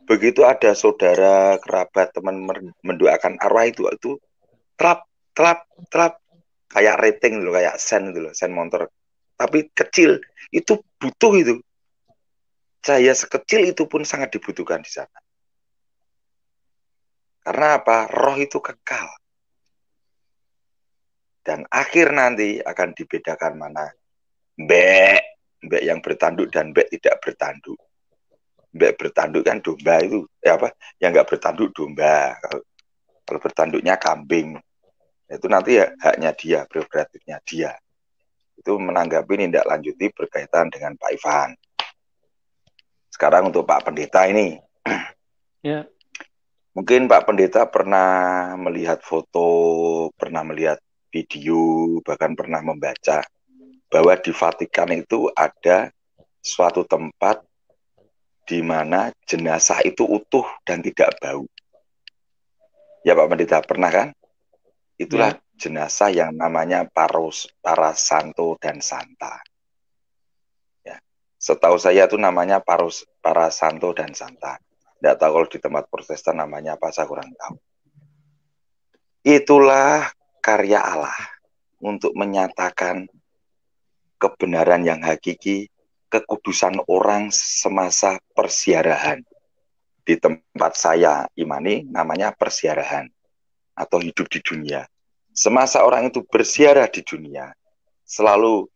Begitu ada saudara, kerabat, teman mendoakan arwah itu itu trap trap trap kayak rating dulu, kayak sen dulu, loh, sen motor tapi kecil itu butuh itu cahaya sekecil itu pun sangat dibutuhkan di sana karena apa roh itu kekal dan akhir nanti akan dibedakan mana mbek mbek yang bertanduk dan mbek tidak bertanduk mbek bertanduk kan domba itu ya apa yang nggak bertanduk domba kalau, bertanduknya kambing itu nanti ya haknya dia prerogatifnya dia itu menanggapi tidak lanjuti berkaitan dengan Pak Ivan. Sekarang untuk Pak Pendeta ini. [clears throat] Ya. Mungkin Pak Pendeta pernah melihat foto, pernah melihat video, bahkan pernah membaca bahwa di Vatikan itu ada suatu tempat di mana jenazah itu utuh dan tidak bau. Ya Pak Pendeta, pernah kan? Itulah ya jenazah yang namanya paros, para santo dan santa. Ya. Setahu saya itu namanya paros, para santo dan santa. Tidak tahu kalau di tempat protestan namanya apa, saya kurang tahu. Itulah karya Allah untuk menyatakan kebenaran yang hakiki, kekudusan orang semasa persiarahan. Di tempat saya imani namanya persiarahan atau hidup di dunia Semasa orang itu bersiarah di dunia, selalu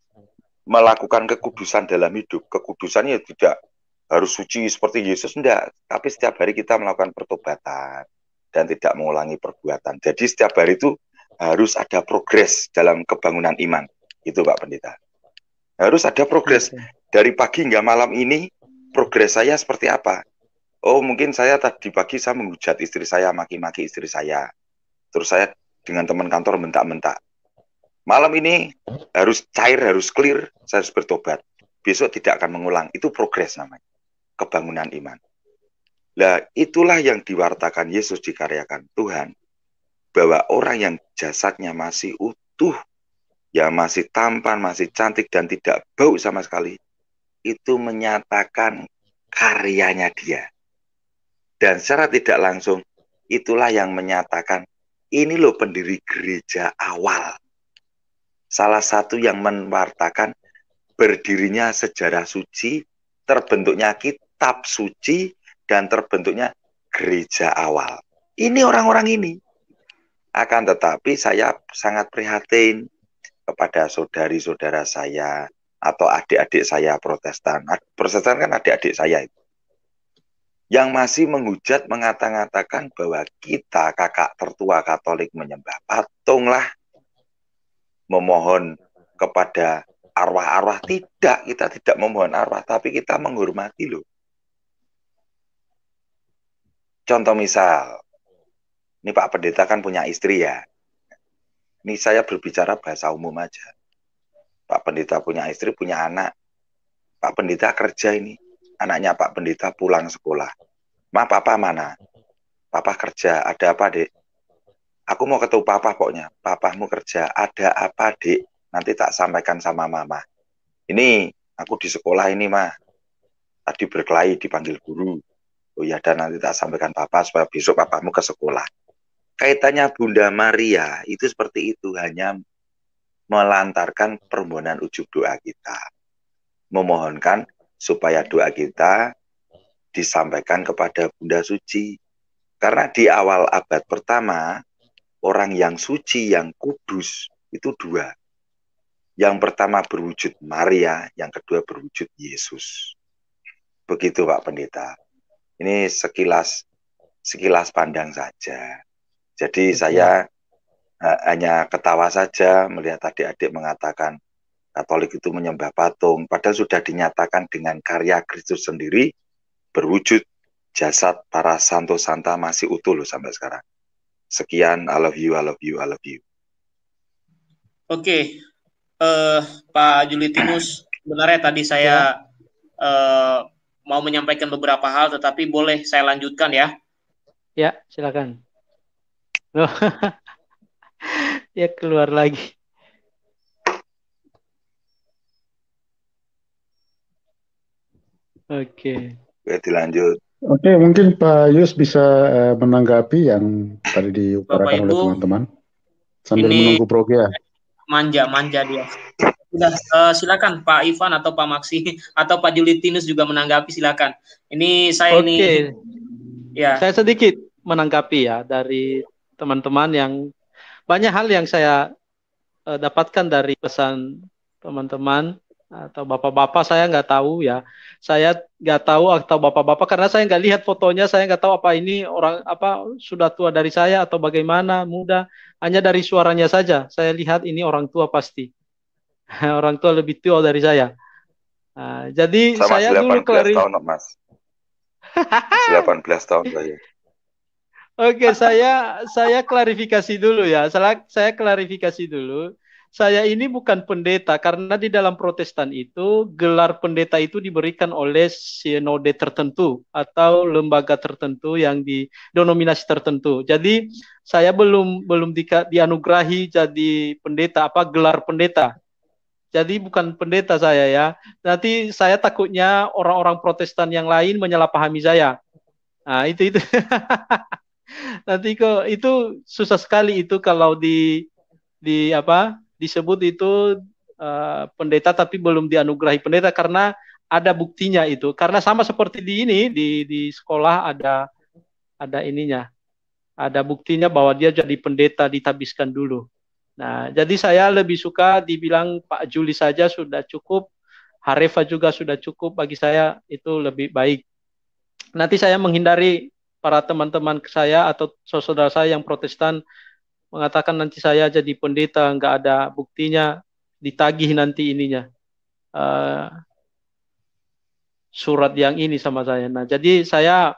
melakukan kekudusan dalam hidup. Kekudusannya tidak harus suci seperti Yesus, enggak. Tapi setiap hari kita melakukan pertobatan dan tidak mengulangi perbuatan. Jadi setiap hari itu harus ada progres dalam kebangunan iman. Itu Pak Pendeta. Harus ada progres. Dari pagi hingga malam ini, progres saya seperti apa? Oh, mungkin saya tadi pagi saya menghujat istri saya, maki-maki istri saya. Terus saya dengan teman kantor mentak-mentak. Malam ini harus cair, harus clear, saya harus bertobat. Besok tidak akan mengulang. Itu progres namanya. Kebangunan iman. Lah itulah yang diwartakan Yesus dikaryakan Tuhan. Bahwa orang yang jasadnya masih utuh, yang masih tampan, masih cantik dan tidak bau sama sekali, itu menyatakan karyanya dia. Dan secara tidak langsung, itulah yang menyatakan ini loh pendiri gereja awal. Salah satu yang mewartakan berdirinya sejarah suci, terbentuknya kitab suci, dan terbentuknya gereja awal. Ini orang-orang ini. Akan tetapi saya sangat prihatin kepada saudari-saudara saya atau adik-adik saya protestan. Protestan kan adik-adik saya itu yang masih menghujat mengata-ngatakan bahwa kita kakak tertua Katolik menyembah patung lah, memohon kepada arwah-arwah tidak kita tidak memohon arwah tapi kita menghormati loh. Contoh misal, ini Pak Pendeta kan punya istri ya. Ini saya berbicara bahasa umum aja. Pak Pendeta punya istri, punya anak. Pak Pendeta kerja ini anaknya Pak Pendeta pulang sekolah. Ma, papa mana? Papa kerja, ada apa, dek? Aku mau ketemu papa pokoknya. Papamu kerja, ada apa, dek? Nanti tak sampaikan sama mama. Ini, aku di sekolah ini, mah. Tadi berkelahi, dipanggil guru. Oh ya, dan nanti tak sampaikan papa supaya besok papamu ke sekolah. Kaitannya Bunda Maria, itu seperti itu. Hanya melantarkan permohonan ujub doa kita. Memohonkan supaya iya. doa kita disampaikan kepada Bunda Suci. Karena di awal abad pertama, orang yang suci, yang kudus, itu dua. Yang pertama berwujud Maria, yang kedua berwujud Yesus. Begitu Pak Pendeta. Ini sekilas sekilas pandang saja. Jadi saya eh, hanya ketawa saja melihat adik-adik mengatakan Katolik itu menyembah patung, padahal sudah dinyatakan dengan karya Kristus sendiri berwujud jasad para santo santa masih utuh loh sampai sekarang. Sekian, I love you, I love you, I love you. Oke, okay. uh, eh, Pak Julitinus, sebenarnya tadi saya uh, mau menyampaikan beberapa hal, tetapi boleh saya lanjutkan ya? Ya, silakan. Loh, [laughs] ya keluar lagi. Oke. Okay. dilanjut. Oke, okay, mungkin Pak Yus bisa uh, menanggapi yang tadi diutarakan oleh teman-teman. Sambil ini menunggu proge ya. Manja-manja dia. Sudah, uh, silakan Pak Ivan atau Pak Maksi [laughs] atau Pak Julitinus juga menanggapi silakan. Ini saya okay. ini ya. Saya sedikit menanggapi ya dari teman-teman yang banyak hal yang saya uh, dapatkan dari pesan teman-teman atau bapak-bapak saya nggak tahu ya saya nggak tahu atau bapak-bapak karena saya nggak lihat fotonya saya nggak tahu apa ini orang apa sudah tua dari saya atau bagaimana muda hanya dari suaranya saja saya lihat ini orang tua pasti [laughs] orang tua lebih tua dari saya uh, jadi Sama saya dulu kelari... tahun mas 18 [laughs] tahun saya Oke, okay, saya saya klarifikasi dulu ya. Saya saya klarifikasi dulu saya ini bukan pendeta karena di dalam Protestan itu gelar pendeta itu diberikan oleh sinode tertentu atau lembaga tertentu yang di denominasi tertentu. Jadi saya belum belum di, dianugerahi jadi pendeta apa gelar pendeta. Jadi bukan pendeta saya ya. Nanti saya takutnya orang-orang Protestan yang lain menyalahpahami saya. Nah, itu itu. [laughs] Nanti kok itu susah sekali itu kalau di di apa disebut itu uh, pendeta tapi belum dianugerahi pendeta karena ada buktinya itu. Karena sama seperti di ini di di sekolah ada ada ininya. Ada buktinya bahwa dia jadi pendeta ditabiskan dulu. Nah, jadi saya lebih suka dibilang Pak Juli saja sudah cukup, Harefa juga sudah cukup bagi saya itu lebih baik. Nanti saya menghindari para teman-teman saya atau saudara saya yang Protestan mengatakan nanti saya jadi pendeta nggak ada buktinya ditagih nanti ininya uh, surat yang ini sama saya. Nah jadi saya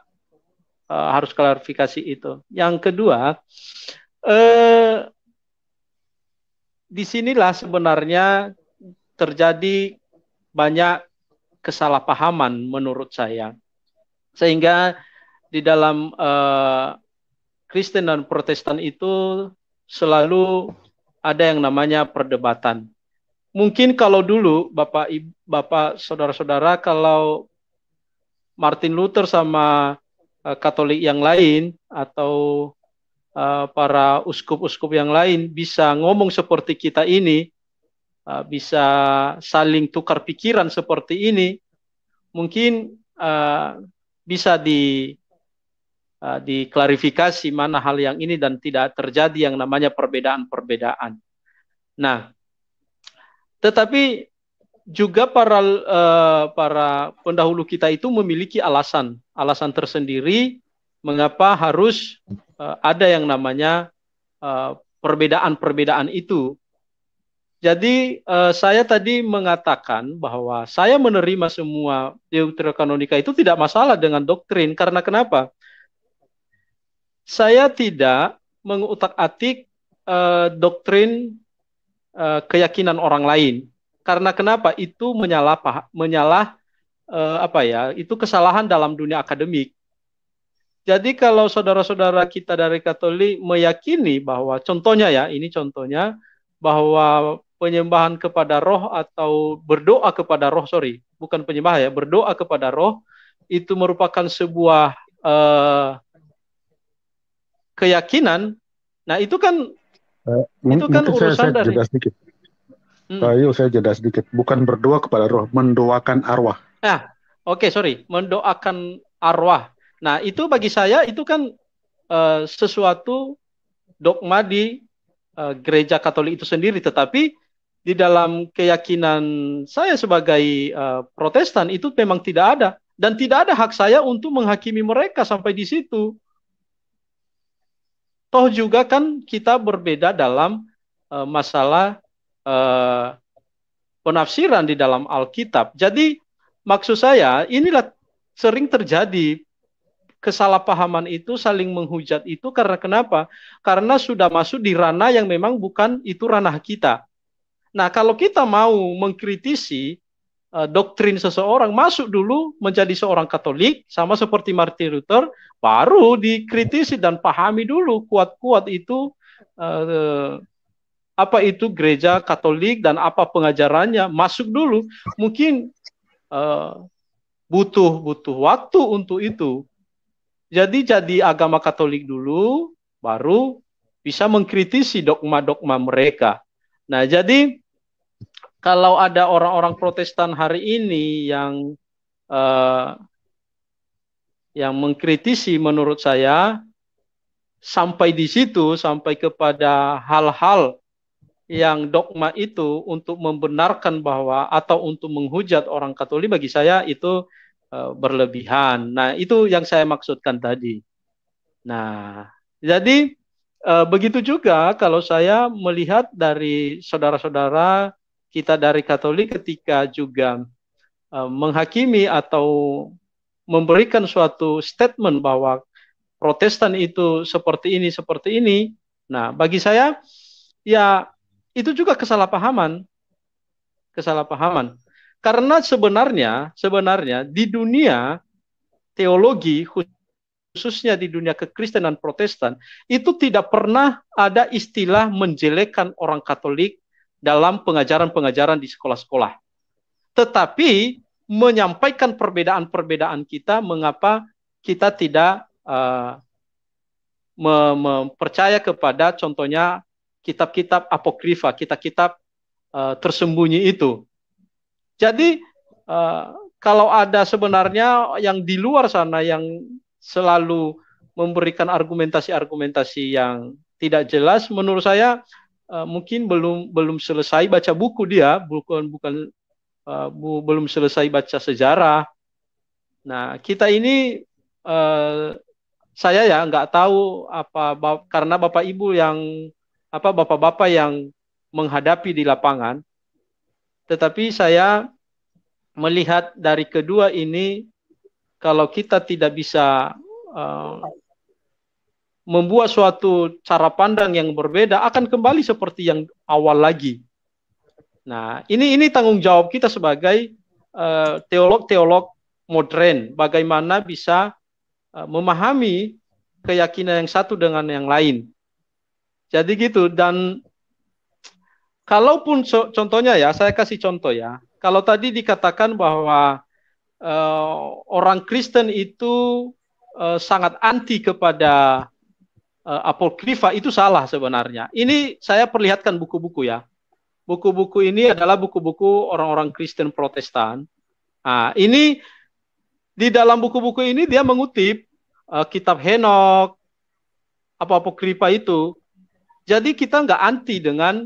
uh, harus klarifikasi itu. Yang kedua uh, eh, disinilah sebenarnya terjadi banyak kesalahpahaman menurut saya sehingga di dalam uh, Kristen dan Protestan itu selalu ada yang namanya perdebatan. Mungkin kalau dulu Bapak Bapak saudara-saudara kalau Martin Luther sama uh, Katolik yang lain atau uh, para uskup-uskup yang lain bisa ngomong seperti kita ini, uh, bisa saling tukar pikiran seperti ini, mungkin uh, bisa di Eh, diklarifikasi mana hal yang ini dan tidak terjadi yang namanya perbedaan-perbedaan. Nah, tetapi juga para eh, para pendahulu kita itu memiliki alasan, alasan tersendiri mengapa harus eh, ada yang namanya perbedaan-perbedaan itu. Jadi saya tadi mengatakan bahwa saya menerima semua kanonika itu tidak masalah dengan doktrin karena kenapa? saya tidak mengutak-atik uh, eh, doktrin uh, keyakinan orang lain. Karena kenapa? Itu menyalah menyalah eh, uh, apa ya? Itu kesalahan dalam dunia akademik. Jadi kalau saudara-saudara kita dari Katolik meyakini bahwa contohnya ya, ini contohnya bahwa penyembahan kepada roh atau berdoa kepada roh, sorry, bukan penyembah ya, berdoa kepada roh itu merupakan sebuah uh, keyakinan. Nah, itu kan uh, itu kan urusan saya, saya dari sedikit. Hmm. Eh, saya jeda sedikit. Bukan berdoa kepada roh, mendoakan arwah. Nah, oke, okay, sorry. Mendoakan arwah. Nah, itu bagi saya itu kan uh, sesuatu dogma di uh, gereja Katolik itu sendiri, tetapi di dalam keyakinan saya sebagai uh, Protestan itu memang tidak ada dan tidak ada hak saya untuk menghakimi mereka sampai di situ. Toh juga kan kita berbeda dalam e, masalah e, penafsiran di dalam Alkitab. Jadi maksud saya inilah sering terjadi kesalahpahaman itu saling menghujat itu karena kenapa? Karena sudah masuk di ranah yang memang bukan itu ranah kita. Nah, kalau kita mau mengkritisi Eh, doktrin seseorang masuk dulu menjadi seorang Katolik sama seperti Martin Luther baru dikritisi dan pahami dulu kuat-kuat itu uh, apa itu gereja Katolik dan apa pengajarannya masuk dulu mungkin uh, eh, butuh butuh waktu untuk itu jadi jadi agama Katolik dulu baru bisa mengkritisi dogma-dogma mereka nah jadi kalau ada orang-orang Protestan hari ini yang uh, yang mengkritisi menurut saya sampai di situ sampai kepada hal-hal yang dogma itu untuk membenarkan bahwa atau untuk menghujat orang Katolik bagi saya itu uh, berlebihan. Nah, itu yang saya maksudkan tadi. Nah, jadi uh, begitu juga kalau saya melihat dari saudara-saudara kita dari Katolik ketika juga uh, menghakimi atau memberikan suatu statement bahwa Protestan itu seperti ini seperti ini. Nah, bagi saya ya itu juga kesalahpahaman. Kesalahpahaman. Karena sebenarnya sebenarnya di dunia teologi khususnya di dunia kekristenan Protestan itu tidak pernah ada istilah menjelekkan orang Katolik dalam pengajaran-pengajaran di sekolah-sekolah. Tetapi menyampaikan perbedaan-perbedaan kita mengapa kita tidak uh, mempercaya kepada contohnya kitab-kitab apokrifa, kitab-kitab uh, tersembunyi itu. Jadi uh, kalau ada sebenarnya yang di luar sana yang selalu memberikan argumentasi-argumentasi yang tidak jelas menurut saya Eh, mungkin belum belum selesai baca buku dia, bukan bukan uh, bu, belum selesai baca sejarah. Nah, kita ini uh, saya ya nggak tahu apa bap, karena Bapak Ibu yang apa Bapak-bapak yang menghadapi di lapangan. Tetapi saya melihat dari kedua ini kalau kita tidak bisa uh, membuat suatu cara pandang yang berbeda akan kembali seperti yang awal lagi. Nah, ini ini tanggung jawab kita sebagai uh, teolog-teolog modern, bagaimana bisa uh, memahami keyakinan yang satu dengan yang lain. Jadi gitu dan kalaupun so, contohnya ya, saya kasih contoh ya. Kalau tadi dikatakan bahwa uh, orang Kristen itu uh, sangat anti kepada uh, apokrifa itu salah sebenarnya. Ini saya perlihatkan buku-buku ya. Buku-buku ini adalah buku-buku orang-orang Kristen Protestan. Nah, ini di dalam buku-buku ini dia mengutip uh, kitab Henok, apa apokrifa itu. Jadi kita nggak anti dengan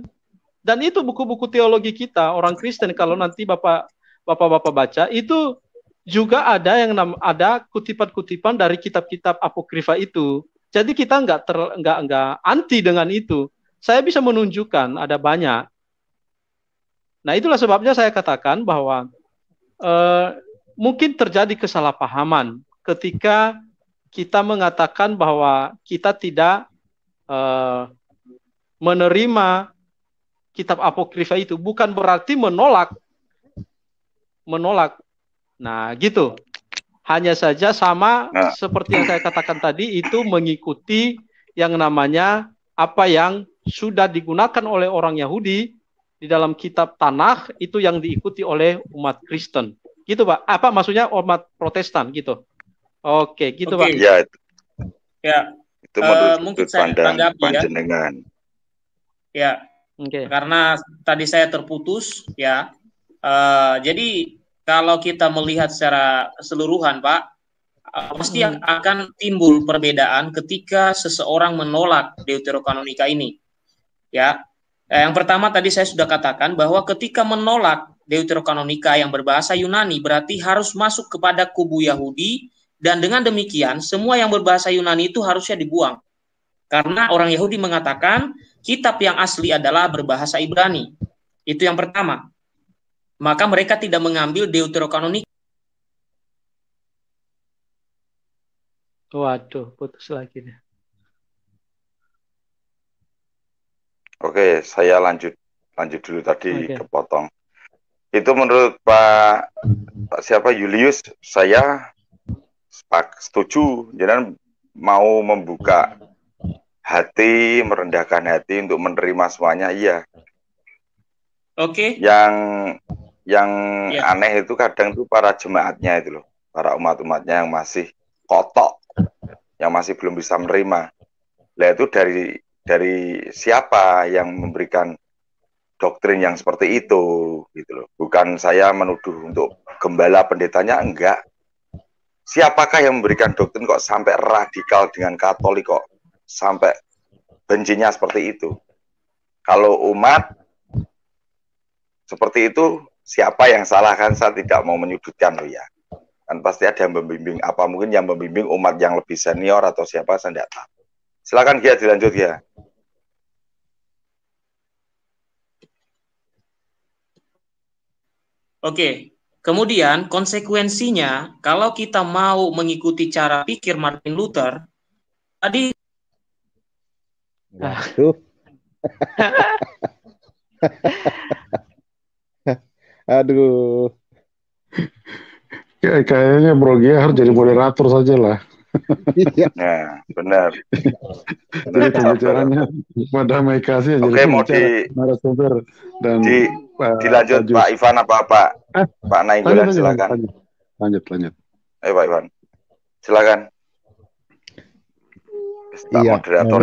dan itu buku-buku teologi kita orang Kristen kalau nanti bapak bapak baca itu juga ada yang ada kutipan-kutipan dari kitab-kitab apokrifa itu. Jadi kita nggak nggak nggak anti dengan itu. Saya bisa menunjukkan ada banyak. Nah itulah sebabnya saya katakan bahwa eh, mungkin terjadi kesalahpahaman ketika kita mengatakan bahwa kita tidak eh, menerima kitab apokrifa itu bukan berarti menolak menolak. Nah, gitu. Hanya saja sama nah. seperti yang saya katakan tadi itu mengikuti yang namanya apa yang sudah digunakan oleh orang Yahudi di dalam kitab Tanakh itu yang diikuti oleh umat Kristen. Gitu, Pak. Apa maksudnya umat Protestan gitu. Oke, gitu, okay. Pak. Ya. Ya. Itu menurut uh, mungkin saya ya. panjenengan. Ya. Oke. Okay. Karena tadi saya terputus ya. Uh, jadi kalau kita melihat secara keseluruhan, Pak, eh, pasti hmm. akan timbul perbedaan ketika seseorang menolak deuterokanonika ini. Ya, eh, yang pertama tadi saya sudah katakan bahwa ketika menolak deuterokanonika yang berbahasa Yunani berarti harus masuk kepada kubu Yahudi dan dengan demikian semua yang berbahasa Yunani itu harusnya dibuang. Karena orang Yahudi mengatakan kitab yang asli adalah berbahasa Ibrani. Itu yang pertama maka mereka tidak mengambil deuterokanonik. Waduh, putus lagi nih. Oke, saya lanjut lanjut dulu tadi okay. kepotong. Itu menurut Pak, Pak siapa Julius, saya Pak setuju. jadi mau membuka hati, merendahkan hati untuk menerima semuanya, iya. Oke. Yang yang ya. aneh itu kadang tuh para jemaatnya itu loh para umat-umatnya yang masih kotok yang masih belum bisa menerima lah itu dari dari siapa yang memberikan doktrin yang seperti itu gitu loh bukan saya menuduh untuk gembala pendetanya enggak siapakah yang memberikan doktrin kok sampai radikal dengan katolik kok sampai bencinya seperti itu kalau umat seperti itu siapa yang salah kan saya tidak mau menyudutkan lo ya kan pasti ada yang membimbing apa mungkin yang membimbing umat yang lebih senior atau siapa saya tidak tahu silakan Kia dilanjut ya Oke, kemudian konsekuensinya kalau kita mau mengikuti cara pikir Martin Luther, tadi Waduh. [laughs] Aduh. Ya, kayaknya Bro Gia harus jadi moderator saja lah. Iya. [laughs] Nah, benar. Jadi pembicaranya pada Meka sih. Oke, mau di narasumber dan di, uh, dilanjut Pak, Pak Ivan apa Pak eh, Pak Nainggolan silakan. Lanjut, lanjut, lanjut. Eh Pak Ivan, silakan. iya, moderator.